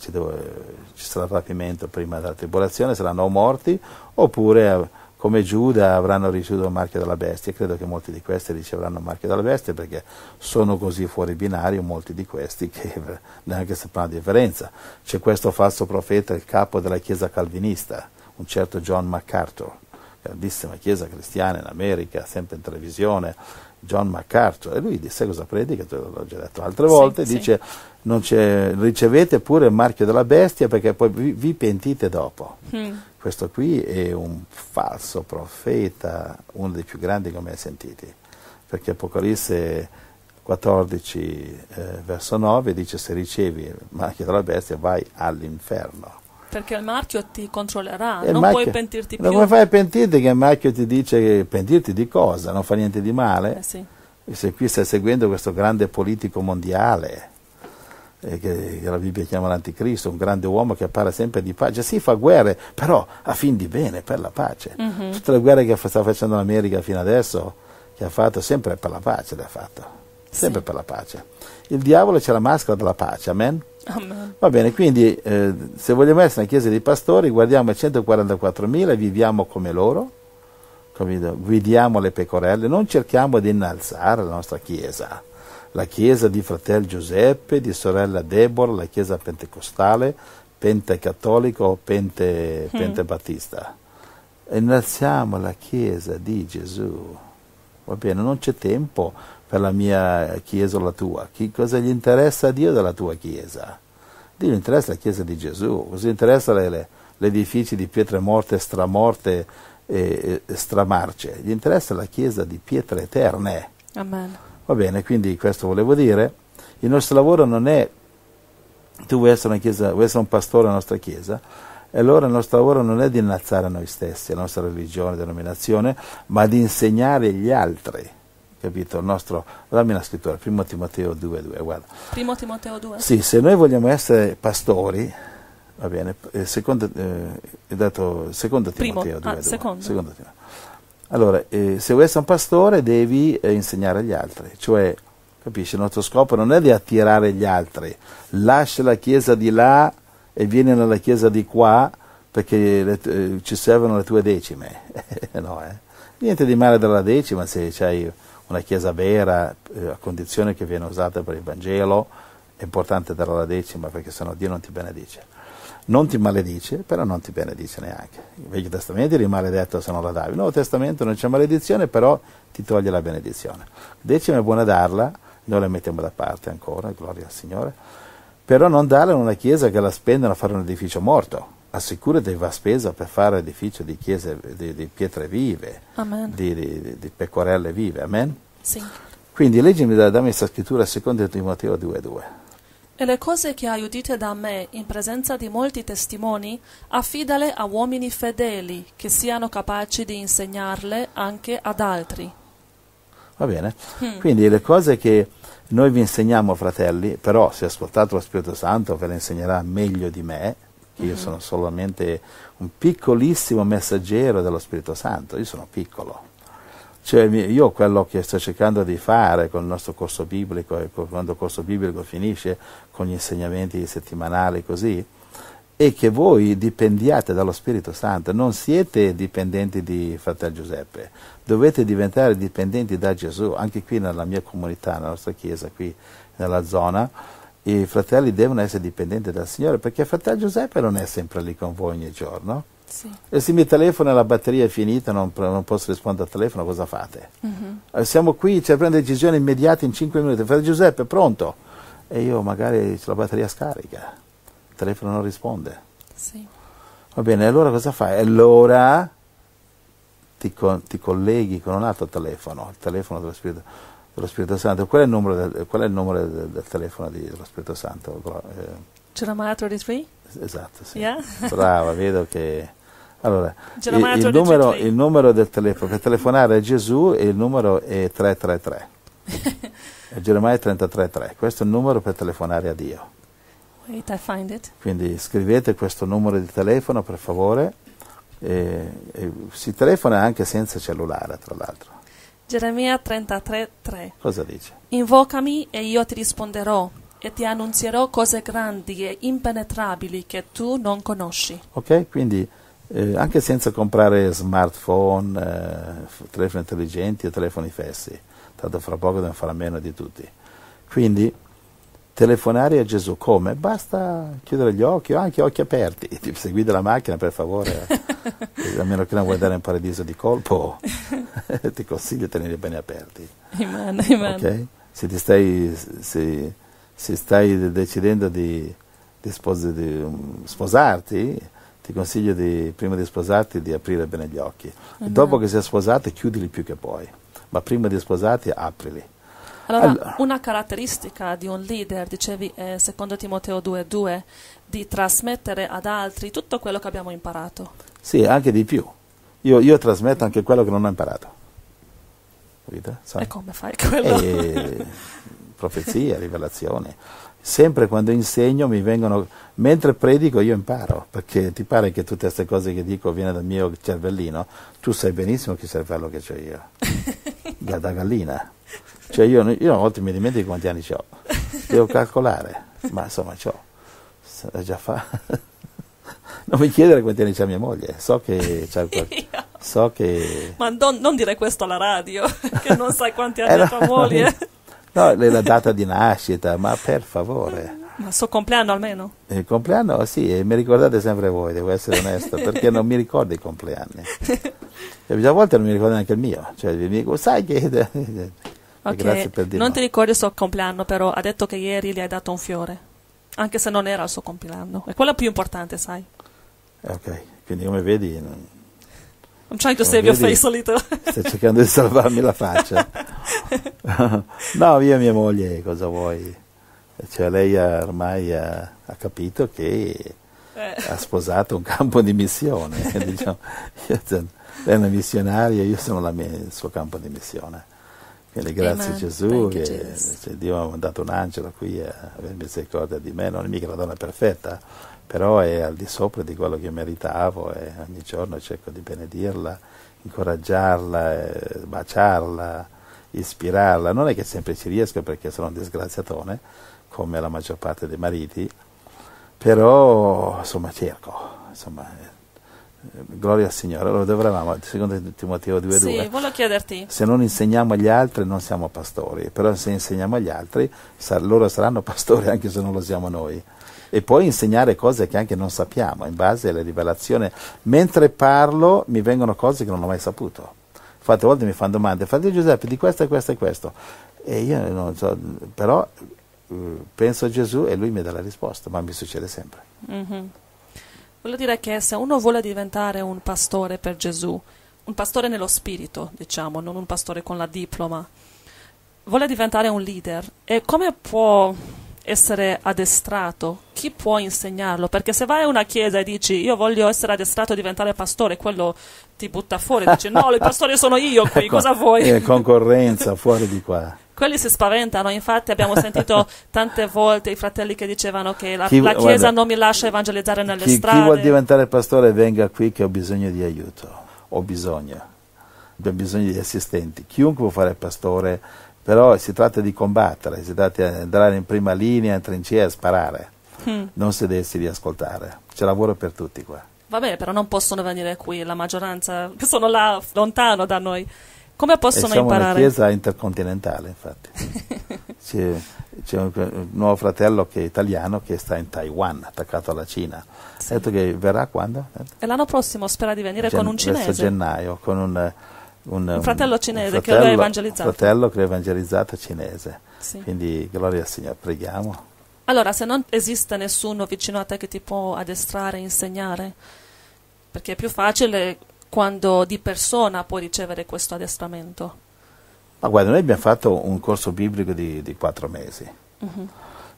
rapimento prima della tribolazione saranno o morti oppure eh, come Giuda avranno ricevuto il marchio della bestia. Credo che molti di questi riceveranno il marchio della bestia perché sono così fuori binario molti di questi che neanche sapranno la differenza. C'è questo falso profeta, il capo della chiesa calvinista, un certo John MacArthur, grandissima chiesa cristiana in America, sempre in televisione, John MacArthur, e lui disse cosa predica, te l'ho già detto altre volte, sì, dice sì. ricevete pure il marchio della bestia perché poi vi, vi pentite dopo. Mm. Questo qui è un falso profeta, uno dei più grandi che ho mai sentiti, perché Apocalisse 14 eh, verso 9 dice se ricevi il marchio della bestia vai all'inferno. Perché il marchio ti controllerà, non marchio, puoi pentirti più. Non Come fai a pentirti che il marchio ti dice pentirti di cosa? Non fa niente di male? Eh sì. Se qui stai seguendo questo grande politico mondiale, eh, che, che la Bibbia chiama l'anticristo, un grande uomo che parla sempre di pace, sì fa guerre, però a fin di bene, per la pace. Mm -hmm. Tutte le guerre che fa, sta facendo l'America fino adesso, che ha fatto sempre per la pace, le ha fatto, sempre sì. per la pace il diavolo c'è la maschera della pace, amen? amen. Va bene, quindi eh, se vogliamo essere una chiesa di pastori, guardiamo i 144.000 viviamo come loro, capito? guidiamo le pecorelle, non cerchiamo di innalzare la nostra chiesa, la chiesa di fratello Giuseppe, di sorella Deborah, la chiesa pentecostale, pentecattolico o pente, mm. pentebattista. Innalziamo la chiesa di Gesù. Va bene, non c'è tempo per la mia chiesa o la tua? Che cosa gli interessa a Dio della tua chiesa? Dio gli interessa la chiesa di Gesù, cosa gli interessa le, le edifici di pietre morte, stramorte e, e stramarce? Gli interessa la chiesa di pietre eterne. Amen. Va bene, quindi questo volevo dire. Il nostro lavoro non è tu vuoi essere, chiesa, vuoi essere un pastore della nostra chiesa, e allora il nostro lavoro non è di innalzare noi stessi, la nostra religione, denominazione, ma di insegnare gli altri capito? Il nostro, dammi la scrittura, primo Timoteo 2,2, guarda. Primo Timoteo 2? Sì, se noi vogliamo essere pastori, va bene, eh, secondo, eh, è dato secondo primo, Timoteo Ah, 2, secondo. secondo Timoteo. Allora, eh, se vuoi essere un pastore devi eh, insegnare agli altri, cioè, capisci, il nostro scopo non è di attirare gli altri, lascia la chiesa di là e vieni nella chiesa di qua perché le, eh, ci servono le tue decime. no, eh? Niente di male dalla decima se c'hai una Chiesa vera, eh, a condizione che viene usata per il Vangelo, è importante dare la decima perché sennò Dio non ti benedice. Non ti maledice, però non ti benedice neanche. Il Vecchio Testamento eri maledetto se non la davi. Il Nuovo Testamento non c'è maledizione, però ti toglie la benedizione. Decima è buona darla, noi la mettiamo da parte ancora, gloria al Signore, però non darla in una Chiesa che la spendono a fare un edificio morto assicura che va spesa per fare edificio di chiese di, di pietre vive, di, di, di, pecorelle vive, amen? Sì. Quindi leggimi da, da me questa scrittura secondo Timoteo 2.2. E le cose che hai udite da me, in presenza di molti testimoni, affidale a uomini fedeli, che siano capaci di insegnarle anche ad altri. Va bene? Mm. Quindi le cose che noi vi insegniamo, fratelli, però se ascoltate lo Spirito Santo ve le insegnerà meglio di me, io sono solamente un piccolissimo messaggero dello Spirito Santo, io sono piccolo. Cioè, io quello che sto cercando di fare con il nostro corso biblico e quando il corso biblico finisce con gli insegnamenti settimanali così, è che voi dipendiate dallo Spirito Santo, non siete dipendenti di Fratello Giuseppe, dovete diventare dipendenti da Gesù, anche qui nella mia comunità, nella nostra chiesa qui nella zona, i fratelli devono essere dipendenti dal Signore perché fratello Giuseppe non è sempre lì con voi ogni giorno. Sì. E se mi telefono e la batteria è finita, non, non, posso rispondere al telefono, cosa fate? Uh-huh. Siamo qui, c'è cioè, prendere decisioni immediate in 5 minuti. Fratello Giuseppe, pronto? E io magari la batteria scarica, il telefono non risponde. Sì. Va bene, allora cosa fai? Allora ti, con, ti colleghi con un altro telefono, il telefono dello Spirito dello Spirito Santo. Qual è il numero del, è il numero del, del telefono di, dello Spirito Santo? Geremia eh. 33? Esatto, sì. Yeah? Brava, vedo che... Allora, il, il, numero, il, numero, del telefono per telefonare a Gesù il numero è 333. Geremia 33.3, questo è il numero per telefonare a Dio. Wait, Quindi scrivete questo numero di telefono per favore. E, e si telefona anche senza cellulare, tra l'altro. Geremia 33:3 Cosa dice? Invocami e io ti risponderò e ti annunzierò cose grandi e impenetrabili che tu non conosci. Ok, quindi eh, anche senza comprare smartphone, eh, telefoni intelligenti e telefoni fessi, tanto fra poco dobbiamo fare a meno di tutti. Quindi telefonare a Gesù come? Basta chiudere gli occhi o anche occhi aperti. Tipo, se guida la macchina, per favore, eh, a meno che non vuoi andare in paradiso di colpo, ti consiglio di tenere bene aperti. Amen, amen. Okay? Se ti stai, se, se stai decidendo di, di, spos- di um, sposarti, ti consiglio di, prima di sposarti di aprire bene gli occhi. Dopo che sei sposato, chiudili più che puoi, ma prima di sposarti, aprili allora, allora, una caratteristica di un leader, dicevi eh, secondo Timoteo 2.2, di trasmettere ad altri tutto quello che abbiamo imparato. Sì, anche di più. Io, io trasmetto anche quello che non ho imparato. Capite? E come fai quello? E... Eh, profezia, rivelazione. Sempre quando insegno mi vengono, mentre predico io imparo, perché ti pare che tutte queste cose che dico viene dal mio cervellino? Tu sai benissimo che cervello che ho io, da gallina. Cioè io, io a volte mi dimentico quanti anni ho, devo calcolare, ma insomma ho, l'ha già fa. Non mi chiedere quanti anni c'ha mia moglie, so che c'ha qualche... So che... Ma non, non, dire questo alla radio, che non sai quanti anni ha tua moglie. No, è la data di nascita, ma per favore. Ma il suo compleanno almeno? Il eh, compleanno sì, e mi ricordate sempre voi, devo essere onesto, perché non mi ricordo i compleanni. E cioè, a volte non mi ricordo neanche il mio, cioè mi dico, sai che... Eh, Okay. Grazie per dirlo. Non ti ricordi il suo compleanno, però ha detto che ieri gli hai dato un fiore, anche se non era il suo compleanno. È quello più importante, sai. Ok, quindi come vedi... Non... I'm trying to save your face a little. Stai cercando di salvarmi la faccia. no, via mia moglie, cosa vuoi? Cioè, lei ormai ha, ha, capito che eh. ha sposato un campo di missione. diciamo. lei è una missionaria, io sono il suo campo di missione. Quindi grazie eh, Amen. Gesù che Jesus. Dio ha mandato un angelo qui a avere misericordia di me, non è mica la donna perfetta, però è al di sopra di quello che meritavo e ogni giorno cerco di benedirla, incoraggiarla, eh, baciarla, ispirarla. Non è che sempre ci riesco perché sono un disgraziatone, come la maggior parte dei mariti, però insomma cerco, insomma Gloria al Signore. Allora dove eravamo? Secondo Timoteo 2.2. Sì, volevo chiederti. Se non insegniamo agli altri non siamo pastori, però se insegniamo agli altri sar loro saranno pastori anche se non lo siamo noi. E poi insegnare cose che anche non sappiamo, in base alla rivelazione. Mentre parlo mi vengono cose che non ho mai saputo. Infatti a volte mi fanno domande, fate Giuseppe di questo e questo e questo. E io non so, però eh, penso a Gesù e lui mi dà la risposta, ma mi succede sempre. Mm -hmm. Voglio dire che se uno vuole diventare un pastore per Gesù, un pastore nello spirito, diciamo, non un pastore con la diploma, vuole diventare un leader, e come può essere addestrato? Chi può insegnarlo? Perché se vai a una chiesa e dici io voglio essere addestrato a diventare pastore, quello ti butta fuori, dice no, il pastore sono io qui, ecco, cosa vuoi? È concorrenza, fuori di qua quelli si spaventano, infatti abbiamo sentito tante volte i fratelli che dicevano che la, chi, la Chiesa guarda, non mi lascia evangelizzare nelle chi, strade. Chi vuol diventare pastore venga qui che ho bisogno di aiuto, ho bisogno, abbiamo bisogno di assistenti, chiunque può fare pastore, però si tratta di combattere, si tratta di andare in prima linea, in trincea e sparare, hmm. non sedersi di ascoltare, c'è lavoro per tutti qua. Va bene, però non possono venire qui, la maggioranza sono là lontano da noi. Come possono siamo imparare? Siamo una chiesa intercontinentale, infatti. c'è, c'è un, nuovo fratello che è italiano che sta in Taiwan, attaccato alla Cina. Sì. Ha detto che verrà quando? E l'anno prossimo spera di venire Gen con un cinese. Questo gennaio, con un, un, un fratello cinese fratello, che lui ha evangelizzato. Un fratello che ha evangelizzato cinese. Sì. Quindi gloria al Signore, preghiamo. Allora, se non esiste nessuno vicino a te che ti può addestrare, insegnare, perché è più facile quando di persona può ricevere questo addestramento? Ma guarda, noi abbiamo fatto un corso biblico di, di quattro mesi. Uh-huh.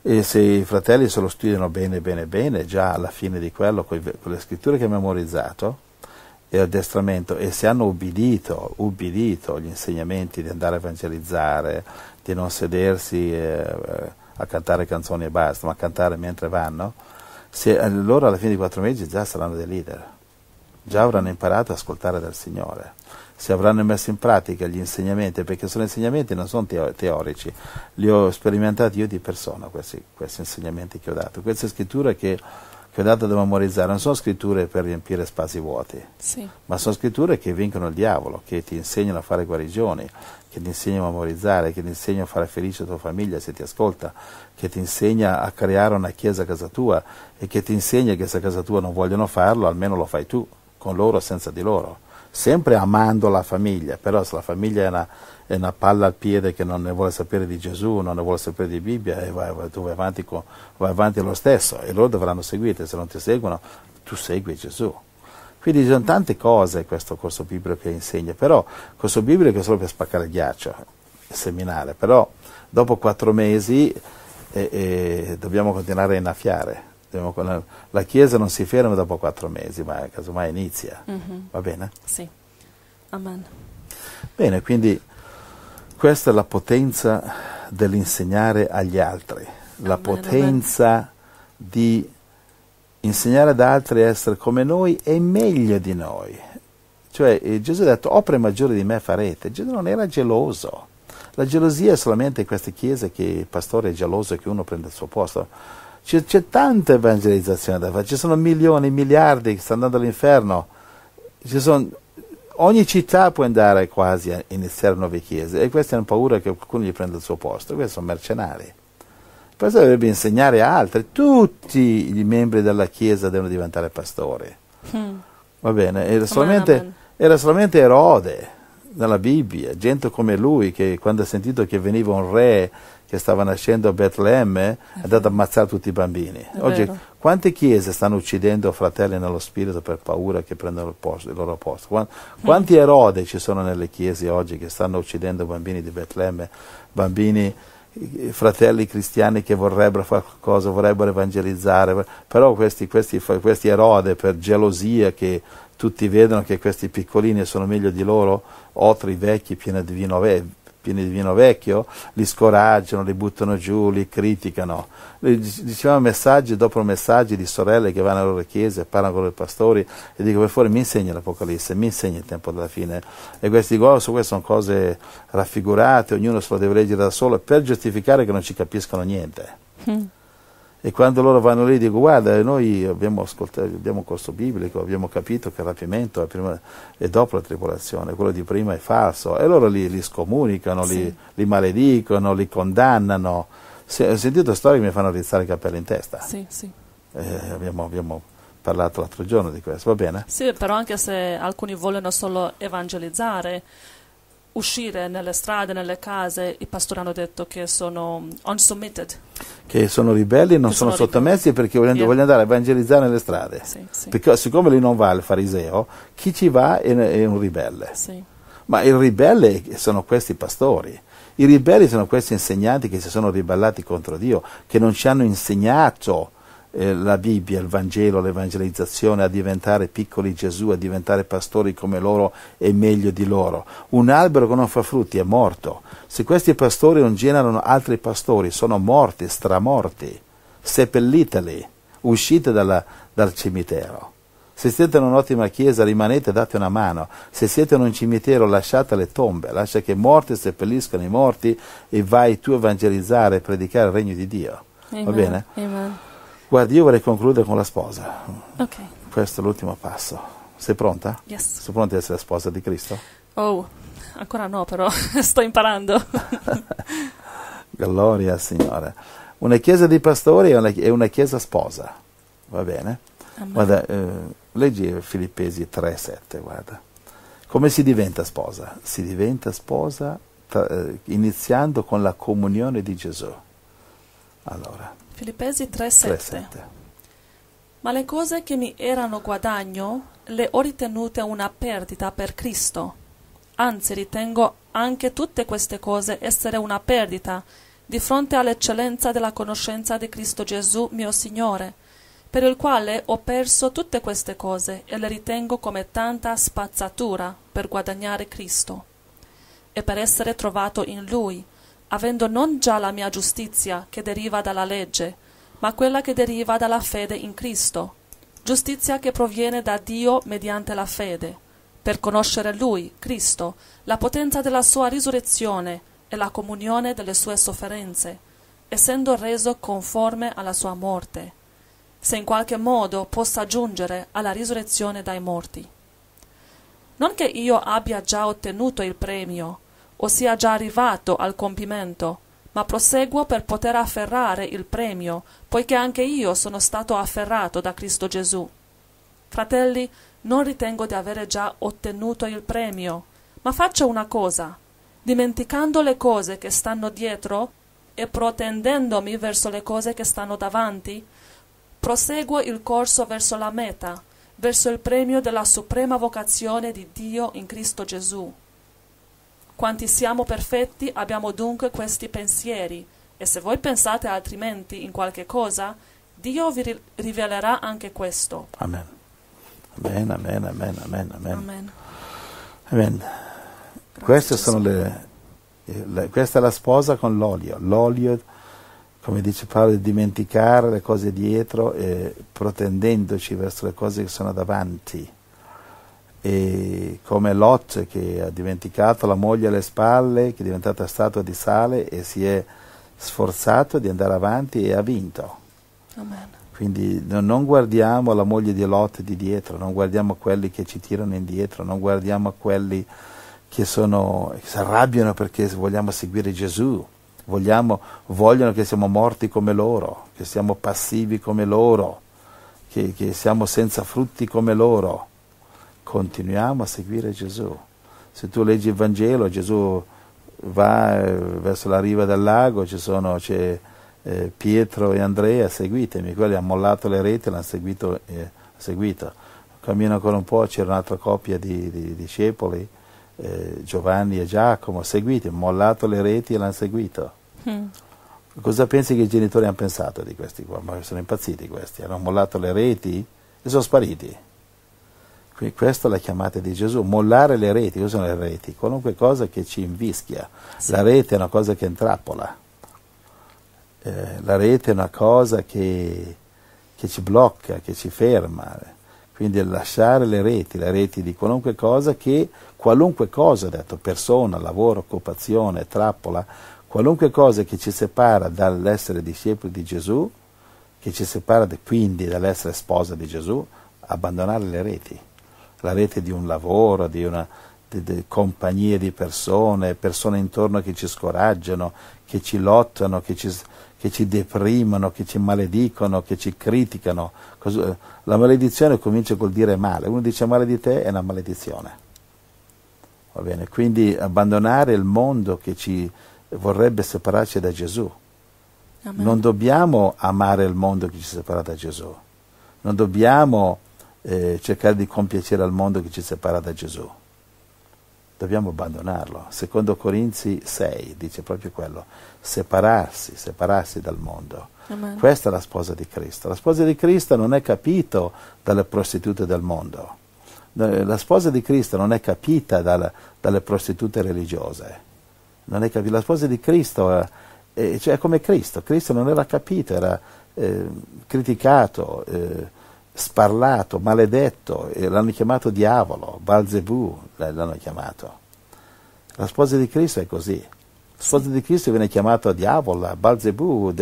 E se i fratelli se lo studiano bene, bene, bene, già alla fine di quello, con le scritture che ha memorizzato, e addestramento, e se hanno ubbidito, ubbidito gli insegnamenti di andare a evangelizzare, di non sedersi eh, eh a cantare canzoni e basta, ma a cantare mentre vanno, se, eh, loro alla fine di quattro mesi già saranno dei leader già avranno imparato ad ascoltare dal Signore. Se avranno messo in pratica gli insegnamenti, perché sono insegnamenti non sono teorici, li ho sperimentati io di persona, questi, questi insegnamenti che ho dato, queste scritture che, che, ho dato da memorizzare, non sono scritture per riempire spazi vuoti, sì. ma sono scritture che vincono il diavolo, che ti insegnano a fare guarigioni, che ti insegna a memorizzare, che ti insegna a fare felice la tua famiglia se ti ascolta, che ti insegna a creare una chiesa a casa tua e che ti insegna che se a casa tua non vogliono farlo, almeno lo fai tu con loro o senza di loro, sempre amando la famiglia, però se la famiglia è una, è una, palla al piede che non ne vuole sapere di Gesù, non ne vuole sapere di Bibbia, e vai, vai, tu vai avanti, con, vai avanti lo stesso e loro dovranno seguirti, se non ti seguono tu segui Gesù. Quindi ci sono tante cose questo corso biblico che insegna, però corso biblico è solo per spaccare il ghiaccio, e seminare, però dopo quattro mesi eh, eh, dobbiamo continuare a innaffiare la Chiesa non si ferma dopo quattro mesi, ma casomai inizia. Mm -hmm. Va bene? Sì. Amen. Bene, quindi questa è la potenza dell'insegnare agli altri, la amen, potenza amen. di insegnare ad altri a essere come noi e meglio di noi. Cioè eh, Gesù ha detto opere maggiori di me farete. Gesù non era geloso. La gelosia è solamente in queste chiese che il pastore è geloso e che uno prende il suo posto c'è, c'è tanta evangelizzazione da fare, ci sono milioni, miliardi che stanno andando all'inferno, sono, ogni città può andare quasi a iniziare nuove chiese e questa è una paura che qualcuno gli prenda il suo posto, questi sono mercenari. Questo dovrebbe insegnare a altri, tutti i membri della chiesa devono diventare pastori. Hmm. Va bene, era solamente, era solamente Erode nella Bibbia, gente come lui che quando ha sentito che veniva un re che stava nascendo a Betlemme è andato ad ammazzare tutti i bambini. Oggi quante chiese stanno uccidendo fratelli nello spirito per paura che prendano il, posto, il loro posto? Quanti, quanti eh. erode ci sono nelle chiese oggi che stanno uccidendo bambini di Betlemme, bambini fratelli cristiani che vorrebbero fare qualcosa, vorrebbero evangelizzare, però questi, questi, questi erode per gelosia che tutti vedono che questi piccolini sono meglio di loro, oltre i vecchi pieni di vino, pieni di vino vecchio, li scoraggiano, li buttano giù, li criticano. Dicevamo messaggi dopo messaggi di sorelle che vanno alle loro chiese, parlano con i pastori e dicono per favore mi insegni l'Apocalisse, mi insegni il tempo della fine. E questi dicono, queste sono cose raffigurate, ognuno se lo deve leggere da solo per giustificare che non ci capiscono niente. Mm. E quando loro vanno lì dico guarda, noi abbiamo ascoltato, abbiamo un corso biblico, abbiamo capito che il rapimento è, prima, è dopo la tribolazione, quello di prima è falso. E loro li, li scomunicano, sì. li, li, maledicono, li condannano. Se, ho sentito storie che mi fanno rizzare i capelli in testa. Sì, sì. Eh, abbiamo, abbiamo parlato l'altro giorno di questo, va bene? Sì, però anche se alcuni vogliono solo evangelizzare, uscire nelle strade, nelle case, i pastori hanno detto che sono unsubmitted. Che sono ribelli e non sono, sono, sottomessi ribelli. perché vogliono, yeah. vogliono andare a evangelizzare nelle strade. Sì, sì. Perché siccome lui non va al fariseo, chi ci va è, è un ribelle. Sì. Ma i ribelli sono questi pastori. I ribelli sono questi insegnanti che si sono ribellati contro Dio, che non ci hanno insegnato eh, la Bibbia, il Vangelo, l'evangelizzazione, a diventare piccoli Gesù, a diventare pastori come loro e meglio di loro. Un albero che non fa frutti è morto. Se questi pastori non generano altri pastori, sono morti, stramorti. Seppelliteli, uscite dalla, dal cimitero. Se siete in un'ottima chiesa, rimanete, e date una mano. Se siete in un cimitero, lasciate le tombe, lascia che morti seppelliscano i morti e vai tu a evangelizzare e predicare il regno di Dio. Amen. Va bene? Amen. Guardi, io vorrei concludere con la sposa. Ok. Questo è l'ultimo passo. Sei pronta? Yes. Sei pronta ad essere la sposa di Cristo? Oh, ancora no, però sto imparando. Gloria al Signore. Una chiesa di pastori è una, è una chiesa sposa, va bene? Amen. Guarda, eh, leggi Filippesi 3,7, guarda. Come si diventa sposa? Si diventa sposa tra, eh, iniziando con la comunione di Gesù. Allora, Filippesi 3:7. Ma le cose che mi erano guadagno le ho ritenute una perdita per Cristo. Anzi, ritengo anche tutte queste cose essere una perdita di fronte all'eccellenza della conoscenza di Cristo Gesù, mio Signore, per il quale ho perso tutte queste cose e le ritengo come tanta spazzatura per guadagnare Cristo e per essere trovato in Lui avendo non già la mia giustizia che deriva dalla legge, ma quella che deriva dalla fede in Cristo, giustizia che proviene da Dio mediante la fede, per conoscere Lui, Cristo, la potenza della sua risurrezione e la comunione delle sue sofferenze, essendo reso conforme alla sua morte, se in qualche modo possa giungere alla risurrezione dai morti. Non che io abbia già ottenuto il premio, o sia già arrivato al compimento, ma proseguo per poter afferrare il premio, poiché anche io sono stato afferrato da Cristo Gesù. Fratelli, non ritengo di avere già ottenuto il premio, ma faccio una cosa, dimenticando le cose che stanno dietro e protendendomi verso le cose che stanno davanti, proseguo il corso verso la meta, verso il premio della suprema vocazione di Dio in Cristo Gesù. Quanti siamo perfetti abbiamo dunque questi pensieri, e se voi pensate altrimenti in qualche cosa, Dio vi rivelerà anche questo. Amen. Amen, amen, amen, amen, amen. amen. Queste sono le, eh, le, questa è la sposa con l'olio. L'olio, come dice Paolo, è dimenticare le cose dietro e protendendoci verso le cose che sono davanti e come Lot che ha dimenticato la moglie alle spalle, che è diventata statua di sale e si è sforzato di andare avanti e ha vinto. Amen. Quindi non guardiamo la moglie di Lot di dietro, non guardiamo quelli che ci tirano indietro, non guardiamo quelli che, sono, che si arrabbiano perché vogliamo seguire Gesù, vogliamo, vogliono che siamo morti come loro, che siamo passivi come loro, che, che siamo senza frutti come loro continuiamo a seguire Gesù. Se tu leggi il Vangelo, Gesù va eh, verso la riva del lago, ci sono, c'è eh, Pietro e Andrea, seguitemi, quelli hanno mollato le reti e l'hanno seguito, eh, seguito. Cammino ancora un po', c'era un'altra coppia di, di discepoli, eh, Giovanni e Giacomo, seguiti, mollato le reti e l'hanno seguito. Mm. Cosa pensi che i genitori hanno pensato di questi qua? Ma sono impazziti questi, hanno mollato le reti e sono spariti. Questa è la chiamata di Gesù, mollare le reti, cosa sono le reti? Qualunque cosa che ci invischia, sì. la rete è una cosa che intrappola, eh, la rete è una cosa che, che ci blocca, che ci ferma, quindi lasciare le reti, le reti di qualunque cosa che, qualunque cosa, detto persona, lavoro, occupazione, trappola, qualunque cosa che ci separa dall'essere discepoli di Gesù, che ci separa quindi dall'essere sposa di Gesù, abbandonare le reti la rete di un lavoro, di una di, di compagnie di persone, persone intorno che ci scoraggiano, che ci lottano, che ci, che ci deprimono, che ci maledicono, che ci criticano. Eh, la maledizione comincia col dire male, uno dice male di te è una maledizione. Va bene? Quindi abbandonare il mondo che ci vorrebbe separarci da Gesù. Amen. Non dobbiamo amare il mondo che ci separa da Gesù. Non dobbiamo eh, cercare di compiacere al mondo che ci separa da Gesù. Dobbiamo abbandonarlo. Secondo Corinzi 6 dice proprio quello, separarsi, separarsi dal mondo. Amen. Questa è la sposa di Cristo. La sposa di Cristo non è capita dalle prostitute del mondo. La sposa di Cristo non è capita dal, dalle prostitute religiose. Capita. La sposa di Cristo è, eh, è, cioè, è come Cristo. Cristo non era capito, era eh, criticato, eh, sparlato, maledetto, l'hanno chiamato diavolo, Balzebù l'hanno chiamato. La sposa di Cristo è così. La sposa di Cristo viene chiamata diavola, Balzebù,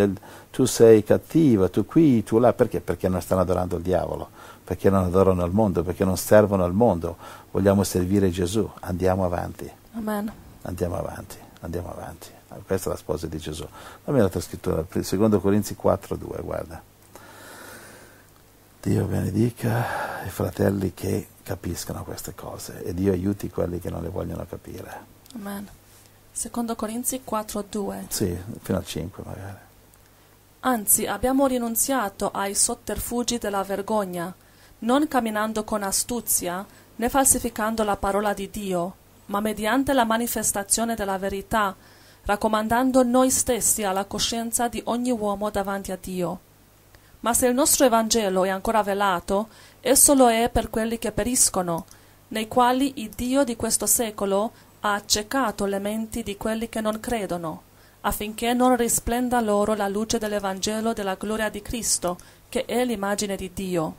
tu sei cattiva, tu qui, tu là, perché? Perché non stanno adorando il diavolo, perché non adorano il mondo, perché non servono al mondo, vogliamo servire Gesù, andiamo avanti. Amen. Andiamo avanti, andiamo avanti. Ah, questa è la sposa di Gesù. Dammi l'altra scrittura, 2 Corinzi 4, 2, guarda. Dio benedica i fratelli che capiscono queste cose e Dio aiuti quelli che non le vogliono capire. Amen. Secondo Corinzi 4:2. Sì, fino al 5 magari. Anzi, abbiamo rinunziato ai sotterfugi della vergogna, non camminando con astuzia, né falsificando la parola di Dio, ma mediante la manifestazione della verità, raccomandando noi stessi alla coscienza di ogni uomo davanti a Dio. Ma se il nostro Evangelo è ancora velato, esso lo è per quelli che periscono, nei quali il Dio di questo secolo ha accecato le menti di quelli che non credono, affinché non risplenda loro la luce dell'Evangelo della gloria di Cristo, che è l'immagine di Dio.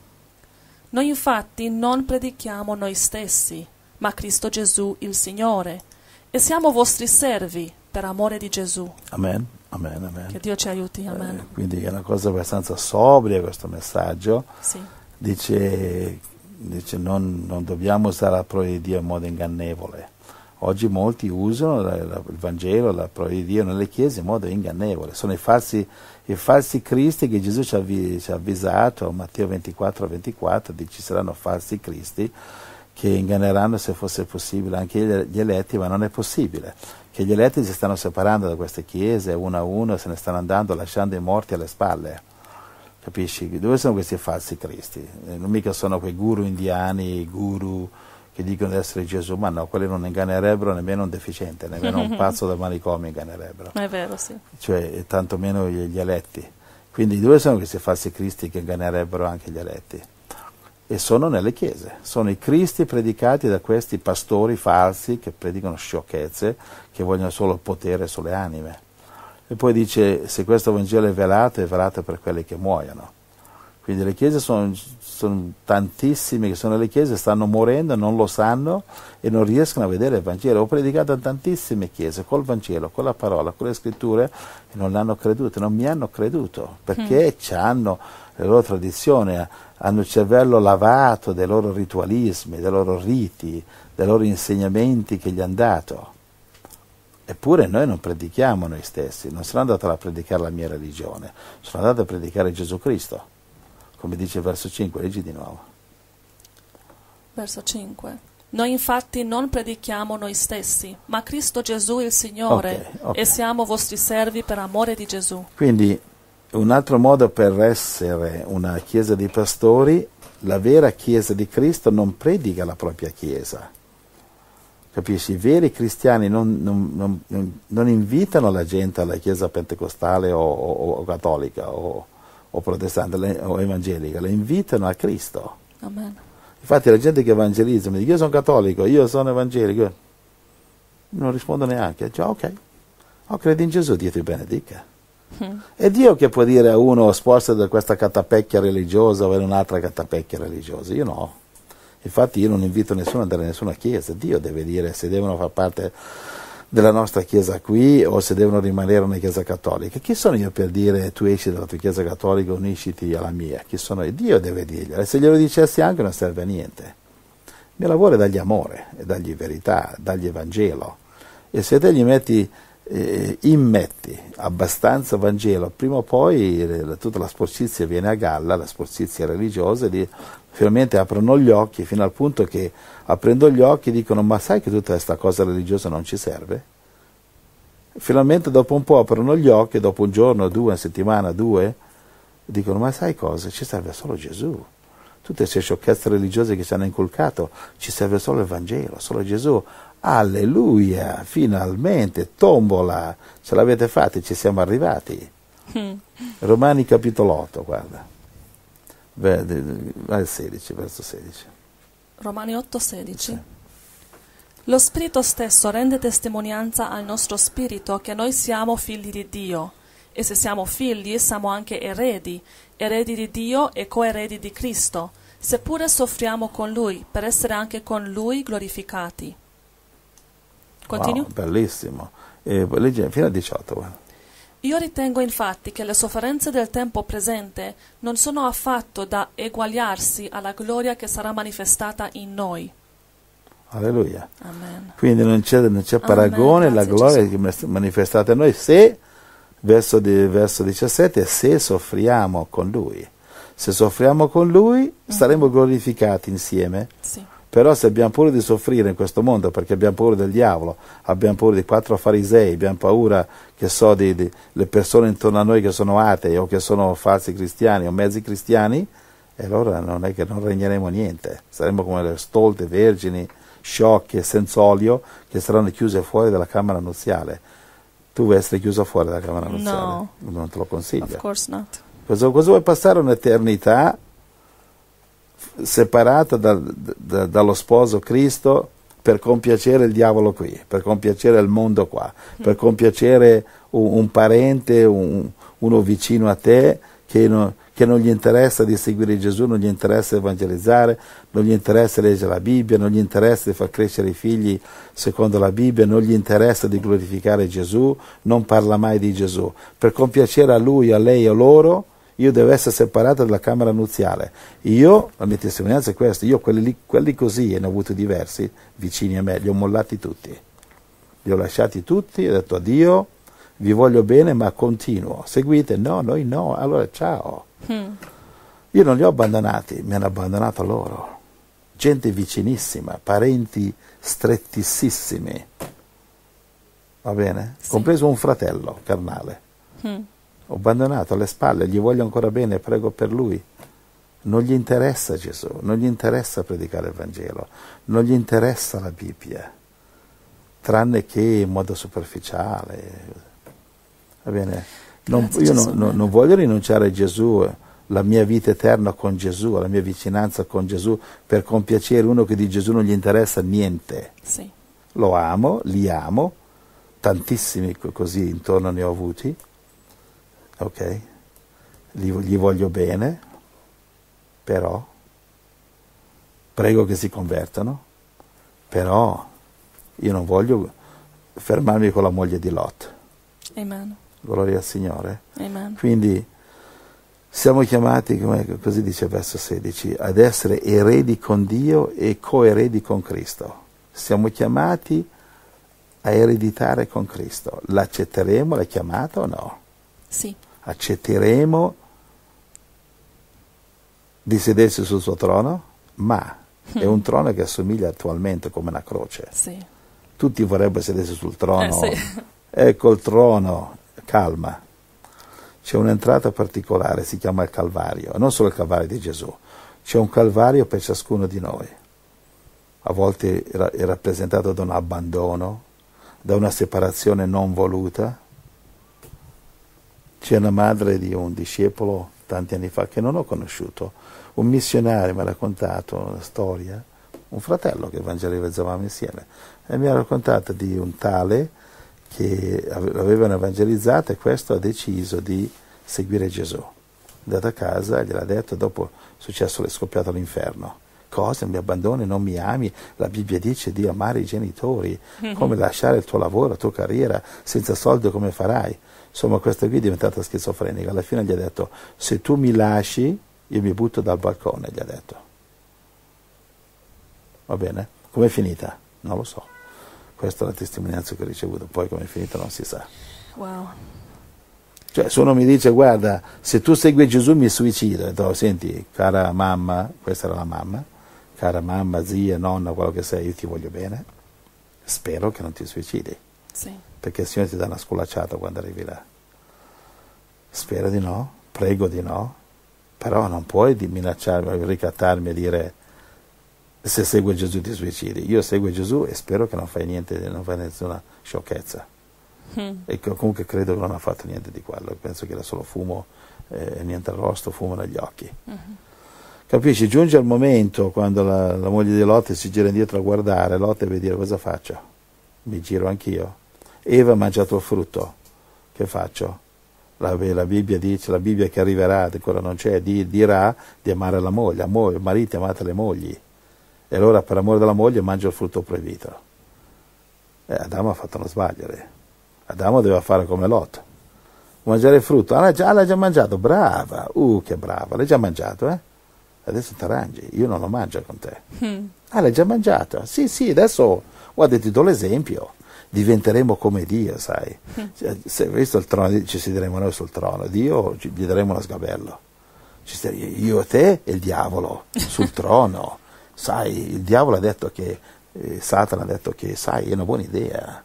Noi infatti non predichiamo noi stessi, ma Cristo Gesù il Signore, e siamo vostri servi per amore di Gesù. Amen. Amen, amen. Che Dio ci aiuti, eh, amen. Eh, quindi è una cosa abbastanza sobria questo messaggio. Sì. Dice, dice non, non, dobbiamo usare la parola di Dio in modo ingannevole. Oggi molti usano la, la, il Vangelo, la parola di Dio nelle chiese in modo ingannevole. Sono i falsi, i falsi cristi che Gesù ci ha, ci ha avvisato, Matteo 24, 24, dice ci saranno falsi cristi che inganneranno se fosse possibile anche gli eletti, ma non è possibile che gli eletti si stanno separando da queste chiese, uno a uno se ne stanno andando lasciando i morti alle spalle. Capisci? Dove sono questi falsi cristi? Eh, non mica sono quei guru indiani, guru che dicono di essere Gesù, ma no, quelli non ingannerebbero nemmeno un deficiente, nemmeno un pazzo da manicomio ingannerebbero. È vero, sì. Cioè, tantomeno gli eletti. Quindi dove sono questi falsi cristi che ingannerebbero anche gli eletti? e sono nelle chiese, sono i cristi predicati da questi pastori falsi che predicano sciocchezze, che vogliono solo potere sulle anime. E poi dice, se questo Vangelo è velato, è velato per quelli che muoiono. Quindi le chiese sono, sono tantissime che sono nelle chiese, stanno morendo, non lo sanno e non riescono a vedere il Vangelo. Ho predicato a tantissime chiese col Vangelo, con la parola, con le scritture e non l'hanno creduto, non mi hanno creduto perché mm. hanno la loro tradizione hanno il cervello lavato dei loro ritualismi, dei loro riti, dei loro insegnamenti che gli hanno dato. Eppure noi non predichiamo noi stessi, non sono andato a predicare la mia religione, sono andato a predicare Gesù Cristo, come dice il verso 5, leggi di nuovo. Verso 5. Noi infatti non predichiamo noi stessi, ma Cristo Gesù il Signore, okay, okay. e siamo vostri servi per amore di Gesù. Quindi un altro modo per essere una chiesa di pastori, la vera chiesa di Cristo non predica la propria chiesa. Capisci? I veri cristiani non, non, non, non invitano la gente alla chiesa pentecostale o, o, o cattolica o, o, protestante o evangelica, la invitano a Cristo. Amen. Infatti la gente che evangelizza mi dice io sono cattolico, io sono evangelico, non rispondo neanche, cioè ok, o oh, credi in Gesù, Dio ti benedica. È Dio che può dire a uno sposta da questa catapecchia religiosa o in un'altra catapecchia religiosa, io no. Infatti io non invito nessuno ad andare a nessuna chiesa, Dio deve dire se devono far parte della nostra chiesa qui o se devono rimanere una chiesa cattolica. Chi sono io per dire tu esci dalla tua chiesa cattolica, unisciti alla mia? Chi sono io? Dio deve dirglielo. E se glielo dicessi anche non serve a niente. Il mio lavoro è dagli amore, dagli verità, dagli evangelo. E se te gli metti eh, immetti abbastanza Vangelo, prima o poi eh, la, tutta la sporcizia viene a galla, la sporcizia religiosa, lì, finalmente aprono gli occhi fino al punto che aprendo gli occhi dicono ma sai che tutta questa cosa religiosa non ci serve? Finalmente dopo un po' aprono gli occhi, dopo un giorno, due, una settimana, due, dicono ma sai cosa? Ci serve solo Gesù tutte queste sciocchezze religiose che ci hanno inculcato, ci serve solo il Vangelo, solo Gesù. Alleluia, finalmente, tombola, ce l'avete fatta, ci siamo arrivati. Mm. Romani capitolo 8, guarda, al 16, verso 16. Romani 8, 16. Sì. Lo Spirito stesso rende testimonianza al nostro spirito che noi siamo figli di Dio e se siamo figli siamo anche eredi, eredi di Dio e coeredi di Cristo, seppure soffriamo con Lui per essere anche con Lui glorificati. Continua. Wow, bellissimo. E leggi fino a 18. Io ritengo infatti che le sofferenze del tempo presente non sono affatto da eguagliarsi alla gloria che sarà manifestata in noi. Alleluia. Amen. Quindi non c'è, non c'è paragone alla gloria Gesù. manifestata in noi se, verso, di, verso, 17, se soffriamo con Lui. Se soffriamo con Lui mm. saremo glorificati insieme. Sì. Però se abbiamo paura di soffrire in questo mondo perché abbiamo paura del diavolo, abbiamo paura di quattro farisei, abbiamo paura, che so, delle persone intorno a noi che sono atei o che sono falsi cristiani o mezzi cristiani, allora non è che non regneremo niente, saremo come le stolte vergini, sciocche, senza olio, che saranno chiuse fuori dalla camera nuziale. Tu vuoi essere chiuso fuori dalla camera nuziale? No. Non te lo consiglio. Of course not. Cosa, cosa vuoi passare un'eternità separata da, da, dallo sposo Cristo per compiacere il diavolo qui, per compiacere il mondo qua, per compiacere un, un parente, un, uno vicino a te che non, che non, gli interessa di seguire Gesù, non gli interessa evangelizzare, non gli interessa leggere la Bibbia, non gli interessa di far crescere i figli secondo la Bibbia, non gli interessa di glorificare Gesù, non parla mai di Gesù. Per compiacere a lui, a lei o loro, io devo essere separato dalla camera nuziale. Io, la mia testimonianza è questa, io quelli, lì, quelli così, e ne ho avuti diversi, vicini a me, li ho mollati tutti. Li ho lasciati tutti, ho detto addio, vi voglio bene, ma continuo. Seguite, no, noi no, allora ciao. Mm. Io non li ho abbandonati, mi hanno abbandonato loro. Gente vicinissima, parenti strettissimi. Va bene? Sì. Compreso un fratello carnale. Mm ho abbandonato alle spalle, gli voglio ancora bene, prego per lui. Non gli interessa Gesù, non gli interessa predicare il Vangelo, non gli interessa la Bibbia, tranne che in modo superficiale. Va bene? Non, Grazie, io non, non, non voglio rinunciare a Gesù, la mia vita eterna con Gesù, la mia vicinanza con Gesù, per compiacere uno che di Gesù non gli interessa niente. Sì. Lo amo, li amo, tantissimi così intorno ne ho avuti, ok? Gli, gli voglio bene, però prego che si convertano, però io non voglio fermarmi con la moglie di Lot. Amen. Gloria al Signore. Amen. Quindi siamo chiamati, come così dice il verso 16, ad essere eredi con Dio e coeredi con Cristo. Siamo chiamati a ereditare con Cristo. L'accetteremo la chiamata o no? Sì. Accetteremo di sedersi sul suo trono, ma è un trono che assomiglia attualmente come una croce. Sì. Tutti vorrebbero sedersi sul trono. Eh, sì. Ecco il trono, calma. C'è un'entrata particolare, si chiama il Calvario, non solo il Calvario di Gesù, c'è un Calvario per ciascuno di noi. A volte è rappresentato da un abbandono, da una separazione non voluta, c'è una madre di un discepolo tanti anni fa che non ho conosciuto, un missionario mi ha raccontato una storia, un fratello che evangelizzavamo insieme, e mi ha raccontato di un tale che l'avevano evangelizzato e questo ha deciso di seguire Gesù. È andato a casa e gliel'ha detto, dopo è successo è scoppiato l'inferno. Cosa? Mi abbandoni, non mi ami. La Bibbia dice di amare i genitori, mm-hmm. come lasciare il tuo lavoro, la tua carriera, senza soldi come farai. Insomma, questa qui è diventata schizofrenica. Alla fine gli ha detto: Se tu mi lasci, io mi butto dal balcone. Gli ha detto. Va bene? Com'è finita? Non lo so. Questa è la testimonianza che ho ricevuto. Poi com'è finita non si sa. Wow. Cioè, se uno mi dice, guarda, se tu segui Gesù mi suicido, e dico, senti, cara mamma, questa era la mamma, cara mamma, zia, nonna, quello che sei, io ti voglio bene, spero che non ti suicidi. Sì perché il Signore ti dà una sculacciata quando arrivi là. Spero di no, prego di no, però non puoi minacciarmi, ricattarmi e dire se segue Gesù ti suicidi. Io seguo Gesù e spero che non fai niente, non fai nessuna sciocchezza. Mm. E comunque credo che non ha fatto niente di quello, penso che era solo fumo e eh, niente arrosto, fumo negli occhi. Mm -hmm. Capisci? Giunge il momento quando la, la moglie di Lotte si gira indietro a guardare, Lotte vede dire cosa faccio? Mi giro anch'io? Eva ha mangiato il frutto, che faccio? La, la, Bibbia dice, la Bibbia che arriverà, ancora non c'è, di, dirà di amare la moglie, amore, mariti amate le mogli. E allora per amore della moglie mangio il frutto proibito. Eh, Adamo ha fatto uno sbagliare. Adamo doveva fare come Lot. Mangiare il frutto. Ah, l'ha già, l'ha già mangiato, brava. Uh, che brava, l'hai già mangiato, eh? Adesso ti arrangi, io non lo mangio con te. Mm. Ah, l'hai già mangiato? Sì, sì, adesso, guarda, ti do l'esempio diventeremo come Dio, sai. Cioè, se visto il trono, ci siederemo noi sul trono, Dio ci, gli daremo la sgabello. io e te e il diavolo sul trono. Sai, il diavolo ha detto che, eh, Satana ha detto che, sai, è una buona idea.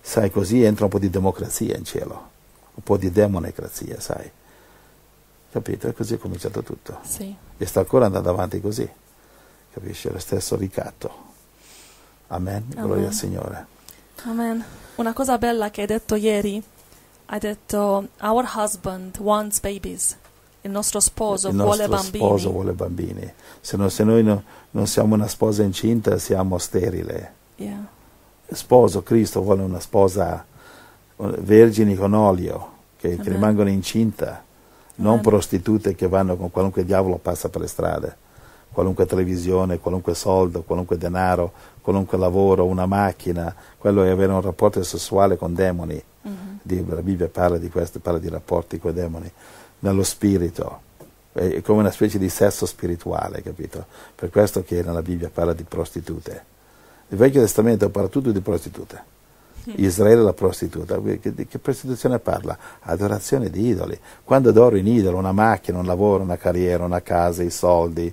sai, così entra un po' di democrazia in cielo, un po' di demonecrazia, sai. Capito? E così è cominciato tutto. Sì. E sta ancora andando avanti così. Capisci? Lo stesso ricatto. Amen. Amen. Gloria al Signore. Amen. Una cosa bella che hai detto ieri, hai detto Our husband wants babies. Il nostro sposo, il nostro vuole, sposo vuole bambini. Se, no, se noi no, non siamo una sposa incinta, siamo sterile. Yeah. Il sposo, Cristo, vuole una sposa vergini con olio, che, che rimangono incinta, Amen. non prostitute che vanno con qualunque diavolo passa per le strade qualunque televisione, qualunque soldo, qualunque denaro, qualunque lavoro, una macchina, quello è avere un rapporto sessuale con demoni. Uh mm-hmm. -huh. La Bibbia parla di questo, parla di rapporti con i demoni, nello spirito. È come una specie di sesso spirituale, capito? Per questo che nella Bibbia parla di prostitute. Il Vecchio Testamento parla tutto di prostitute. Israele è la prostituta, di che prostituzione parla? Adorazione di idoli. Quando adoro in idolo una macchina, un lavoro, una carriera, una casa, i soldi,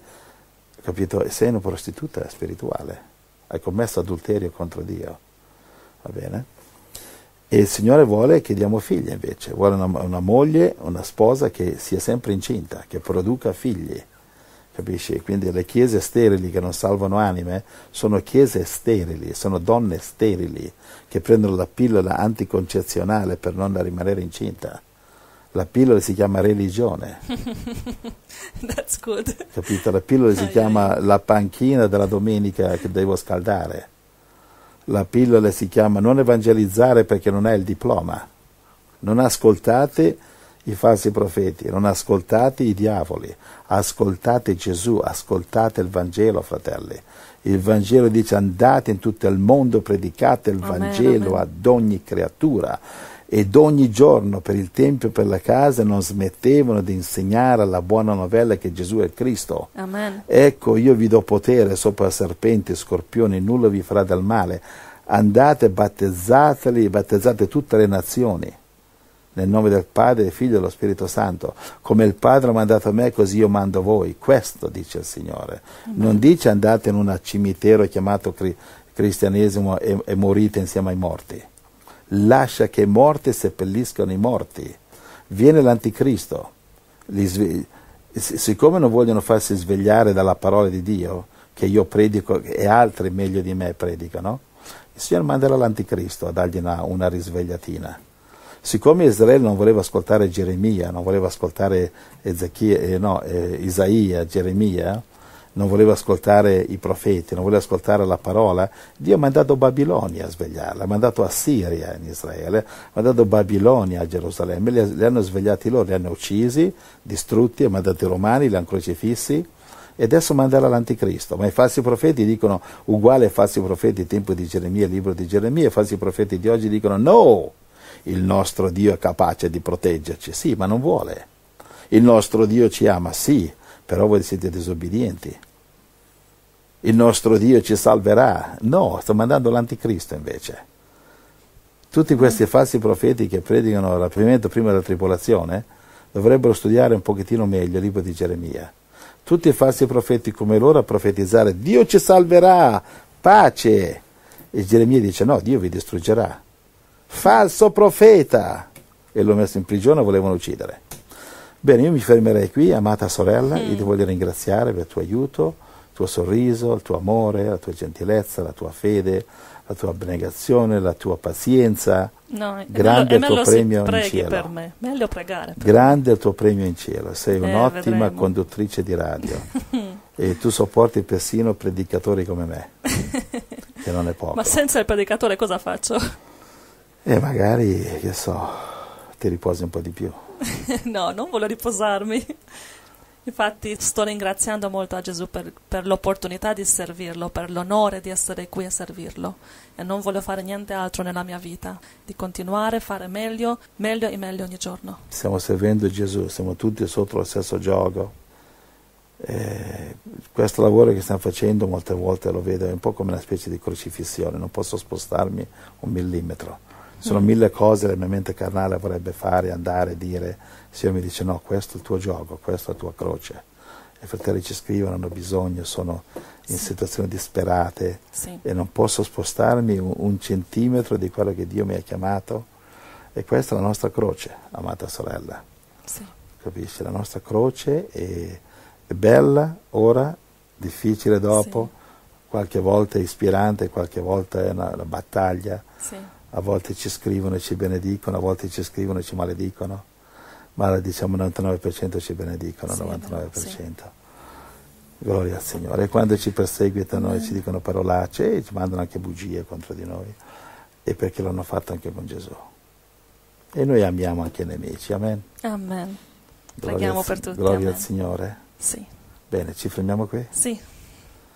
capito? E sei una prostituta spirituale, hai commesso adulterio contro Dio, va bene? E il Signore vuole che diamo figli invece, vuole una, una moglie, una sposa che sia sempre incinta, che produca figli, capisci? Quindi le chiese sterili che non salvano anime sono chiese sterili, sono donne sterili che prendono la pillola anticoncezionale per non rimanere incinta la pillola si chiama religione. That's good. Capito? La pillola si chiama la panchina della domenica che devo scaldare. La pillola si chiama non evangelizzare perché non hai il diploma. Non ascoltate i falsi profeti, non ascoltate i diavoli, ascoltate Gesù, ascoltate il Vangelo, fratelli. Il Vangelo dice andate in tutto il mondo, predicate il amen, Vangelo amen. ad ogni creatura ed ogni giorno per il tempio e per la casa non smettevano di insegnare la buona novella che Gesù è Cristo. Amen. Ecco, io vi do potere sopra serpenti e scorpioni, nulla vi farà del male. Andate, battezzateli, battezzate tutte le nazioni. Nel nome del Padre, del Figlio e dello Spirito Santo. Come il Padre ha mandato me, così io mando voi. Questo dice il Signore. Amen. Non dice andate in un cimitero chiamato cri- cristianesimo e-, e morite insieme ai morti lascia che i morti seppelliscano i morti. Viene l'anticristo, sve- siccome non vogliono farsi svegliare dalla parola di Dio, che io predico e altri meglio di me predicano, il Signore manderà l'anticristo a dargli una, una risvegliatina. Siccome Israele non voleva ascoltare Geremia, non voleva ascoltare Ezechia, eh, no, eh, Isaia, Geremia, non voleva ascoltare i profeti, non voleva ascoltare la parola, Dio ha mandato Babilonia a svegliarla, ha mandato Assiria in Israele, ha mandato Babilonia a Gerusalemme, li, li hanno svegliati loro, li hanno uccisi, distrutti, ha mandato i romani, li hanno crocifissi e adesso manderà l'anticristo. Ma i falsi profeti dicono uguale ai falsi profeti tempo di Geremia, libro di Geremia, i falsi profeti di oggi dicono no, il nostro Dio è capace di proteggerci, sì, ma non vuole. Il nostro Dio ci ama, sì, però voi siete disobbedienti. Il nostro Dio ci salverà. No, sto mandando l'anticristo invece. Tutti questi falsi profeti che predicano il rapimento prima della tribolazione dovrebbero studiare un pochettino meglio il libro di Geremia. Tutti i falsi profeti come loro a profetizzare Dio ci salverà, pace. E Geremia dice no, Dio vi distruggerà. Falso profeta! E lo messo in prigione, e volevano uccidere. Bene, io mi fermerei qui, amata sorella, mm. io ti voglio ringraziare per il tuo aiuto, il tuo sorriso, il tuo amore, la tua gentilezza, la tua fede, la tua abnegazione, la tua pazienza. No, grande è il tuo premio in cielo. Per me. Meglio pregare. grande il tuo premio in cielo. Sei eh, un'ottima vedremo. conduttrice di radio e tu sopporti persino predicatori come me, che non è poco. Ma senza il predicatore cosa faccio? E eh, magari, che so, ti riposi un po' di più. no, non voglio riposarmi. Infatti sto ringraziando molto a Gesù per, per, l'opportunità di servirlo, per l'onore di essere qui a servirlo e non voglio fare niente altro nella mia vita, di continuare a fare meglio, meglio e meglio ogni giorno. Stiamo servendo Gesù, siamo tutti sotto lo stesso gioco. E questo lavoro che stiamo facendo molte volte lo vedo è un po' come una specie di crocifissione, non posso spostarmi un millimetro sono mille cose la mia mente carnale vorrebbe fare, andare, dire, se Signore mi dice no, questo è il tuo gioco, questa è la tua croce. I fratelli ci scrivono, hanno bisogno, sono in sì. situazioni disperate sì. e non posso spostarmi un, un, centimetro di quello che Dio mi ha chiamato. E questa è la nostra croce, amata sorella. Sì. Capisci? La nostra croce è, è bella ora, difficile dopo, qualche volta è ispirante, qualche volta è una, una battaglia a volte ci scrivono e ci benedicono, a volte ci scrivono e ci maledicono, ma diciamo il 99% ci benedicono, sì, 99%. Sì. Gloria al Signore. E quando ci perseguitano e ci mm. dicono parolacce e ci mandano anche bugie contro di noi, è perché l'hanno fatto anche con Gesù. E noi amiamo anche i nemici, amen. Amen. Preghiamo per tutti. Gloria amen. al Signore. Sì. Bene, ci fermiamo qui? Sì,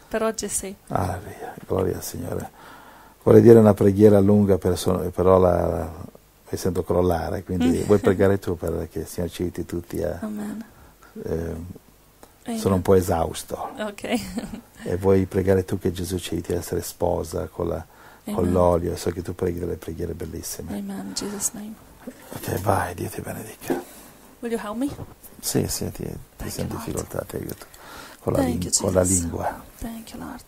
per oggi sì. Alleluia, ah, gloria al Signore. Vuole dire una preghiera lunga, però la, la mi sento crollare, quindi mm. vuoi pregare tu perché il Signore tutti a... Eh, sono un po' esausto. Okay. e vuoi pregare tu che Gesù ci aiuti a essere sposa con, la, con l'olio. So che tu preghi delle preghiere bellissime. Amen. Jesus name. Ok, vai, Dio ti benedica. Will you help me? Sì, sì, ti, ti sento difficoltà, ti aiuto. Con la, ling- con la lingua. Thank you, Lord.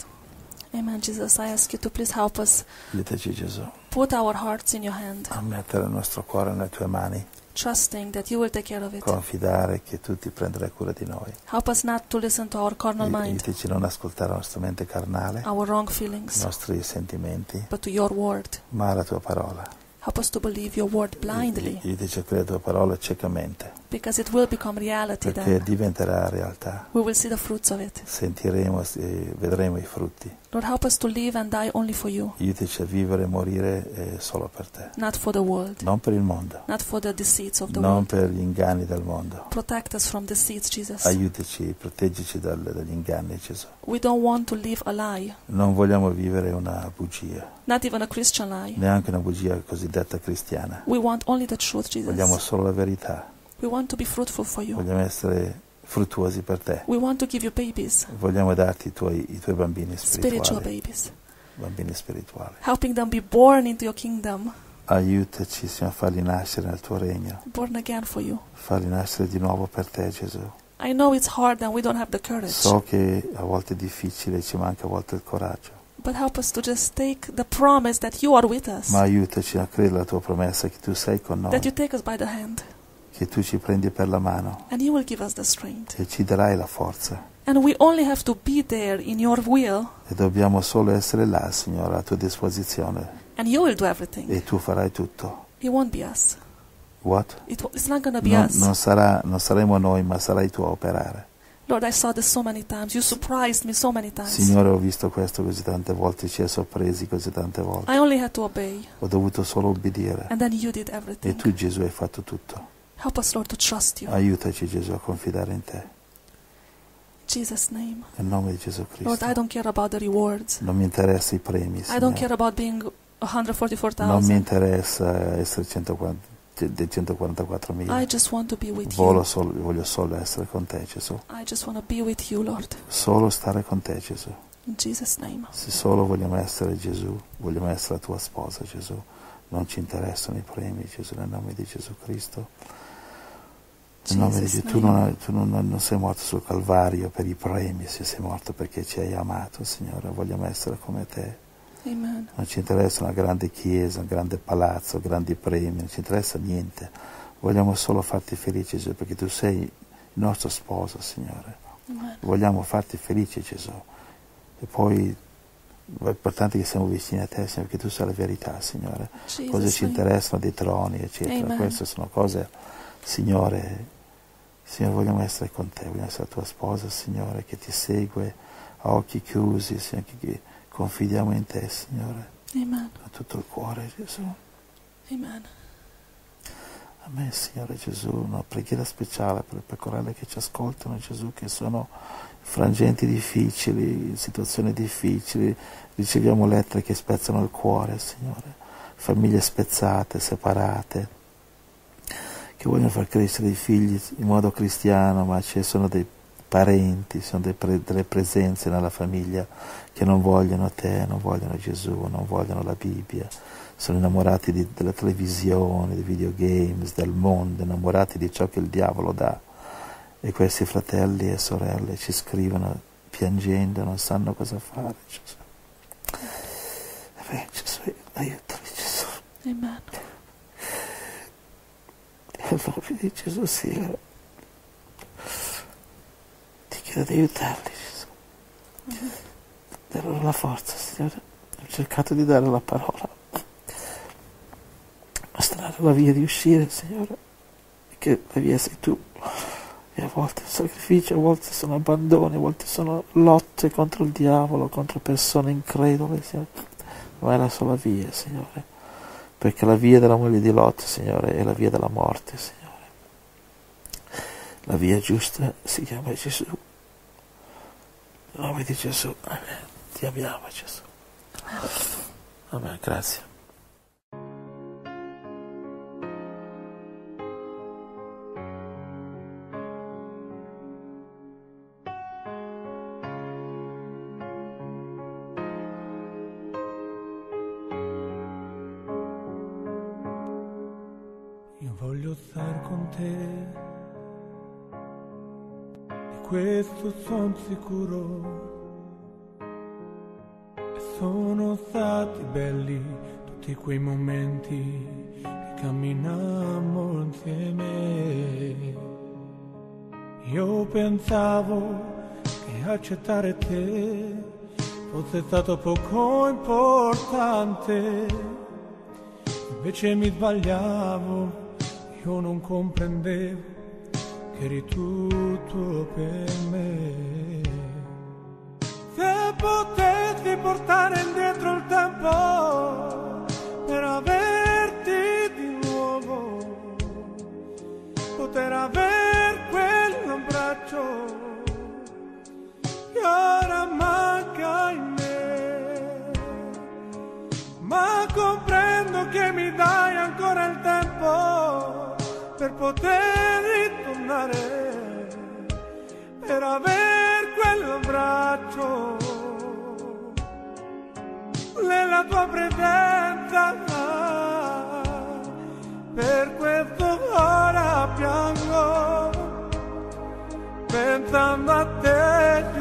Amen, Jesus. I ask you to please help us. Diteci Gesù. Put our hearts in your hand. A mettere il nostro cuore nelle tue mani. Trusting that you will take care of it. Confidare che tu ti prenderai cura di noi. Help us not to listen to our carnal mind. Diteci non ascoltare la nostra mente carnale. Our wrong feelings. I nostri sentimenti. But to your word. Ma la tua parola. Help us to believe your word blindly. Diteci a credere la tua parola ciecamente. Because it will become reality perché then. diventerà realtà. We will see the fruits of it. Sentiremo e vedremo i frutti. Lord, help us to live and die only for you. Aiutaci a vivere e morire eh, solo per te. Not for the world. Non per il mondo. Not for the deceits of the non world. per gli inganni del mondo. Protect us from deceits, Jesus. Aiutaci, proteggici dal, dagli inganni, Gesù. We don't want to live a lie. Non vogliamo vivere una bugia. Not even a Christian lie. Neanche una bugia cosiddetta cristiana. We want only the truth, Jesus. Vogliamo solo la verità. Vogliamo essere fruttuosi per te. Vogliamo darti i tuoi, i tuoi bambini spirituali. Bambini spirituali. Aiutaci, Signore, a farli nascere nel tuo regno. Farli nascere di nuovo per te, Gesù. So che a volte è difficile, e ci manca a volte il coraggio. But help us to just take the promise that you are with us. Ma aiutaci a credere la tua promessa che tu sei con noi. That you take us by the hand che tu ci prendi per la mano and you will give us the e ci darai la forza. And we only have to be there in your will E dobbiamo solo essere là, Signore, a tua disposizione. and you will do everything. E tu farai tutto. It won't be us. What? It, it's not going be Non, us. non sarà- non saremo noi, ma sarai tu a operare. Lord, I saw this so many times. You surprised me so many times. Signore, ho visto questo così tante volte, ci hai sorpresi così tante volte. I only had to obey, Ho dovuto solo obbedire. and then you did everything. E tu, Gesù, hai fatto tutto. Help us, Lord, to trust you. Aiutaci, Gesù, a confidare in te. Jesus name. Nel nome di Gesù Cristo. Lord, I don't care about the rewards. Non mi interessa i premi, I don't care about being 144,000. Non mi interessa essere 140 dei 144.000 Voglio solo, voglio solo essere con te Gesù you, solo stare con te Gesù se solo vogliamo essere Gesù vogliamo essere la tua sposa Gesù non ci interessano i premi Gesù nel nome di Gesù Cristo No, dice, tu, non, tu non, non, sei morto sul Calvario per i premi, sei morto perché ci hai amato, Signore, vogliamo essere come te. Amen. Non ci interessa una grande chiesa, un grande palazzo, grandi premi, non ci interessa niente. Vogliamo solo farti felice, Gesù, perché tu sei il nostro sposo, Signore. Amen. Vogliamo farti felice, Gesù. E poi è importante che siamo vicini a te, Signore, perché tu sei la verità, Signore. Jesus, Cosa ci interessano dei troni, eccetera. Amen. Queste sono cose, Signore, Signore, vogliamo essere con te, vogliamo essere la tua sposa, Signore, che ti segue a occhi chiusi, Signore, che confidiamo in te, Signore. Amen. Con tutto il cuore, Gesù. Amen. Amen, Signore Gesù, una preghiera speciale per, le pecorelle che ci ascoltano, Gesù, che sono frangenti difficili, situazioni difficili, riceviamo lettere che spezzano il cuore, Signore, famiglie spezzate, separate, che vogliono far crescere i figli in modo cristiano, ma ci sono dei parenti, sono pre, delle presenze nella famiglia che non vogliono te, non vogliono Gesù, non vogliono la Bibbia, sono innamorati di, della televisione, dei videogames, del mondo, innamorati di ciò che il diavolo dà. E questi fratelli e sorelle ci scrivono piangendo, non sanno cosa fare. Gesù. Gesù, aiutami Gesù. Amen. Nel nome di Gesù, Signore. Eh. Ti chiedo di aiutarli, Gesù. Dai loro la forza, Signore. Ho cercato di dare la parola. Mostrare la via di uscire, Signore. Perché la via sei tu. E a volte sacrifici, a volte sono abbandoni, a volte sono lotte contro il diavolo, contro persone incredule, Signore. Ma è la sola via, Signore perché la via della moglie di Lot, Signore, è la via della morte, Signore. La via giusta si chiama Gesù. Nome di Gesù, amen. Ti amiamo Gesù. Amen, grazie. strozzar con te. Di questo son sicuro. E sono stati belli tutti quei momenti che camminammo insieme. Io pensavo che accettare te fosse stato poco importante invece mi sbagliavo io non comprendevo che eri tutto per me. Se potessi portare indietro il tempo per averti di nuovo, poter aver quell'abbraccio che ora manca in me. Ma comprendo che mi dai ancora il tempo per poter ritornare, per aver quell'abbraccio. Nella tua presenza, per questo ora piango, pensando a te.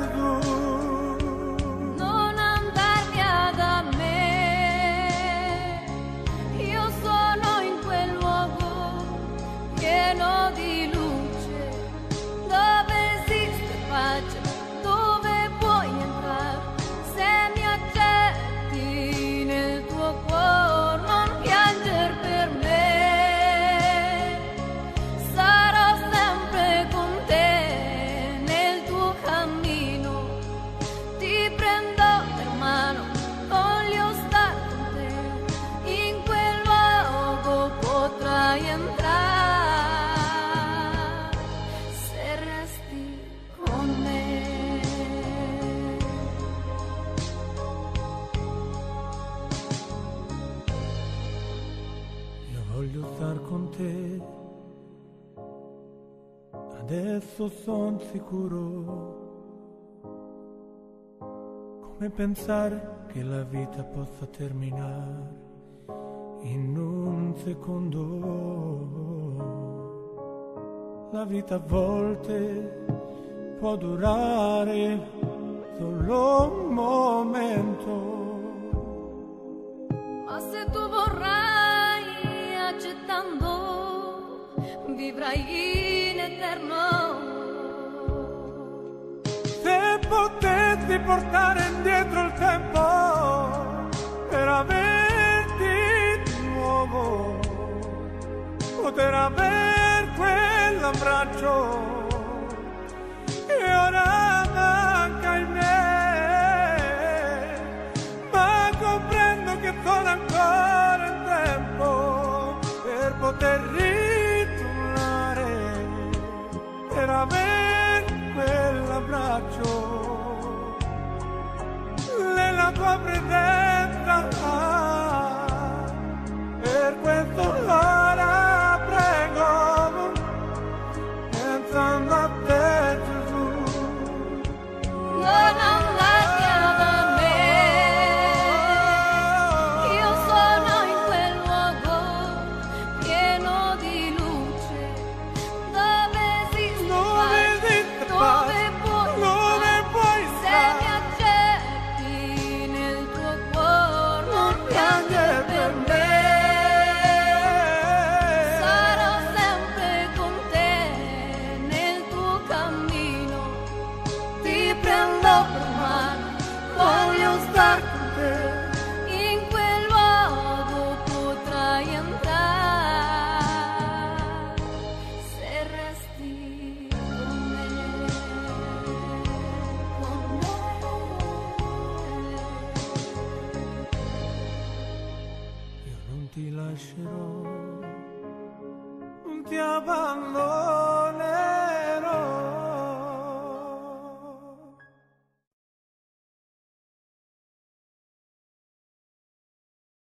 adesso son sicuro. Come pensare che la vita possa terminare in un secondo? La vita a volte può durare solo un momento. Ma se tu vorrai accettando vivrai in eterno. Se potessi portare indietro il tempo per averti di nuovo, poter aver quell'abbraccio e ora manca in me, ma comprendo che sono ancora in tempo per poter ridere. ancora per quell'abbraccio nella tua presenza per questo ora prego pensando a te Gesù